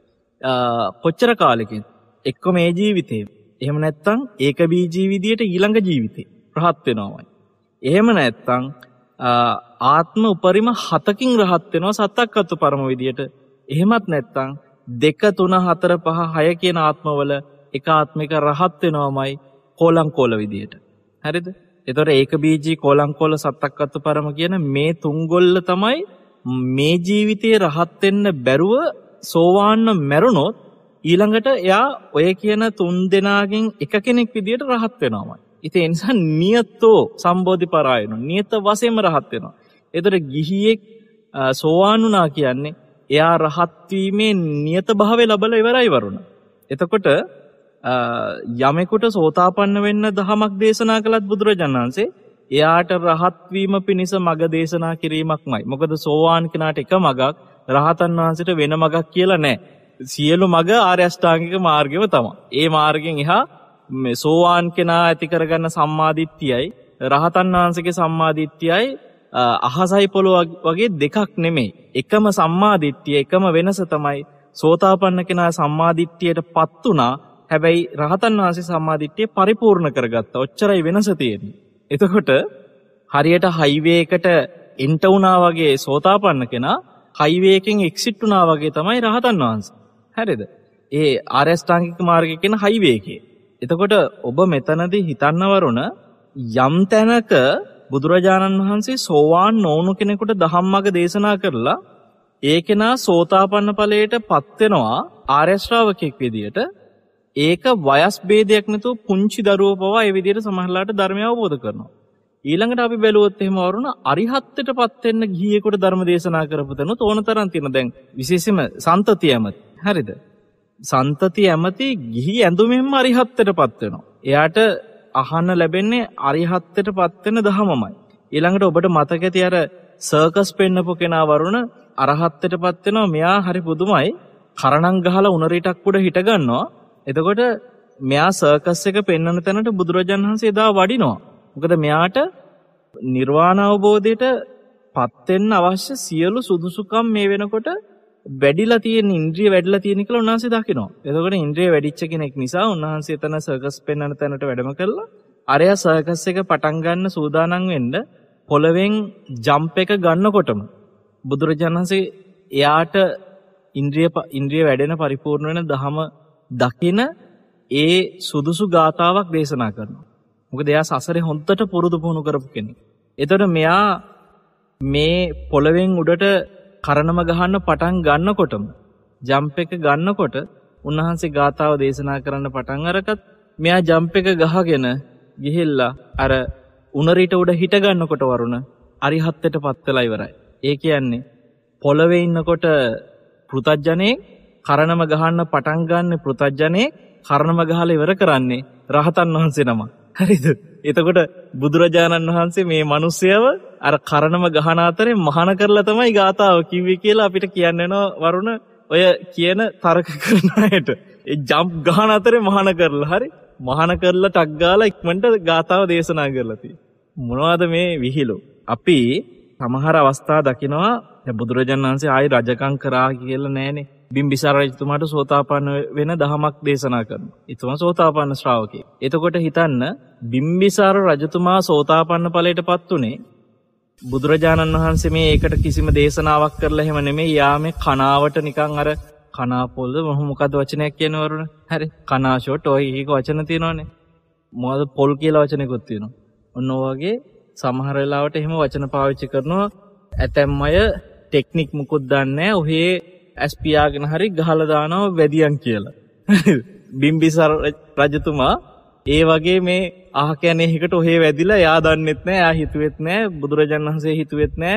කොච්චර කාලෙකින් එක්ක මේ ජීවිතේ එහෙම නැත්තං ඒක බීජී විදියට ඊළඟ ජීවිතේ රහත් වෙනවායි. එහෙම නැත්තං ආත්ම උපරිම හතකින් රහත් වෙනවා සත්තක් අත්තු පරම විදියට එහෙමත් නැත්තං දෙක තුන හතර පහ හය කියන ආත්මවල එකාත්මික රහත් වෙනවාමයි කෝලංකෝල විදියට. හරිද එතොට ඒක බීජී කෝලංකෝල සත්තක්කත්තු පරම කියන මේ තුන්ගොල්ල තමයි මේ ජීවිතයේ රහත්වෙන්න බැරුව සෝවාන්න මැරුණොත් ඊළඟට එයා ඔය කියන තුන් දෙනාගෙන් එක කෙනෙක් විදියට රහත් වෙනවාමයි. ඉති එනිසා නියත්තෝ සම්බෝධි පරායනු නියත වසයම රහත් වෙනවා. එතට ගිහියෙක් සෝවානුනා කියන්නේ එයා රහත්වීමේ නියත භාවය ලබල ඉවරයි වරුණ. එතකොට යමෙකුට සෝතාපන්න වෙන්න දහමක් දේශනා කළත් බුදුරජාණන්සේ එයාට රහත්වීම පිණිස මග දේශනා කිරීමක්මයි. මොකද සෝවාන් කෙනාට එක මගක් රහතන් වහන්සට වෙන මගක් කියලා නෑ. සියලු මග ආර්යෂ්ඨාංගික මාර්ගව තමා. ඒ මාර්ගෙන් එහා සෝවාන් කෙනා ඇතිකරගන්න සම්මාධිත්‍යයයි රහතන් වහන්සගේ සම්මාධිත්‍යයයි අහසයි පොළො වගේ දෙකක් නෙමේ. එකම සම්මාධිත්‍යය එකම වෙනස තමයි සෝතාපන්න කෙනා සම්මාධිත්‍යයට පත්වනා හැබැයි රහතන් වහන්සේ සම්මාධිට්්‍යය පරිපූර්ණ කරගත්ත ඔච්චරයි වෙනස තියෙන. එතකොට හරියට හයිවේකට එන්ටවුනා වගේ සෝතාපන්න කෙනා හයිවේකෙන් එක්සිට්ටුනා වගේ තමයි රහතන් වහන්ස. හැරිද. ඒ ආරස්ටාංගික මාර්ගකෙන හයිවේකේ. එතකොට ඔබ මෙතනදී හිතන්නවරුණ යම් තැනක බුදුරජාණන් වහන්සේ සෝවාන් නෝනු කෙනෙකුට දහම්මග දේශනා කරලා ඒ කෙනා සෝතාපන්න ඵලයට පත්වෙනවා ආර්ය ශ්‍රාවකෙක් විදියට ඒක වයස් ભેදයක් නැතුව පුංචි දරුවෝ පවා ඒ විදිහට සමහරලාට ධර්මය අවබෝධ කරනවා. ඊළඟට අපි බැලුවොත් එහෙම වරුණ අරිහත්ත්වයටපත් වෙන්න ගිහියෙකුට ධර්ම දේශනා කරපු තැනුත් ඕනතරම් තියෙන දැන් විශේෂයෙන්ම සන්තතිය ඇමති. හරිද? සන්තතිය ඇමති ගිහි ඇඳුමෙන්ම අරිහත්ත්වයටපත් වෙනවා. එයාට අහන්න ලැබෙන්නේ අරිහත්ත්වයටපත් වෙන ධහමමයි. ඊළඟට ඔබට මතක ඇති අර සර්කස් පෙන්නපු කෙනා වරුණ අරහත්ත්වයටපත් වෙනවා. මෙයා හරි පුදුමයි. කරණම් ගහලා උනරීටක් උඩ හිටගන්නවා. එතකොට මෙයා සර්කස් එක පෙන්වන තැනට බුදුරජාණන් වහන්සේ එදා වඩිනවා. මොකද මෙයාට නිර්වාණ අවබෝධයට පත් වෙන්න අවශ්‍ය සියලු සුදුසුකම් මේ වෙනකොට වැඩිලා තියෙන ඉන්ද්‍රිය වැඩිලා තියෙන කියලා උන්වහන්සේ දකිනවා. එතකොට ඉන්ද්‍රිය වැඩිච්ච කෙනෙක් නිසා උන්වහන්සේ එතන සර්කස් පෙන්වන තැනට වැඩම කළා. අරයා සර්කස් එක පටන් ගන්න සූදානම් වෙන්න පොළවෙන් ජම්ප් එක ගන්නකොටම බුදුරජාණන් වහන්සේ එයාට ඉන්ද්‍රිය ඉන්ද්‍රිය වැඩෙන පරිපූර්ණ වෙන දහම දකින ඒ සුදුසු ගාථාවක් දේශනා කරනවා. මොක දෙයා සසර හොන්තට පුරුදු පුහුණු කරපු කෙනෙ. එතට මෙයා මේ පොළවෙන් උඩට කරණම ගහන්න පටන් ගන්නකොටම ජම්ප එක ගන්නකොට උන්වහන්සේ ගාථාව දේශනා කරන්න පටන් අරකත් මෙයා ජම්ප එක ගහගෙන ගිහිල්ලා අර උනරිට උඩ හිටගන්නකොට වරුණ අරිහත්තට පත්වෙලා ඉවරයි. ඒ කියන්නේ පොළවෙඉන්නකොට පෘතජ්ජනයෙන් කරණම ගහන්න පටන් ගන්න පෘතජ්ජනේ කරණම ගහලා ඉවර කරන්නේ රහතන් වහන්සේ නම. හරිද? එතකොට බුදුරජාණන් වහන්සේ මේ මිනිස්සයව අර කරණම ගහන අතරේ මහාන කරලා තමයි ගාතාව කිව්වේ කියලා අපිට කියන්න වරුණ ඔය කියන තර්ක කරන අයට ඒ ජම්ප් ගහන අතරේ මහාන කරලා හරි මහාන කරලා ටක් ගාලා ඉක්මනට ගාතාව දේශනා කරලා තියෙන්නේ. මොනවද මේ විහිළු? අපි සමහර අවස්ථා දකිනවා බුදුරජාණන් වහන්සේ ආයි රජකම් කරා කියලා නෑනේ. බිම්බිසාර රජතුමාට සෝතාපන්න වෙන දහමක් දේශනා කරනවා. එතුමා සෝතාපන්න ශ්‍රාවකයෙක්. එතකොට හිතන්න බිම්බිසාර රජතුමා සෝතාපන්න ඵලයට පත් උනේ බුදුරජාණන් වහන්සේ මේ ඒකට කිසිම දේශනාවක් කරලා එහෙම නෙමෙයි යාමේ කනාවට නිකන් අර කනාපොල්ද මොහොම මොකද වචනයක් කියනවරුන. හරි. කනාෂොට් ඔය ඒක වචන තියෙනවනේ. මොකද පොල් කියලා වචනයක්ත් තියෙනවා. ඔන්න ඔයගේ සමහර වෙලාවට එහෙම වචන පාවිච්චි කරනවා. ඇතැම් අය ටෙක්නික් මුකුත් දන්නේ ඔහේ ඇස්පියාගෙන හරි ගහලදානව වැදියන් කියලා (laughs) බිම්බිසර රජතුමා ඒ වගේ මේ ආකැනෙහිකට ඔහේ වැදිලා යා දන්නෙත් නෑ යා හිතුවෙත් නෑ බුදුරජාණන් වහන්සේ හිතුවෙත් නෑ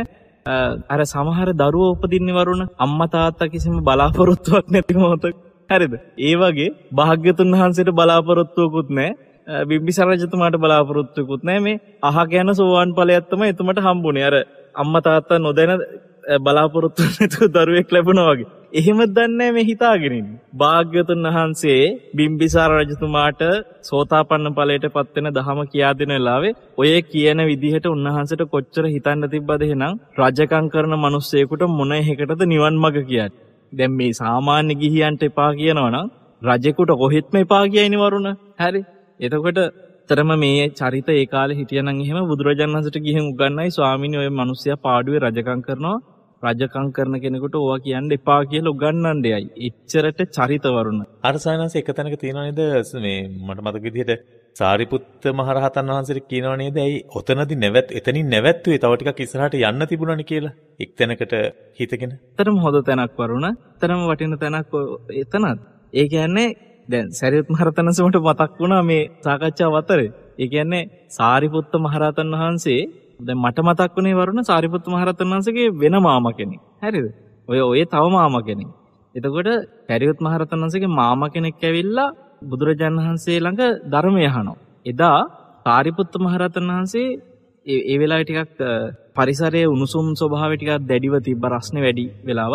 අර සමහර දරුව උපදින්න වරුණ අම්මා තාත්තා කිසිම බලාපොරොත්තුවක් නැති මොහොතක හරිද ඒ වගේ භාග්‍යතුන් වහන්සේට බලාපොරොත්තුවකුත් නැහැ බිම්බිසාර රජතුමාට බලාපොරොත්තුවකුත් නැහැ මේ අහක යන සෝවාන් ඵලයක් තමයි එතුමට හම්බුනේ අර අම්මා තාත්තා නොදැන බලාපොරොත්තු නැතුව දරුවෙක් ලැබුණා වගේ. එහෙම දන්නේ මේ හිතාගෙන ඉන්නේ. භාග්‍යවතුන් වහන්සේ බිම්බිසාර රජතුමාට සෝතාපන්න ඵලයට පත් වෙන දහම කියා දෙන වෙලාවේ ඔය කියන විදිහට උන්වහන්සේට කොච්චර හිතන්න තිබ්බද එහෙනම් රජකම් කරන මිනිස්සෙකුට මොන එකකටද නිවන් මඟ කියන්නේ. දැන් මේ සාමාන්‍ය ගිහියන්ට එපා කියනවනම් රජෙකුට කොහෙත්ම එපා කියයිනේ වරුණ. හරි. එතකොට ඇත්තරම මේ චරිත ඒකාල හිටියනම් එහෙම බුදුරජාණන් වහන්සේට ගිහින් උගන්වයි ස්වාමීනි ඔය මිනිස්සයා පාඩුවේ රජකම් කරනවා රජකම් කරන කෙනෙකුට ඕවා කියන්න එපා කියලා උගන්වන්න දෙයි. එච්චරට චරිත වරුණ. අර සයනස එක තැනක තියෙනව නේද මේ මට මතක විදිහට සාරිපුත්ත මහරහතන් වහන්සේට කියනව නේද ඇයි ඔතනදි නැවත් එතනින් නැවැත්තුවේ තව ටිකක් ඉස්සරහට යන්න තිබුණානේ කියලා එක් තැනකට හිතගෙන. තරම හොඳ තැනක් වරුණ. තරම වටින තැනක් එතනත්. ඒ කියන්නේ දැන් සැරියුත් මහරතන සමට මතක් වුණා මේ සාකච්ඡාව අතරේ. ඒ කියන්නේ සාරිපුත්ත මහරතන් වහන්සේ දැන් මට මතක් වුණේ වරුණ සාරිපුත්ත මහරතන් වහන්සේගේ වෙන මාමා කෙනෙක්. හරිද? ඔය ඔය තව මාමා කෙනෙක්. එතකොට සැරියුත් මහරතන් වහන්සේගේ මාමා කෙනෙක් ඇවිල්ලා බුදුරජාණන් වහන්සේ ළඟ ධර්මය අහනවා. එදා සාරිපුත්ත මහරතන් වහන්සේ ඒ වෙලාවේ ටිකක් පරිසරයේ උණුසුම් ස්වභාවය ටිකක් දැඩිව තිබ්බ රස්නේ වැඩි වෙලාව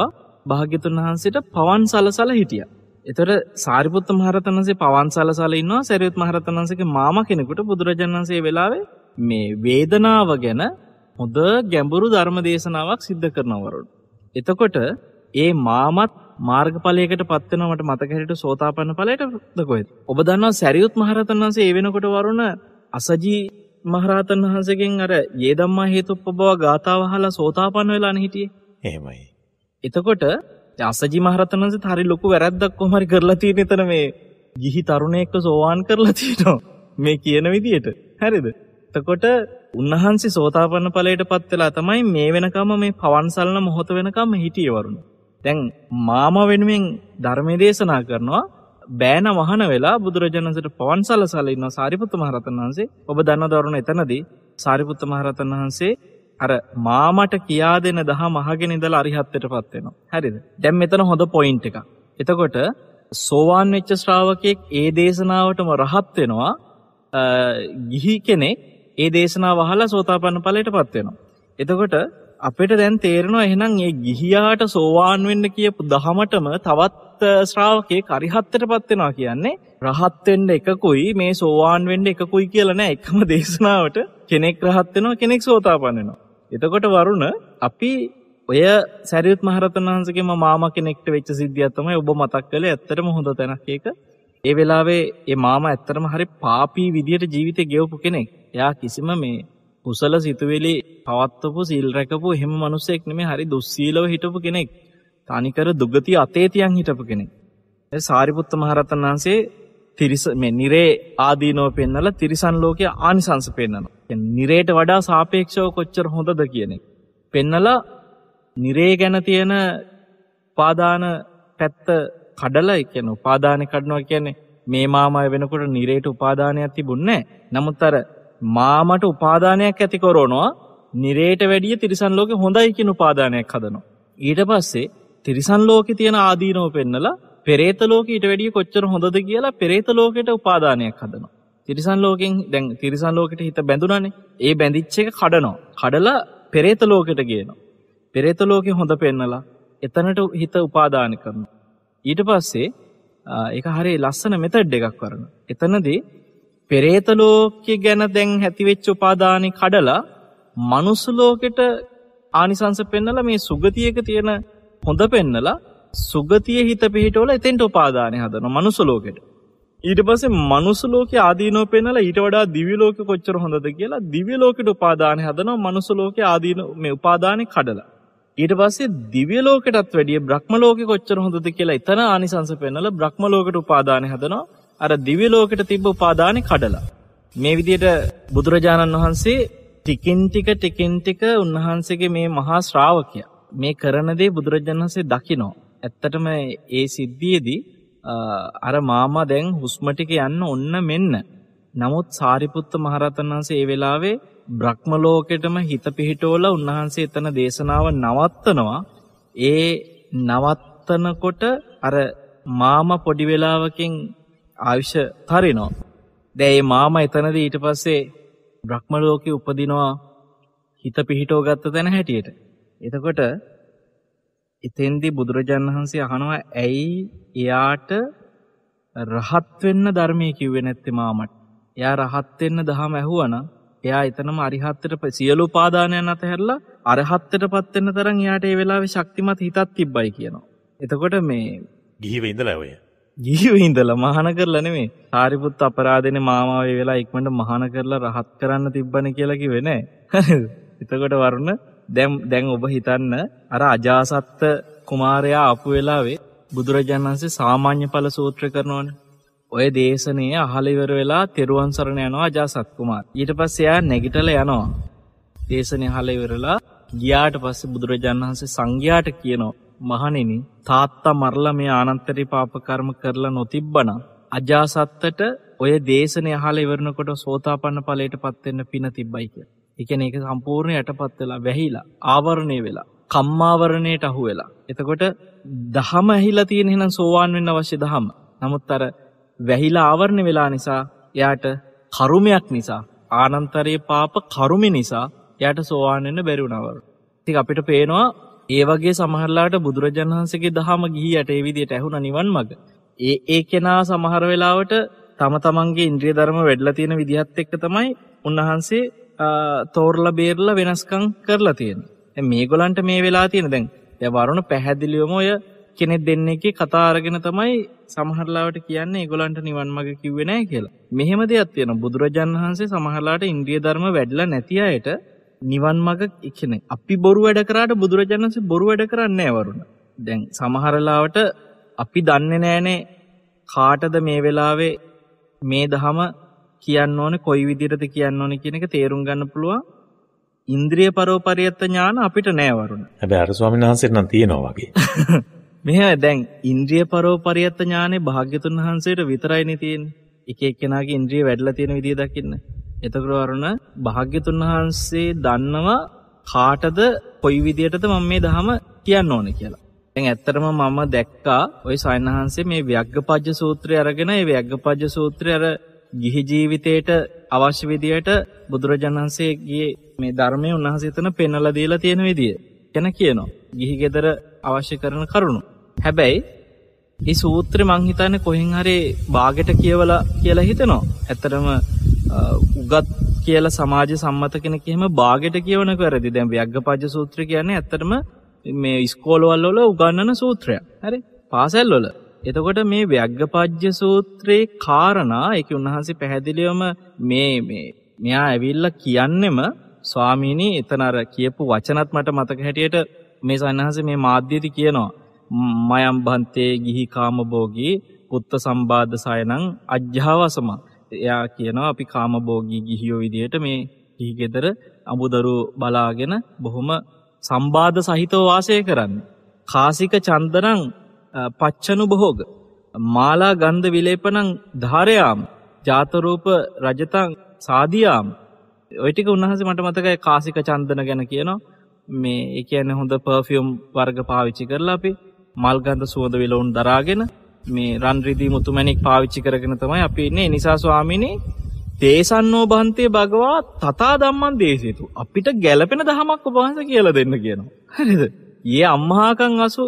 භාග්‍යතුන් වහන්සේට පවන් සලසලා හිටියා. එතොට සාරිපුත්ත මහරතන් වන්සේ පවන්සලසල ඉන්නවා සැරියුත් මහරතන් වන්සේගේ මාම කෙනෙකුට බුදුරජාණන් වහන්සේ වෙලාවේ මේ වේදනාව ගැන හොඳ ගැඹුරු ධර්ම දේශනාවක් සිද්ධ කරනවරුන්. එතකොට ඒ මාමත් මාර්ගඵලයකට පත්වෙනවට මතකැරට සෝතාපන්න පලයට දකොයිද. ඔබ දන්නවා සැරියුත් මහරතන් වහන්සේ එවෙනකොට වරුණ අසජී මහරහතන් වහන්සකෙන් අර ඒ දම්මා හේතුප බව ගාථාව හලා සෝතාපන්න වෙලාන හිටිය හෙමයි. එතකොට අසජි මහරතනන්ස හරි ලොකු වැරද්දක් කොමරි කරලා තියෙන එතන මේ ගිහි තරුණයෙක්ක සෝවාන් කරලා තියෙනවා මේ කියන විදියට හැරිද එතකොට උන්වහන්සේ සෝතාපන්න ඵලයට පත් වෙලා තමයි මේ වෙනකම මේ පවන්සල්න මොහොත වෙනකම හිටියේ වරුණ. දැන් මාම වෙනුවෙන් ධර්මයේ දේශනා කරනවා බෑන වහන වෙලා බුදුරජාණන්සේට පවන්සල සල ඉන්න සාරිපුත්ත මහ රහතන් වහන්සේ ඔබ දන්නවද වරුණ එතනදී සාරිපුත්ත මහ රහතන් වහන්සේ අර මාමට කියා දෙන දහ මහගෙන ඉඳලා අරිහත්වයට පත්වෙනවා. හරිද. දැම් මෙතන හොඳ පොයින්ට් එක. එතකොට සෝවාන් වෙච්ච ශ්‍රාවකයෙක් ඒ දේශනාවටම රහත් වෙනවා ගිහි කෙනෙක් ඒ දේශනා වහලා සෝතාපන්න ඵලයට පත්වෙනවා. එතකොට අපිට දැන් තේරෙනවා එහෙනම් ඒ ගිහියාට සෝවාන් වෙන්න කියපු දහමටම තවත් ශ්‍රාවකයෙක් අරිහත්ත්වයට පත් වෙනවා කියන්නේ රහත් වෙන්න එකකුයි මේ සෝවාන් වෙන්න එකකුයි කියලා නෑ එකම දේශනාවට කෙනෙක් රහත් වෙනවා කෙනෙක් සෝතාපන්න වෙනවා එතකොට වරුණ අපි ඔය සැරියුත් මහරතන් වහන්සේගේම මාමා කෙනෙක්ට වෙච්ච සිද්ධිය තමයි ඔබ මතක් කළේ ඇත්තටම හොඳ තැනක් ඒක. ඒ වෙලාවේ ඒ මාමා ඇත්තටම හරි පාපී විදියට ජීවිතේ ගෙවපු කෙනෙක්. එයා කිසිම මේ කුසල සිතුවිලි පවත්වපු සීල් රැකපු එහෙම මිනිසෙක් නෙමෙයි හරි දුස්සීලව හිටපු කෙනෙක්. තනිකර දුගති අතේ තියන් හිටපු කෙනෙක්. සාරිපුත්ත මහරතන් වහන්සේ තිරිස මේ නිරේ ආදීනෝ පෙන්නල තිරිසන් ලෝකයේ ආනිසංස පෙන්න්නන. නිරේට වඩා සාපේක්ෂව කොච්චර හොඳද කියනෙක්. පෙන්නල නිරේ ගැන තියෙන පාදාන පැත්ත කඩල එකන උපාදානය කඩනවා කියන්නේ මේ මාමය වෙනකොට නිරේට උපාදානයක් තිබුන්නේ නමුත් අර මාමට උපාදානයක් ඇතිකොරෝනවා නිරේට වැඩිය තිරිසන් ලෝක හොඳයි කියන උපාදානයක් හදනවා. ඊට පස්සේ තිරිසන් ලෝකෙ තියෙන ආදීනෝ පෙන්නලා පෙරේත ලෝක ඊට වැඩිය කොච්චර හොඳද කියලා පෙරේත ලෝකෙට උපාදානයක් හදනවා. තිරිසන් ලෝකෙන් දැන් තිරිසන් ලෝකෙට හිත බැඳුනනේ. ඒ බැඳිච්ච එක කඩනවා. කඩලා පෙරේත ලෝකෙට ගේනවා. පෙරේත ලෝකෙ හොඳ පෙන්නලා එතනට හිත උපාදාන කරනවා. ඊට පස්සේ ඒක හරි ලස්සන මෙතඩ් එකක් කරන. එතනදී පෙරේත ලෝකෙ ගැන දැන් ඇතිවෙච්ච උපාදානෙ කඩලා මනුස්ස ලෝකෙට ආනිසංස පෙන්නලා මේ සුගතියක තියෙන හොඳ පෙන්නලා සුගතිය හිත පිහිටවල එතෙන්ට උපාදානය හදන මනුසුලෝකෙට. ඊට පසේ මනුසුලෝක ආදීනෝ පෙනල ඊට වඩා දිවිලෝක කොච්චර හොඳද කියලා දිවිලෝකට උපාදානය හදනව මනුසුලෝක ආදීන මේ උපාදානය කඩලා. ඊට පස්සේ දිවියලෝකටත් වැඩිය බ්‍රහ්මලෝක කොච්චර හොඳද කියලා එතන ආනිසංස පෙන්නල බ්‍රහ්මලෝකට උපාදානය හදනවා අර දිවිලෝකට තිබ්බ උපාදානය කඩලා. මේ විදියට බුදුරජාණන් වහන්සේ ටිකින්ටික ටිකින්ටික උන්වහන්සේගේ මේ මහා ශ්‍රාවකය මේ කරනදේ බුදුරජාණන්සේ දකිනෝ. ඇත්තටම ඒ සිද්ධියේදී අර මාමා දැන් හුස්ම ටික යන්න ඔන්න මෙන්න. නමුත් සාරිපුත්ත මහරතන් වහන්සේ ඒ වෙලාවේ බ්‍රහ්ම ලෝකෙටම හිත පිහිටවලා උන්වහන්සේ එතන දේශනාව නවත්තනවා. ඒ නවත්තනකොට අර මාමා පොඩි වෙලාවකින් ආවිෂ තරිනවා. දැන් මේ මාමා එතනදී ඊට පස්සේ බ්‍රහ්ම ලෝකේ උපදිනවා හිත පිහිටව ගත්ත තැන හැටියට. එතකොට එතෙන්දී බුදුරජාණන් වහන්සේ අහනවා ඇයි එයාට රහත් වෙන්න ධර්මයේ කිව්වේ නැත්තේ මාමට. එයා රහත් වෙන්න දහම ඇහුවනම් එයා එතනම අරිහත්තට සියලු පාදානයන් අතහැරලා අරහත්තටපත් වෙන්න තරම් එයාට ඒ වෙලාවේ ශක්තිමත් හිතක් තිබ්බයි කියනවා. එතකොට මේ ගිහිව ඉඳලා ඔය ගිහිව ඉඳලා මහාන කරලා නෙමෙයි. සාරිපුත් අපරාධනේ මාමා වෙලා ඉක්මනට මහාන කරලා රහත් කරන්න තිබ්බනේ කියලා කිව්වේ නෑ. (laughs) එතකොට වරුණ දැම් දැන් ඔබ හිතන්න අර අජාසත්ත කුමාරයා අපපු වෙලාවේ බුදුරජාණන්සේ සාමාන්‍ය පල සූත්‍ර කරනවන ඔය දේශනය අහලිවර වෙලා තෙරුවන් සරණ යනවා අජාසත් කුමාර ඊට පස්සයා නැගිටල යනවා දේශනය හලවෙරලා ගියාට පස්සේ බුදුරජාණන් වහන්සේ සංඝයාට කියනවා මහණෙනි තාත්තා මරලා මේ ආනන්තරි පාපකර්ම කරලා නොතිබ්බන අජාසත්තට ඔය දේශනය හල ඉවරණකොට සෝතාපන්න පලයට පත්වෙන්න පින තිබ්බයි කියලා එකන එක සම්පූර්ණ යටපත් වෙලා වැහිලා ආවරණය වෙලා කම්මාවරණයට අහු වෙලා. එතකොට දහම ඇහිලා තියෙන හෙනම් සෝවාන් වෙන්න අවශ්‍ය දහම. නමුත් අර වැහිලා ආවරණ වෙලා නිසා එයාට කරුමයක් නිසා ආනන්තරයේ පාප කරුමි නිසා යට සෝවාන් වෙන්න බැරි වුණවලු. ඉතින් අපිට පේනවා ඒ වගේ සමහරලාට බුදුරජාණන් වහන්සේගේ දහම ගිහියට ඒ විදිහට ඇහුණ නිවන් මඟ. ඒ ඒ කෙනා සමහර වෙලාවට තම තමන්ගේ ඉන්ද්‍රිය ධර්ම වැඩිලා තියෙන විදිහත් එක්ක තමයි උන්වහන්සේ තෝරල බේරල වෙනස්කං කරලා තියෙන. මේගොලන්ට මේ වෙලා තියෙන දැන් දැවරුණු පැහැදිලියොම ඔය කෙනෙක් දෙන්න එක කතාරගෙන තමයි සමහරලාවට කියන්නේ ගොලන්ට නිවන් මග කිව්වෙනෑ කියලා. මෙහෙම දෙයක් තියෙන බුදුරජාන් වහන්සේ සමහරලාට ඉන්ද්‍රිය ධර්ම වැඩල නැති අයට නිවන් මග ඉක්ෂණ අපි බොරු වැඩ කරාට බුදුරජාණන්සේ බොරු වැඩ කරන්නේ වරුණ. දැන් සමහරලාවට අපි දන්නේ නෑනේ කාටද මේ වෙලාවේ මේ දහම කියන්න ඕන කොයි විදිරද කියන්න ඕන කියන එක තේරුම් ගන්න පුළුවන් ඉන්ද්‍රිය පරෝපරියත්ත ඥාන අපිට නෑවරුණ හැබැ අර ස්වාමීන් වහන්සේනම් තියෙනවා වගේ (laughs) මෙහ දැන් ඉන්ද්‍රිය පරෝපරියත්ත ඥානේ භාග්‍යතුන් වහන්සේට විතරයිනි තියෙන එක එක්කෙනාගේ ඉන්ද්‍රිය වැඩලා තියෙන විදිය දකින්න එතකොට වරුණ භාග්‍යතුන් වහන්සේ දන්නවා කාටද කොයි විදියටද මම මේ දහම කියන්න ඕන කියලා දැන් ඇත්තටම මම දැක්කා ওই සයන්හන්සේ මේ ව්‍යග්ගපජ්ජ සූත්‍රය අරගෙන ඒ ව්‍යග්ගපජ්ජ සූත්‍රය අර ගිහි ජීවිතයට අවශ්‍ය විදියට බුදුරජාණන්සේගේ මේ ධර්මය උන්හසේතන පෙන්නල දීලා තියෙන විදිය ගැන කියනවා. ගිහි ගෙදර අවශ්‍ය කරන කරුණු. හැබැයි ඒ සූත්‍ර මංහිතන්න කොහෙන් හරේ බාගෙට කියවලා කියලා හිතනවා. ඇතරම උගත් කියල සමාජ සම්මත කෙන කියෙම බාගෙට කියවන කරදි දැම් ව්‍යග්ග පජ සූත්‍ර කියන්නේ ඇතරම මේ ස්කෝලවල්ලෝල උගන්නන සූත්‍රය හරි පාසැල්ලොල එතකොට මේ ව්‍යග්ගපජ්ජ සූත්‍රයේ කාරණා ඒක උන්වහන්සේ පැහැදිලිවම මේ මේ මෙයා ඇවිල්ලා කියන්නෙම ස්වාමීනි එතන අර කියපු වචනත් මට මතක හැටියට මේ සන්හන්සේ මේ මාධ්‍යති කියනවා මයම් බන්තේ ගිහි කාමභෝගී පුත්ත සම්බාධ සයනං අජ්‍යාවසම එයා කියනවා අපි කාමභෝගී ගිහියෝ විදියට මේ ගිහිගෙදර අඹුදරු බලාගෙන බොහොම සම්බාධ සහිතව වාසය කරන්න කාසික චන්දනං පච්චනු බොහෝග. මාලා ගන්ධ විලේපනං ධාරයාම් ජාතරූප රජතන් සාධයාම් ඔයිටික උන්හස මට මතකයි කාසික චන්දන ගැන කියනවා මේ එක ඇන හොඳ පර්ෆියම් වර්ග පාවිච්චි කරලා අපි මල්ගන්ධ සුවඳ විලවුන් දරාගෙන මේ රන්රිදී මුතුමැනික් පාවිච්චි කරගෙන තමයි අපි ඉන්නේ නිසා ස්වාමිනි දේශන්නෝ බන්තය භගවා තතා දම්මන් දේශේතු අපිට ගැලපෙන දහමක් ඔබහන්ස කියල දෙන්න කියනවා හරිද ඒ අම්මහාකං අසු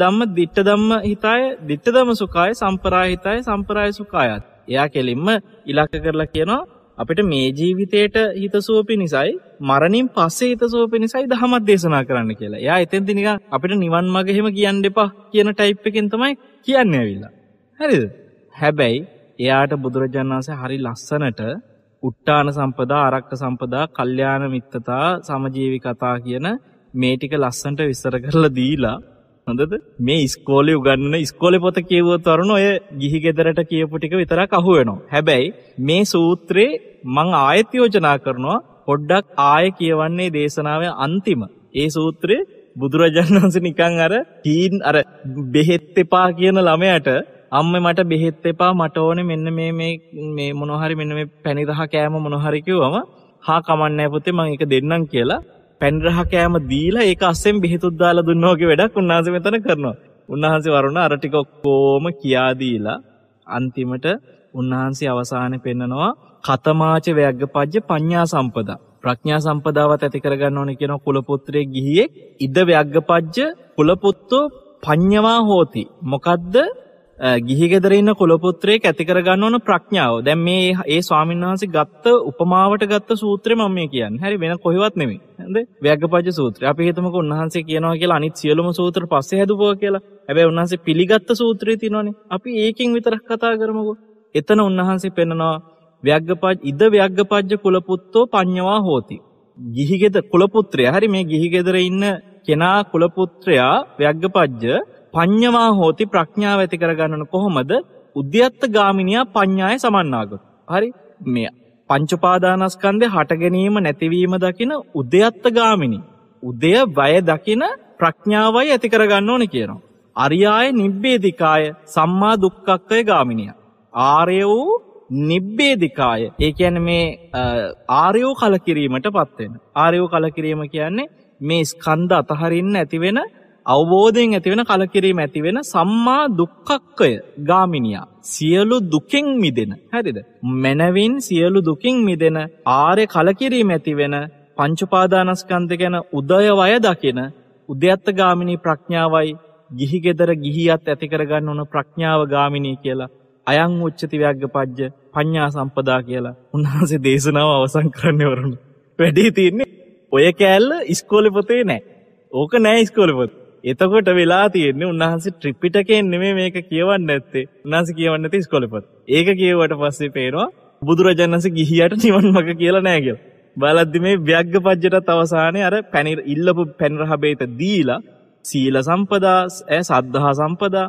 ධම්ම දිට්ට ධම්ම හිතාය දිට්ට දම සුකාය සම්පරාහිතාය සම්පරාය සුකායත්. එයා කෙලින්ම ඉලක්ක කරලා කියනවා අපිට මේ ජීවිතයට හිතසුවපි නිසයි මරණින් පස්සේ හිතසුවපි නිසයි දහමත් දේශනා කරන්න කියලා. එයා එතෙන්ති නිකන් අපිට නිවන් මඟ එහෙම කියන්න එපා කියන ටයිප් එකෙන් තමයි කියන්න ඇවිල්ලා. හරිද? හැබැයි එයාට බුදුරජාණන් වහන්සේ හරි ලස්සනට උට්ටාන සම්පදා, ආරක්ක සම්පදා, කල්යාණ මිත්තතා, සමජීවි කතා කියන මේ ටික ලස්සනට විස්තර කරලා දීලා හොඳද මේ ඉස්කෝලේ උගන්නන ඉස්කෝලේ පොත කියවුව තරුණ ඔය ගිහි ගෙදරට කියපු ටික විතරක් අහුවෙනවා. හැබැයි මේ සූත්‍රේ මං ආයෙත් යෝජනා කරනවා පොඩ්ඩක් ආයෙ කියවන්නේ දේශනාවේ අන්තිම. ඒ සූත්‍රේ බුදුරජාණන් වහන්සේ නිකන් අර හීන් අර බෙහෙත් එපා කියන ළමයට අම්ම මට බෙහෙත් එපා මට ඕනේ මෙන්න මේ මේ මේ මොනහරි මෙන්න මේ පැණි රහ කෑම මොනහරි කිව්වම හා කමන්නේ පුතේ මම ඒක දෙන්නම් කියලා පැන් රහ කෑම දීලා ඒක අස්සෙන් බෙහෙතුත් දාලා දුන්නා වගේ වැඩක් උන්වහන්සේ මෙතන කරනවා. උන්වහන්සේ වරුණ අර ටික ඔක්කොම කියා දීලා අන්තිමට උන්වහන්සේ අවසානයේ පෙන්නනවා කතමාච ව්‍යග්ගපජ්ජ පඤ්ඤා සම්පදා. ප්‍රඥා සම්පදාවත් ඇති කරගන්න ඕනේ කියන කුල පුත්‍රයේ ගිහියෙක් ඉද ව්‍යග්ගපජ්ජ කුල පුත්තෝ පඤ්ඤවා හෝති. මොකද්ද ගිහිගෙදර ඉන්න කොළපොත්‍රයේ ඇතිකරගන්න ඕන ප්‍රඥාව දැන් මේ ඒ ස්වාමීන් වහන්සේ ගත්ත උපමාවට ගත්ත සූත්‍රය මම මේ කියන්නේ. හරි වෙන කොහෙවත් නෙමෙයි. හරිද? ව්‍යග්ගපජ්ජ සූත්‍රය. අපි හිතමුකෝ උන්වහන්සේ කියනවා කියලා අනිත් සියලුම සූත්‍ර පස්සේ හැදුවා කියලා. හැබැයි උන්වහන්සේ පිළිගත්ත සූත්‍රය තියෙනවනේ. අපි ඒකෙන් විතරක් කතා කරමුකෝ. එතන උන්වහන්සේ පෙන්නනවා ව්‍යග්ගපජ් ඉද ව්‍යග්ගපජ්ජ කුලපුත්තෝ පඤ්ඤවා හෝති. ගිහිගෙද කුලපුත්‍රය. හරි මේ ගිහිගෙදර ඉන්න කෙනා කුලපුත්‍රයා ව්‍යග්ගපජ්ජ පඤ්ඤවා හෝති ප්‍රඥාව ඇති කරගන්නන කොහොමද? උද්‍යත්ත ගාමිනියා පඤ්ඤාය සමන්නාගත. හරි? මේ පංචපාදානස්කන්ධේ හට ගැනීම නැතිවීම දකින උද්‍යත්ත ගාමිනී. උදය වය දකින ප්‍රඥාවයි ඇති කරගන්න ඕනේ කියනවා. අරියාය නිබ්බේධිකාය සම්මා දුක්ඛක්ඛය ගාමිනිය. ආර්ය වූ නිබ්බේධිකාය. ඒ කියන්නේ මේ ආර්ය වූ කලකිරීමටපත් වෙන. ආර්ය වූ කලකිරීම කියන්නේ මේ ස්කන්ධ අතහරින්න ඇති වෙන අවබෝධයෙන් ඇතිවෙන කලකිරීම ඇතිවෙන සම්මා දුක්කක්කය ගාමිනියා. සියලු දුකෙන් මිදෙන හැරිද. මැනවින් සියලු දුකින් මිදෙන ආරය කලකිරීම ඇතිවෙන පංචුපාදානස්කන්ධ ගැන උදයවය දකින උද්‍යත්ත ගාමිණී ප්‍රඥාවයි ගිහිගෙදර ගිහිියත් ඇතිකරගන්න ඕන ප්‍රඥාව ගාමිණී කියලා අයං උච්චතිවයක්ග පජ්ජ පඤ්ඥා සම්පදා කියලා උන්හන්සේ දේශනාව අවසං කරන්න වරුණු. වැඩේ තියන්නේ ඔය කෑල්ල ඉස්කෝලිපොතේ නෑ ඕක නෑ ඉස්කෝලිපොත්. එතකොට වෙලා තියෙන්නේ උන්වහන්සේ ත්‍රිපිටකයෙන් නෙමෙයි මේක කියවන්නේ නැත්තේ. උන්වහන්සේ කියවන්නේ නැති ඉස්කෝලේපොත. ඒක කියවුවට පස්සේ පේනවා බුදුරජාණන්සේ ගිහියට නිවන් මඟ කියලා නැහැ කියලා. බලද්දි මේ ව්‍යග්ගපජ්ජටත් අවසානයේ අර පැණි ඉල්ලපු පැණිරහබේත දීලා සීල සම්පදා, සද්ධා සම්පදා,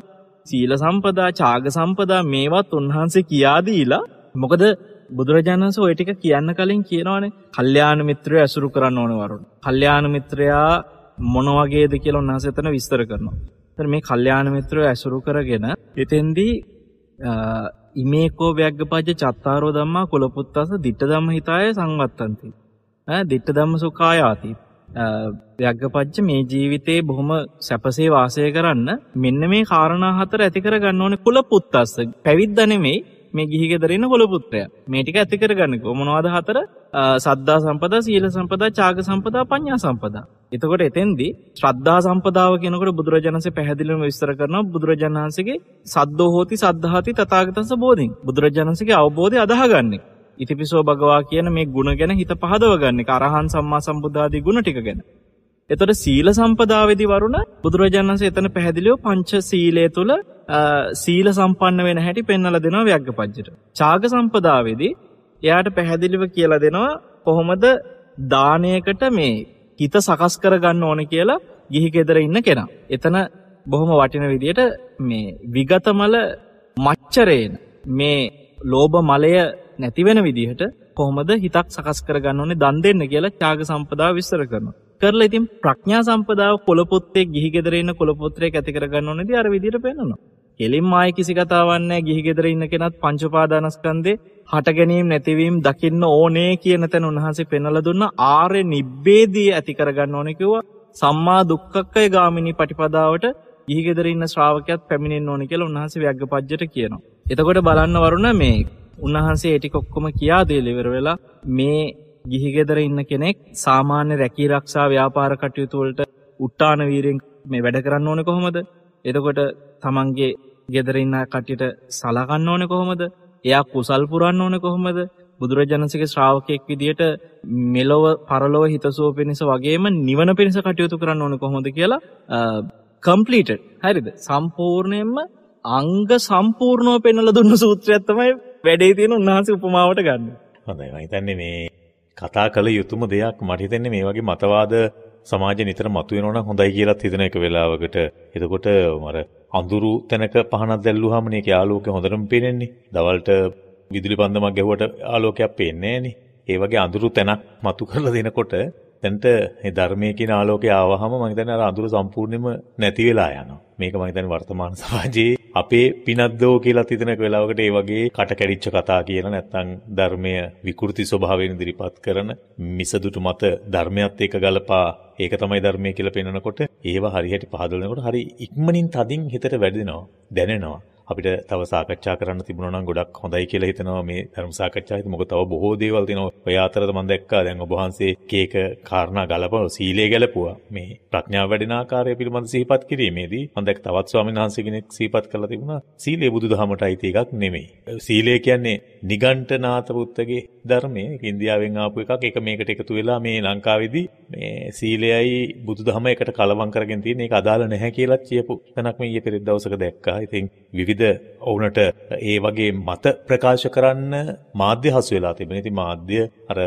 සීල සම්පදා, ඡාග සම්පදා මේවත් උන්වහන්සේ කියා දීලා මොකද බුදුරජාණන්ස ඔය ටික කියන්න කලින් කියනවනේ කල්යාණ මිත්‍රය ඇසුරු කරන්න ඕන වරුණ. කල්යාණ මිත්‍රයා මොනවගේද කියල උන්හස එතන විස්තර කරනවා. තර මේ කල්්‍යාන මිත්‍රව ඇසුරු කරගෙන එතෙන්දී ඉමේකෝ ව්‍යග්ගපජ චත්තාරෝ දම්මා කොළොපුත්තස දිට්ට දම්ම හිතාය සංවත්තන්ති. දිට්ට දම්ම සුකායාති. ව්‍යග්ගපච්ච මේ ජීවිතයේ බොහොම සැපසේ වාසය කරන්න මෙන්න මේ කාරණා හතර ඇතිකර ගන්න ඕන කුල පුත්තස්ස පැවිද්දනෙමෙයි මේ ගිහිගෙදරන්න ගොලපුත්‍රය මේ ටික ඇති කරගන්නක මොනවාද හතර සද්ධා සම්පදා සීල සම්පදා චාග සම්පදා පඤ්ඤා සම්පදා. එතකොට එතෙන්දි ශ්‍රද්ධා සම්පදාව කෙනකට බුදුරජාණන්සේ පැහැදිලිම විස්තර කරනවා බුදුරජාණන් වහන්සේගේ සද්දෝ හෝති සද්ධාති තථාගතස්ස බෝධින් බුදුරජාණන්සේගේ අවබෝධය අදාහගන්නේ. ඉතිපිසෝ භගවා කියන මේ ගුණ ගැන හිත පහදව ගන්න එක අරහන් සම්මා සම්බුද්ධාදී ගුණ ටික ගැන. එතොට සීල සම්පදාවදි වරුණ බුදුරජාණන්සේ එතන පැහැදිලිෝ පංච සීලය තුළ සීල සම්පන්න වෙන හැටි පෙන්නල දෙනවා ව්‍යග්ග පච්චට. චාග සම්පදාවේදී එයාට පැහැදිලිව කියලා දෙනවා කොහොමද දානයකට මේ හිත සකස් කරගන්න ඕන කියලා ගිහි කෙදර ඉන්න කෙනා. එතන බොහොම වටින විදියට මේ විගතමල මච්චරයෙන් මේ ලෝබ මලය නැතිවෙන විදිහට කොහොමද හිතක් සකස් කරගන්න ඕනේ දන් දෙන්න කියලා චාග සම්පදා විස්තර කරනවා. කරලා ඉතින් ප්‍රඥා සම්පදාව කොළපොත්තේ ගිහිගෙදරන්න කොළපොත්‍රය ඇතිකරගන්න නොනද අර විදිර පෙනනවා. කෙලින් ආය කිසි කතාවන්නේ ගිහිගෙදර ඉන්න කෙනත් පංචපාදානස්කන්දේ හට ගැනීම් නැතිවීම් දකින්න ඕනේ කියන තැන උන්හන්සේ පෙනල දුන්න ආරය නිබ්බේදී ඇතිකරගන්න ඕනෙකිව සම්මා දුක්කක්කය ගාමිණි පටිපදාවට ඉහිගෙදර ඉන්න ශ්‍රාවකයත් පැමිණෙන් ඕනි කියල උන්හන්සේ ව්‍යග්ග පජ්ජට කියනවා. එතකොට බලන්න වරුණ මේ උන්වහන්සේ ඒටි කොක්කොම කියා දේලිවර වෙලා මේ ගිහිගෙදර ඉන්න කෙනෙක් සාමාන්‍ය රැකී රක්ෂා ව්‍යාපාර කටයුතුවලට උට්ටාන වීරෙන් මේ වැඩ කරන්න ඕන කොහොමද එතකොට තමන්ගේ ගෙදරඉන්න කට්ටිට සලකන්න ඕන කොහොමද එයා කුසල් පුරන්න ඕන කොහොමද බුදුරජාණන්සගේ ශ්‍රාවකයෙක් විදියට මෙලොව පරලොව හිතසුව පිණිස වගේම නිවන පිණිස කටයුතු කරන්න ඕන කොහොමද කියලා කම්පලීටඩ් හරිද සම්පූර්ණයෙන්ම අංග සම්පූර්ණෝ පෙන්නල දුන්න සූත්‍රයක්ත්තමයි වැඩේ තියෙන උන්හන්සේ උපමාවට ගන්න හොඳ හිතන්නේ මේ කතා කළ යුතුම දෙයක් මට හිතෙන්නේ මේ වගේ මතවාද සමාජෙ නිතර මතුවෙනවා නම් හොඳයි කියලාත් හිතන එක වෙලාවකට. එතකොට අර අඳුරු තැනක පහනක් දැල්ලුවාම මේකේ ආලෝකය හොඳටම පේන්නේ. දවල්ට විදුලි පන්දමක් ගැහුවට ආලෝකයක් පේන්නේ නෑනේ. ඒ වගේ අඳුරු තැනක් මතු කරලා දෙනකොට දැන්ට මේ ධර්මයේ කියන ආලෝකය ආවහම මම හිතන්නේ අර අඳුර සම්පූර්ණයෙන්ම නැති වෙලා යනවා. මේක මම හිතන්නේ වර්තමාන (laughs) සමාජයේ අපේ පිනද්දෝ කියලා තිතනක වෙලාවකට ඒ වගේ කටකැඩිච්ච කතා කියන නැත්නම් ධර්මය විකෘති ස්වභාවයෙන් ඉදිරිපත් කරන මිසදුටු මත ධර්මයත් එක්ක ගලපා ඒක තමයි ධර්මය කියලා පෙන්වනකොට ඒව හරියට පහදලනකොට හරි ඉක්මනින් තදින් හිතට වැදිනවා දැනෙනවා අපිට තව සාකච්ඡා කරන්න තිබුණා නම් ගොඩක් හොඳයි කියලා හිතනවා මේ ධර්ම සාකච්ඡාවේ. මොකද තව බොහෝ දේවල් තියෙනවා. ඔය අතරත මම දැක්කා දැන් ඔබ වහන්සේ එක එක කාරණා ගලපන සීලය ගැලපුවා. මේ ප්‍රඥාව වැඩෙන ආකාරය පිළිබඳ සිහිපත් කිරීමේදී මම දැක්ක තවත් ස්වාමීන් වහන්සේ කෙනෙක් සිහිපත් කරලා තිබුණා. සීලය බුදුදහමට අයිති එකක් නෙමෙයි. සීලය කියන්නේ නිගණ්ඨනාත පුත්තගේ ධර්මය. ඒක ඉන්දියාවෙන් ආපු එකක්. ඒක මේකට එකතු වෙලා මේ ලංකාවේදී මේ සීලයයි බුදුදහම එකට කලවම් කරගෙන තියෙන එක අදාළ නැහැ කියලා කියපු තැනක් මේ ඊයේ පෙරේද දවසක දැක්කා. ඉතින් විවිධ විවිධ ඔවුනට ඒ වගේ මත ප්‍රකාශ කරන්න මාධ්‍ය හසු වෙලා තිබෙන. ඉතින් මාධ්‍ය අර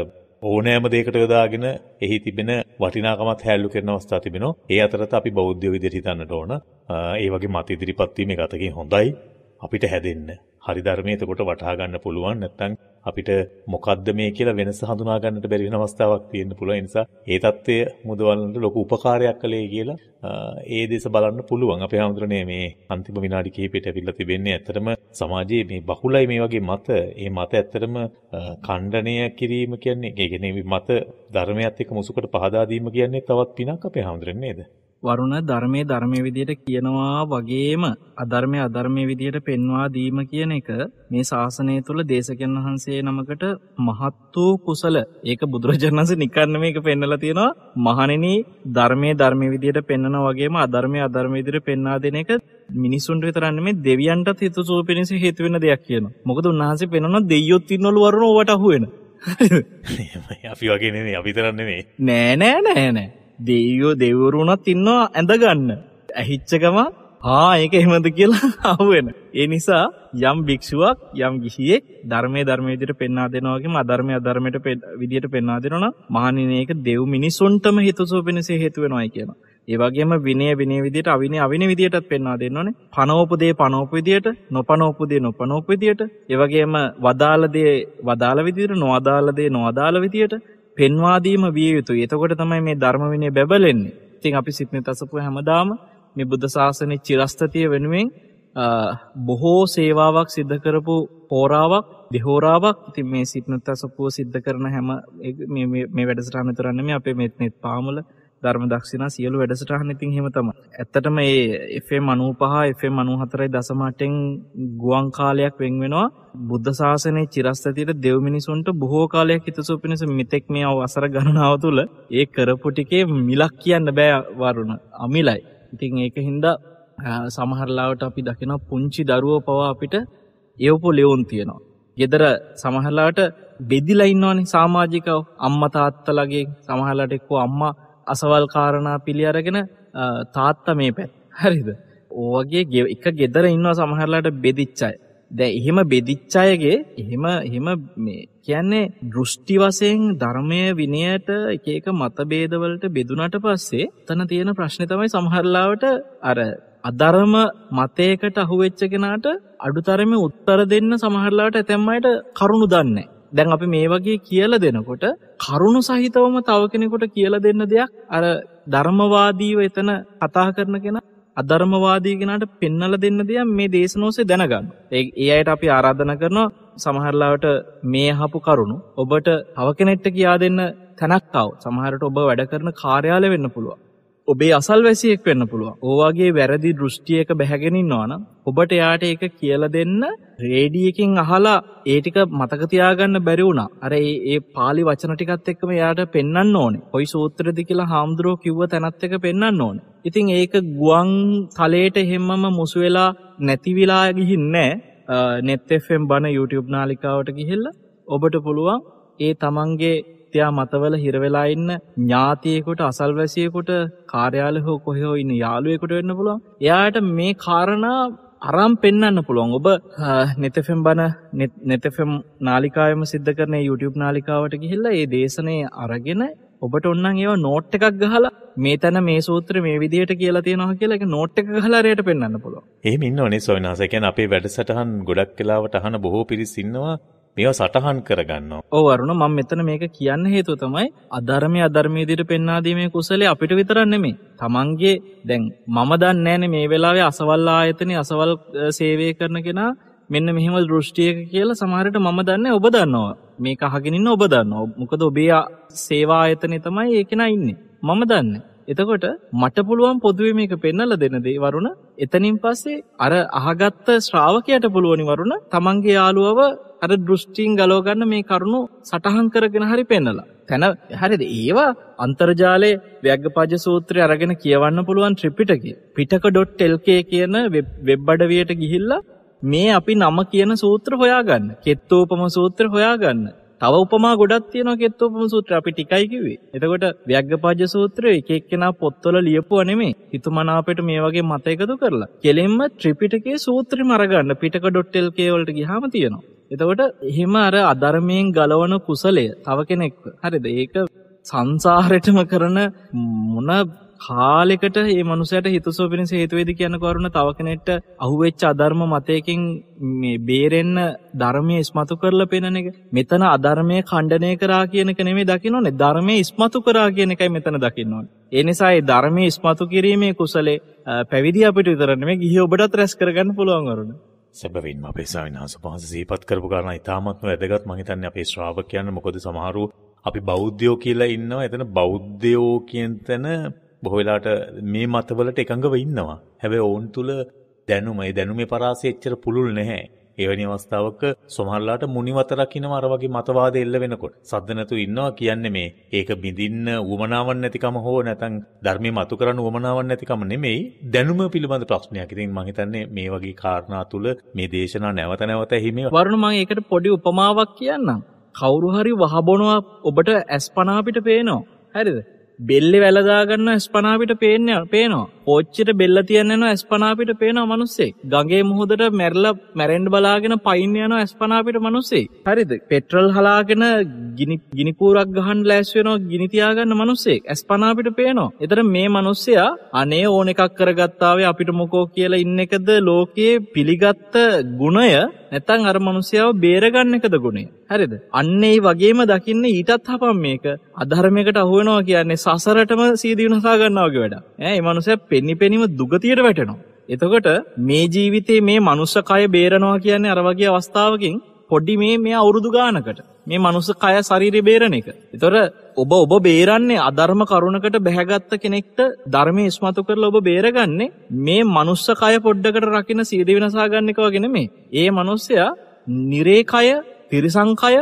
ඕනෑම දෙයකට යොදාගෙන එහි තිබෙන වටිනාකමත් හැල්ලු කරන අවස්ථා තිබෙනවා. ඒ අතරත් අපි බෞද්ධ විදිහට හිතන්නට ඕන. ඒ වගේ මත ඉදිරිපත් වීම එකතකින් හොඳයි අපිට හැදෙන්න. හරි ධර්මයේ එතකොට වටහා ගන්න පුළුවන් නැත්නම් අපිට මොකද්ද මේ කියලා වෙනස හඳුනා ගන්නට බැරි වෙන අවස්ථාවක් තියෙන්න පුළුවන්. ඒ නිසා ඒ தත්ත්වය මුදවන්නට ලොකු උපකාරයක් කළේ කියලා ඒ දේශ බලන්න පුළුවන්. අපේ හැමදෙරනේ මේ අන්තිම විනාඩි කිහිපෙට ඇවිල්ලා තිබෙන්නේ ඇත්තටම සමාජයේ මේ බහුලයි මේ වගේ මත. ඒ මත ඇත්තටම ඛණ්ඩණය කිරීම කියන්නේ ඒ කියන්නේ මත ධර්මයත් එක්ක මුසුකට පහදා දීම කියන්නේ තවත් පිනක් අපේ හැමදෙරනේ නේද? වරුණ ධර්මයේ ධර්මයේ විදියට කියනවා වගේම අධර්මයේ අධර්මයේ විදියට පෙන්වා දීම කියන එක මේ ශාසනය තුල දේශකයන් වහන්සේ නමකට මහත් වූ කුසල. ඒක බුදුරජාණන් වහන්සේ නිකන් මේක පෙන්වලා තියෙනවා. මහණෙනි ධර්මයේ ධර්මයේ විදියට පෙන්වනා වගේම අධර්මයේ අධර්මයේ විදියට පෙන්වා දෙන එක මිනිසුන්ට විතරක් නෙමෙයි දෙවියන්ටත් හිතසුව පිණිස හේතු වෙන දෙයක් කියනවා. මොකද උන්වහන්සේ පෙන්වනවා දෙයියොත් ඉන්නවලු වරුණ ඕවට අහුවෙන. (laughs) අපි වගේ නෙමෙයි අපි තරන්නේ නෑ නෑ නෑ නෑ දෙවියෝ දෙවරුණත් ඉන්නවා ඇඳගන්න. ඇහිච්චකම ආ ඒක එහෙමද කියලා (laughs) අහුවෙන. ඒ නිසා යම් භික්ෂුවක් යම් ගිහියෙක් ධර්මයේ ධර්මයේ විදිහට පෙන්වා දෙනවා වගේම අධර්මයේ අධර්මයට විදිහට පෙන්වා දෙනවා නම් මහණෙනි ඒක දෙව් මිනිසුන්ටම හිතසුව වෙනසේ හේතු වෙනවායි කියනවා. ඒ වගේම විනය විනය විදියට අවිනය අවිනය විදියටත් පෙන්වා දෙන්න ඕනේ. පනෝපදේ පනෝප විදියට, නොපනෝපදේ නොපනෝප විදියට, ඒ වගේම වදාළ දේ වදාළ විදියට, නොවදාළ දේ නොවදාළ විදියට, පෙන්වාදීම විය යුතු එතකොට තමයි මේ ධර්මවිනය බැබලෙන්නේ ඉතින් අපි සිත්න තසපු හැමදාම මේ බුද්ධ ශාසනය චිරස්ථතිය වෙනුවෙන් බොහෝ සේවාවක් සිද්ධ කරපු පෝරාවක් දෙහෝරාවක් ඉතින් මේ සිත්නත් අසපුුව සිද්ධ කරන හැම මේ වැඩසටාන තුරන්නම අපේ මෙත්නෙත් පාමුල ධර්ම දක්ෂිනා සියලු වැඩසටහන ඉතින් එහෙම තමයි. ඇත්තටම මේ FM 95 FM 94.8 න් ගුවන් කාලයක් වෙන් වෙනවා. බුද්ධ ශාසනයේ චිරස්ථතියට දෙව් මිනිසුන්ට බොහෝ කාලයක් හිතසුව පිණිස මෙතෙක් මේ අවසර ගණනාව තුළ ඒ කරපු ටිකේ මිලක් කියන්න බෑ වරුණ. අමිලයි. ඉතින් ඒක හින්දා සමහරලාවට අපි දකින පුංචි දරුවෝ පවා අපිට එවපු ලෙවුන් තියෙනවා. ගෙදර සමහරලාට බෙදිලා ඉන්නවනේ සමාජිකව අම්මා තාත්තලාගේ සමහරලාට එක්කෝ අම්මා අසවල් කාරණා පිළි අරගෙන තාත්ත මේ පැත් හරිද ඕගේ ගෙව එක ගෙදර ඉන්නවා සමහරලාට බෙදිච්චයි දැ එහෙම බෙදිච්චායගේ එහෙම එහෙම කියන්නේ දෘෂ්ටි වසයෙන් ධර්මය විනයට එකක මතබේදවලට බෙදුනට පස්සේ තන තියෙන ප්‍රශ්න තමයි සමහරලාවට අර අධර්ම මතයකට අහුවෙච්ච කෙනාට අඩුතරම උත්තර දෙන්න සමහරලාට ඇතැම්මයට කරුණු දන්නේ දැන් අපි මේ වගේ කියල දෙනකොට කරුණු සහිතවම තව කෙනෙකොට කියල දෙන්න දෙයක් අර ධර්මවාදීව එතන කතා කරන කෙන අධර්මවාදීගෙනට පෙන්නල දෙන්න දෙයක් මේ දේශනෝසේ දැනගන්න. ඒ අයට අපි ආරාධන කරනවා සමහරලාට මේ හපු කරුණු ඔබට තව කෙනෙට්ට කියා දෙන්න තැනක්තාව සමහරට ඔබ වැඩ කරන කාර්යාල වෙන්න පුළුවන්. ඔබේ අසල්වැසියෙක් වෙන්න පුළුවන්. ඕවාගේ වැරදි දෘෂ්ටියක බැහැගෙනින් ඕන ඔබට එයාට ඒක කියල දෙන්න රේඩියකින් අහලා ඒටික මතකතියාගන්න බැරි වුණා. අර ඒ පාලි වචන ටිකත් එක්කම එයාට පෙන්න්න ඕනේ. කොයි සූත්‍රද කියලා හාමුදුරුවෝ කිව්ව තැනත් එක පෙන්න්න ඕනේ. ඉතින් ඒක ගුවන් තලයට හෙම්මම මුසු වෙලා නැතිවිලා ගිහින්නෑ. නෙත් FM බන YouTube නාලිකාවට ගිහිල්ලා ඔබට පුළුවන් ඒ තමන්ගේ මිත්‍යා මතවල හිරවෙලා ඉන්න ඥාතියෙකුට අසල්වැසියෙකුට කාර්යාල හෝ කොහේ හෝ ඉන්න යාළුවෙකුට වෙන්න පුළුවන්. එයාට මේ කාරණා අරම් පෙන්වන්න පුළුවන්. ඔබ නෙතෙෆම් බන නෙතෙෆම් නාලිකාවෙම සිද්ධ කරන YouTube නාලිකාවට ගිහිල්ලා මේ දේශනේ අරගෙන ඔබට ඔන්න ඒවා නෝට් එකක් ගහලා මේ තැන මේ සූත්‍ර මේ විදියට කියලා තියෙනවා කියලා එක නෝට් එක ගහලා රයට පෙන්වන්න පුළුවන්. එහෙම ඉන්නෝනේ සොයනාස. ඒ කියන්නේ අපේ වැඩසටහන් ගොඩක් වෙලාවට අහන බොහෝ පිරිස් ඉන්නවා මේවා සටහන් කරගන්නවා. ඔව් අරුණ මම මෙතන මේක කියන්න හේතුව තමයි අධර්මයේ අධර්මයේ විදිහට පෙන්වා දීමේ කුසලයේ අපිට විතරක් නෙමෙයි. Tamange දැන් මම දන්නේ නැහැනේ මේ වෙලාවේ අසවල් ආයතනේ අසවල් සේවය කරන කෙනා මෙන්න මෙහෙම දෘෂ්ටියක කියලා සමහරට මම දන්නේ ඔබ දන්නවා. මේක අහගෙන ඉන්න ඔබ දන්නවා. මොකද ඔබේ සේවා ආයතනේ තමයි ඒ කෙනා ඉන්නේ. මම දන්නේ. එතකොට මට පුළුවන් පොදුවේ මේක පෙන්නල දෙන දේ වරුණ එතනින් පස්සේ අර අහගත්ත ශ්‍රාවකයට පුළුවනි වරුණ තමන්ගේ යාළුවව අර දෘෂ්ටීන් ගලෝගන්න මේ කරුණු සටහන් කරගෙන හරි පෙන්නලා. තැන හරිද ඒවා අන්තර්ජාලයේ ව්‍යග්ගපජ සූත්‍රය අරගෙන කියවන්න පුළුවන් ත්‍රිපිටකය. පිටක.lk කියන වෙබ් අඩවියට ගිහිල්ලා මේ අපි නම කියන සූත්‍ර හොයාගන්න. කෙත්තෝපම සූත්‍ර හොයාගන්න. තව උපමා ගොඩක් තියෙනවා කෙත්තෝපම සූත්‍ර අපි ටිකයි කිව්වේ. එතකොට ව්‍යග්ගපජ සූත්‍රය එක එක්කෙනා පොත්වල ලියපුවා නෙමෙයි. හිතමනාපයට මේ වගේ මත එකතු කරලා. කෙලෙම්ම ත්‍රිපිටකයේ සූත්‍රෙම අරගන්න පිටක.lk වලට ගියාම තියෙනවා. එතකොට එහෙම අර අධර්මයෙන් ගලවන කුසලය තව කෙනෙක් හරිද ඒක සංසාරටම කරන මොන කාලෙකට ඒ මනුසයට හිතසෝ පිණිස හේතුවේද කියන කරුණ තව කෙනෙට අහුවෙච්ච අධර්ම මතයකින් මේ බේරෙන්න ධර්මය ඉස්මතු කරලා පෙනෙන එක මෙතන අධර්මය කණ්ඩනය කරා කියනක නෙමේ දකිනවනේ ධර්මය ඉස්මතු කරා කියන එකයි මෙතන දකින්නවන. එනිසා ඒ ධර්මය ඉස්මතු කිරීමේ කුසලේ පැවිදි අපිට විතරන්නේ ගිහි ඔබටත් රැස් කරගන්න පුළුවන්වරුණ. සැබවින්ම අපේ සවිනාස පහස සීපත් කරපු කාරණා ඉතාමත්ම වැදගත් මම හිතන්නේ අපේ ශ්‍රාවකයන් මොකද සමහරු අපි බෞද්ධයෝ කියලා ඉන්නවා එතන බෞද්ධයෝ කියන තැන බොහෝ වෙලාවට මේ මතවලට එකඟව ඉන්නවා හැබැයි ඕන් තුල දැනුම ඒ දැනුමේ පරාසය එච්චර පුළුල් නැහැ එවැනි අවස්ථාවක සමහරලාට මුනිවත රකින්නවා අර වගේ මතවාද එල්ල වෙනකොට. සද්ද නැතු ඉන්නවා කියන්නේ මේ ඒක බිඳින්න උවමනාවක් නැතිකම හෝ නැත්නම් ධර්මයේ මතු කරන උවමනාවක් නැතිකම නෙමෙයි දැනුම පිළිබඳ ප්‍රශ්නයක්. ඉතින් මම හිතන්නේ මේ වගේ කාරණා තුල මේ දේශනා නැවත නැවත හිමේ වරුණ මම ඒකට පොඩි උපමාවක් කියන්නම්. කවුරු හරි වහබොනවා ඔබට ඇස්පනා පිට පේනවා. හරිද? බෙල්ලේ වැලදා ගන්න ඇස්පනා පිට පේන්නේ පේනවා. පෝච්චිට බෙල්ල තියන්නෙනවා ඇස්පනාපිට පේන මනුස්සේ ගගේ මුහොදට මැරල මැරෙන්ඩ් බලාගෙන පයින්යනවා ඇස්පනාපිට මනුස්සේ හරිද පෙට්‍රල් හලාගෙන ගිනිපූරක් ගහන් ලෑස්වෙනවා ගිනිතියාගන්න මනුස්සේ ඇස්පනාපිට පේනවා එතර මේ මනුස්සයා අනේ ඕන එකක් කරගත්තාවේ අපිට මොකෝ කියලා ඉන්න එකද ලෝකයේ පිළිගත්ත ගුණය නැතන් අර මනුස්සයාව බේරගන්න එකද ගුණේ හරිද අන්නේ වගේම දකින්න ඊටත් හපම් මේක අධර්මයකට අහුවෙනවා කියන්නේ සසරටම සීදී උනසා ගන්නවගේ වැඩ ඒ මනුසය පෙන්නි පෙනීම දුගතියට වැටෙනවා. එතකොට මේ ජීවිතේ මේ මනුස්ස කය බේරනවා කියන්නේ අර වගේ අවස්ථාවකින් පොඩි මේ මේ අවුරුදු ගානකට මේ මනුස්ස කය ශරීරය බේරණ එක. ඒතොර ඔබ ඔබ බේරන්නේ අධර්ම කරුණකට බැහැගත්ත කෙනෙක්ට ධර්මයේ ඉස්මතු කරලා ඔබ බේරගන්නේ මේ මනුස්ස කය පොඩ්ඩකට රකින්න සීද විනාසා ගන්න එක වගේ නෙමෙයි. ඒ මනුස්සයා නිරේකය, තිරිසංකය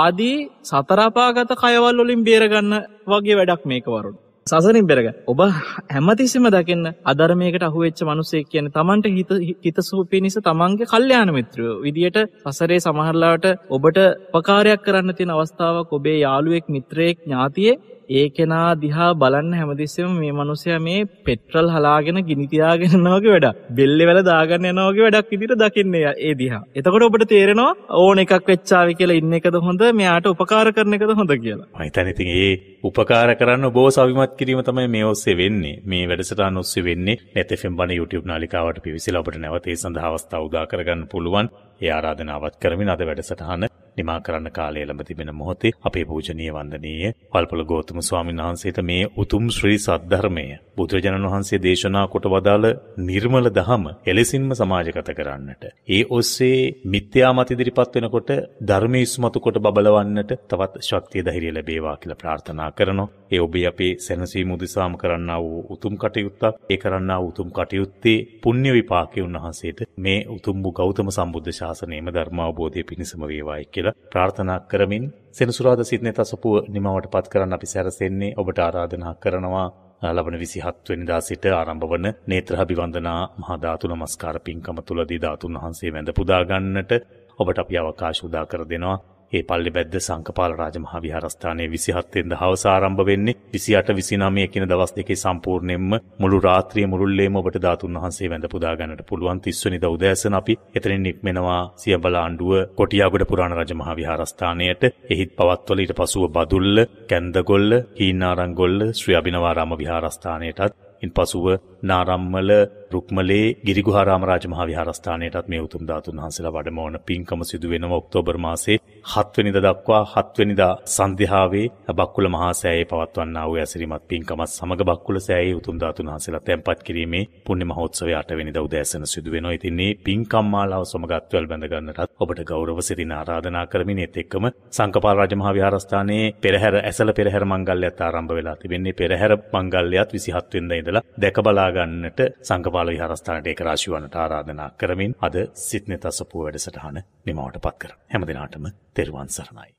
ආදී සතරපාගත කයවල් වලින් බේරගන්න වගේ වැඩක් මේක වරුණ. සසරින් බෙරග ඔබ හැමතිසිම දකින්න අධර්මයකට අහුවෙච්ච මනුසේ කියන තමන්ට හිත හිතසූ පිණිස තමන්ගේ කල්්‍යයාන මිත්‍රයෝ විදියට සසරේ සමහරලාට ඔබට පකාරයක් කරන්න තින අවස්ථාවක් ඔබේ යාළුවෙක් මිත්‍රයෙක් ඥාතියේ ඒ කෙනා දිහා බලන්න හැමතිස්සෙම මේ මනුස්සයා මේ පෙට්‍රල් හලාගෙන ගිනි තියාගෙන යනවාගේ වැඩක්. බෙල්ලේ වැල දාගන්න යනවාගේ වැඩක් විදිහට දකින්නේ ඒ දිහා. එතකොට ඔබට තේරෙනවා ඕන එකක් වෙච්චාවි කියලා ඉන්න එකද හොඳ මෙයාට උපකාර කරන එකද හොඳ කියලා. මම හිතන්නේ ඉතින් ඒ උපකාර කරන්න ඔබව සවිමත් කිරීම තමයි මේ ඔස්සේ වෙන්නේ. මේ වැඩසටහන ඔස්සේ වෙන්නේ. නැත්නම් බණ YouTube නාලිකාවට පිවිසලා ඔබට නැවත ඒ සඳහා අවස්ථාව උදා කරගන්න පුළුවන්. ඒ ආරාධනාවත් කරමින් අද වැඩසටහන නිමා කරන්න කාලය ලැබ තිබෙන මොහොතේ අපේ පූජනීය වන්දනීය වල්පොල ගෞතම ස්වාමීන් වහන්සේට මේ උතුම් ශ්‍රී සද්ධර්මය බුදුරජාණන් වහන්සේ දේශනා කොට වදාළ නිර්මල දහම එලෙසින්ම සමාජගත කරන්නට ඒ ඔස්සේ මිත්‍යා මත ඉදිරිපත් වෙනකොට ධර්මයේ ඉස්මතු කොට බබලවන්නට තවත් ශක්තිය ධෛර්යය ලැබේවා කියලා ප්‍රාර්ථනා කරනවා ඒ ඔබේ අපේ සැනසීම උදෙසාම කරන්නා වූ උතුම් කටයුත්තක් ඒ කරන්නා වූ උතුම් කටයුත්තේ පුණ්‍ය විපාකේ උන්වහන්සේට මේ උතුම් වූ ගෞතම සම්බුද්ධ ශාසනයේම ධර්මාවබෝධය පිණසම වේවායි කියලා කියලා ප්‍රාර්ථනා කරමින් සෙනසුරාදා සිද්නේ තසපුව නිමවට පත් කරන්න අපි සැරසෙන්නේ ඔබට ආරාධනා කරනවා ලබන 27 වෙනිදා සිට ආරම්භ වන නේත්‍රාභිවන්දනා මහා ධාතු නමස්කාර පින්කම තුලදී ධාතුන් වහන්සේ වැඳ පුදා ගන්නට ඔබට අපි අවකාශ උදා කර දෙනවා ඒ පල්ලිබැද්ද සංකපාල රාජමහා විහාරස්ථානයේ 27 වෙනිදා හවස ආරම්භ වෙන්නේ 28 29 කියන දවස් දෙකේ සම්පූර්ණයෙන්ම මුළු රාත්‍රිය මුළුල්ලේම ඔබට ධාතුන් වහන්සේ වැඳ පුදා ගන්නට පුළුවන් 30 වෙනිදා උදෑසන අපි එතනින් නික්මෙනවා සියඹල ආණ්ඩුව කොටියාගොඩ පුරාණ රාජමහා විහාරස්ථානයට එහිත් පවත්වල ඊට පසුව බදුල්ල කැන්දගොල්ල හීනාරංගොල්ල ශ්‍රී අබිනවාරාම විහාරස්ථානයටත් ඉන්පසුව නාරම්මල රුක්මලේ ගිරිගුහාරාම රාජමහා විහාරස්ථානයටත් මේ උතුම් ධාතුන් වහන්සේලා වඩමවන පින්කම සිදු වෙනවා ඔක්තෝබර් මාසේ 7 වෙනිදා දක්වා 7 වෙනිදා සන්ධ්‍යාවේ බක්කුල මහා සෑයේ පවත්වන්නා වූ ඇසිරිමත් පින්කමත් සමග බක්කුල සෑයේ උතුම් ධාතුන් වහන්සේලා තැන්පත් කිරීමේ පුණ්‍ය මහෝත්සවය 8 වෙනිදා උදෑසන සිදු වෙනවා. ඉතින් මේ පින්කම් මාලාව සමගත්වල් බැඳ ගන්නටත් ඔබට ගෞරව සිතින් ආරාධනා කරමින් ඒත් එක්කම සංකපාල රාජමහා විහාරස්ථානයේ පෙරහැර ඇසල පෙරහැර මංගල්‍යයත් ආරම්භ වෙලා තිබෙන්නේ පෙරහැර මංගල්‍යයත් 27 වෙනිදා ඉඳලා දැක බලා ගන්නට සංකපාල ගෝපාල විහාරස්ථානට ඒක රාශි වන්නට ආරාධනා කරමින් අද සිත්නේ තසපුව වැඩසටහන නිමවට පත් කරමු. හැම දිනාටම තෙරුවන් සරණයි.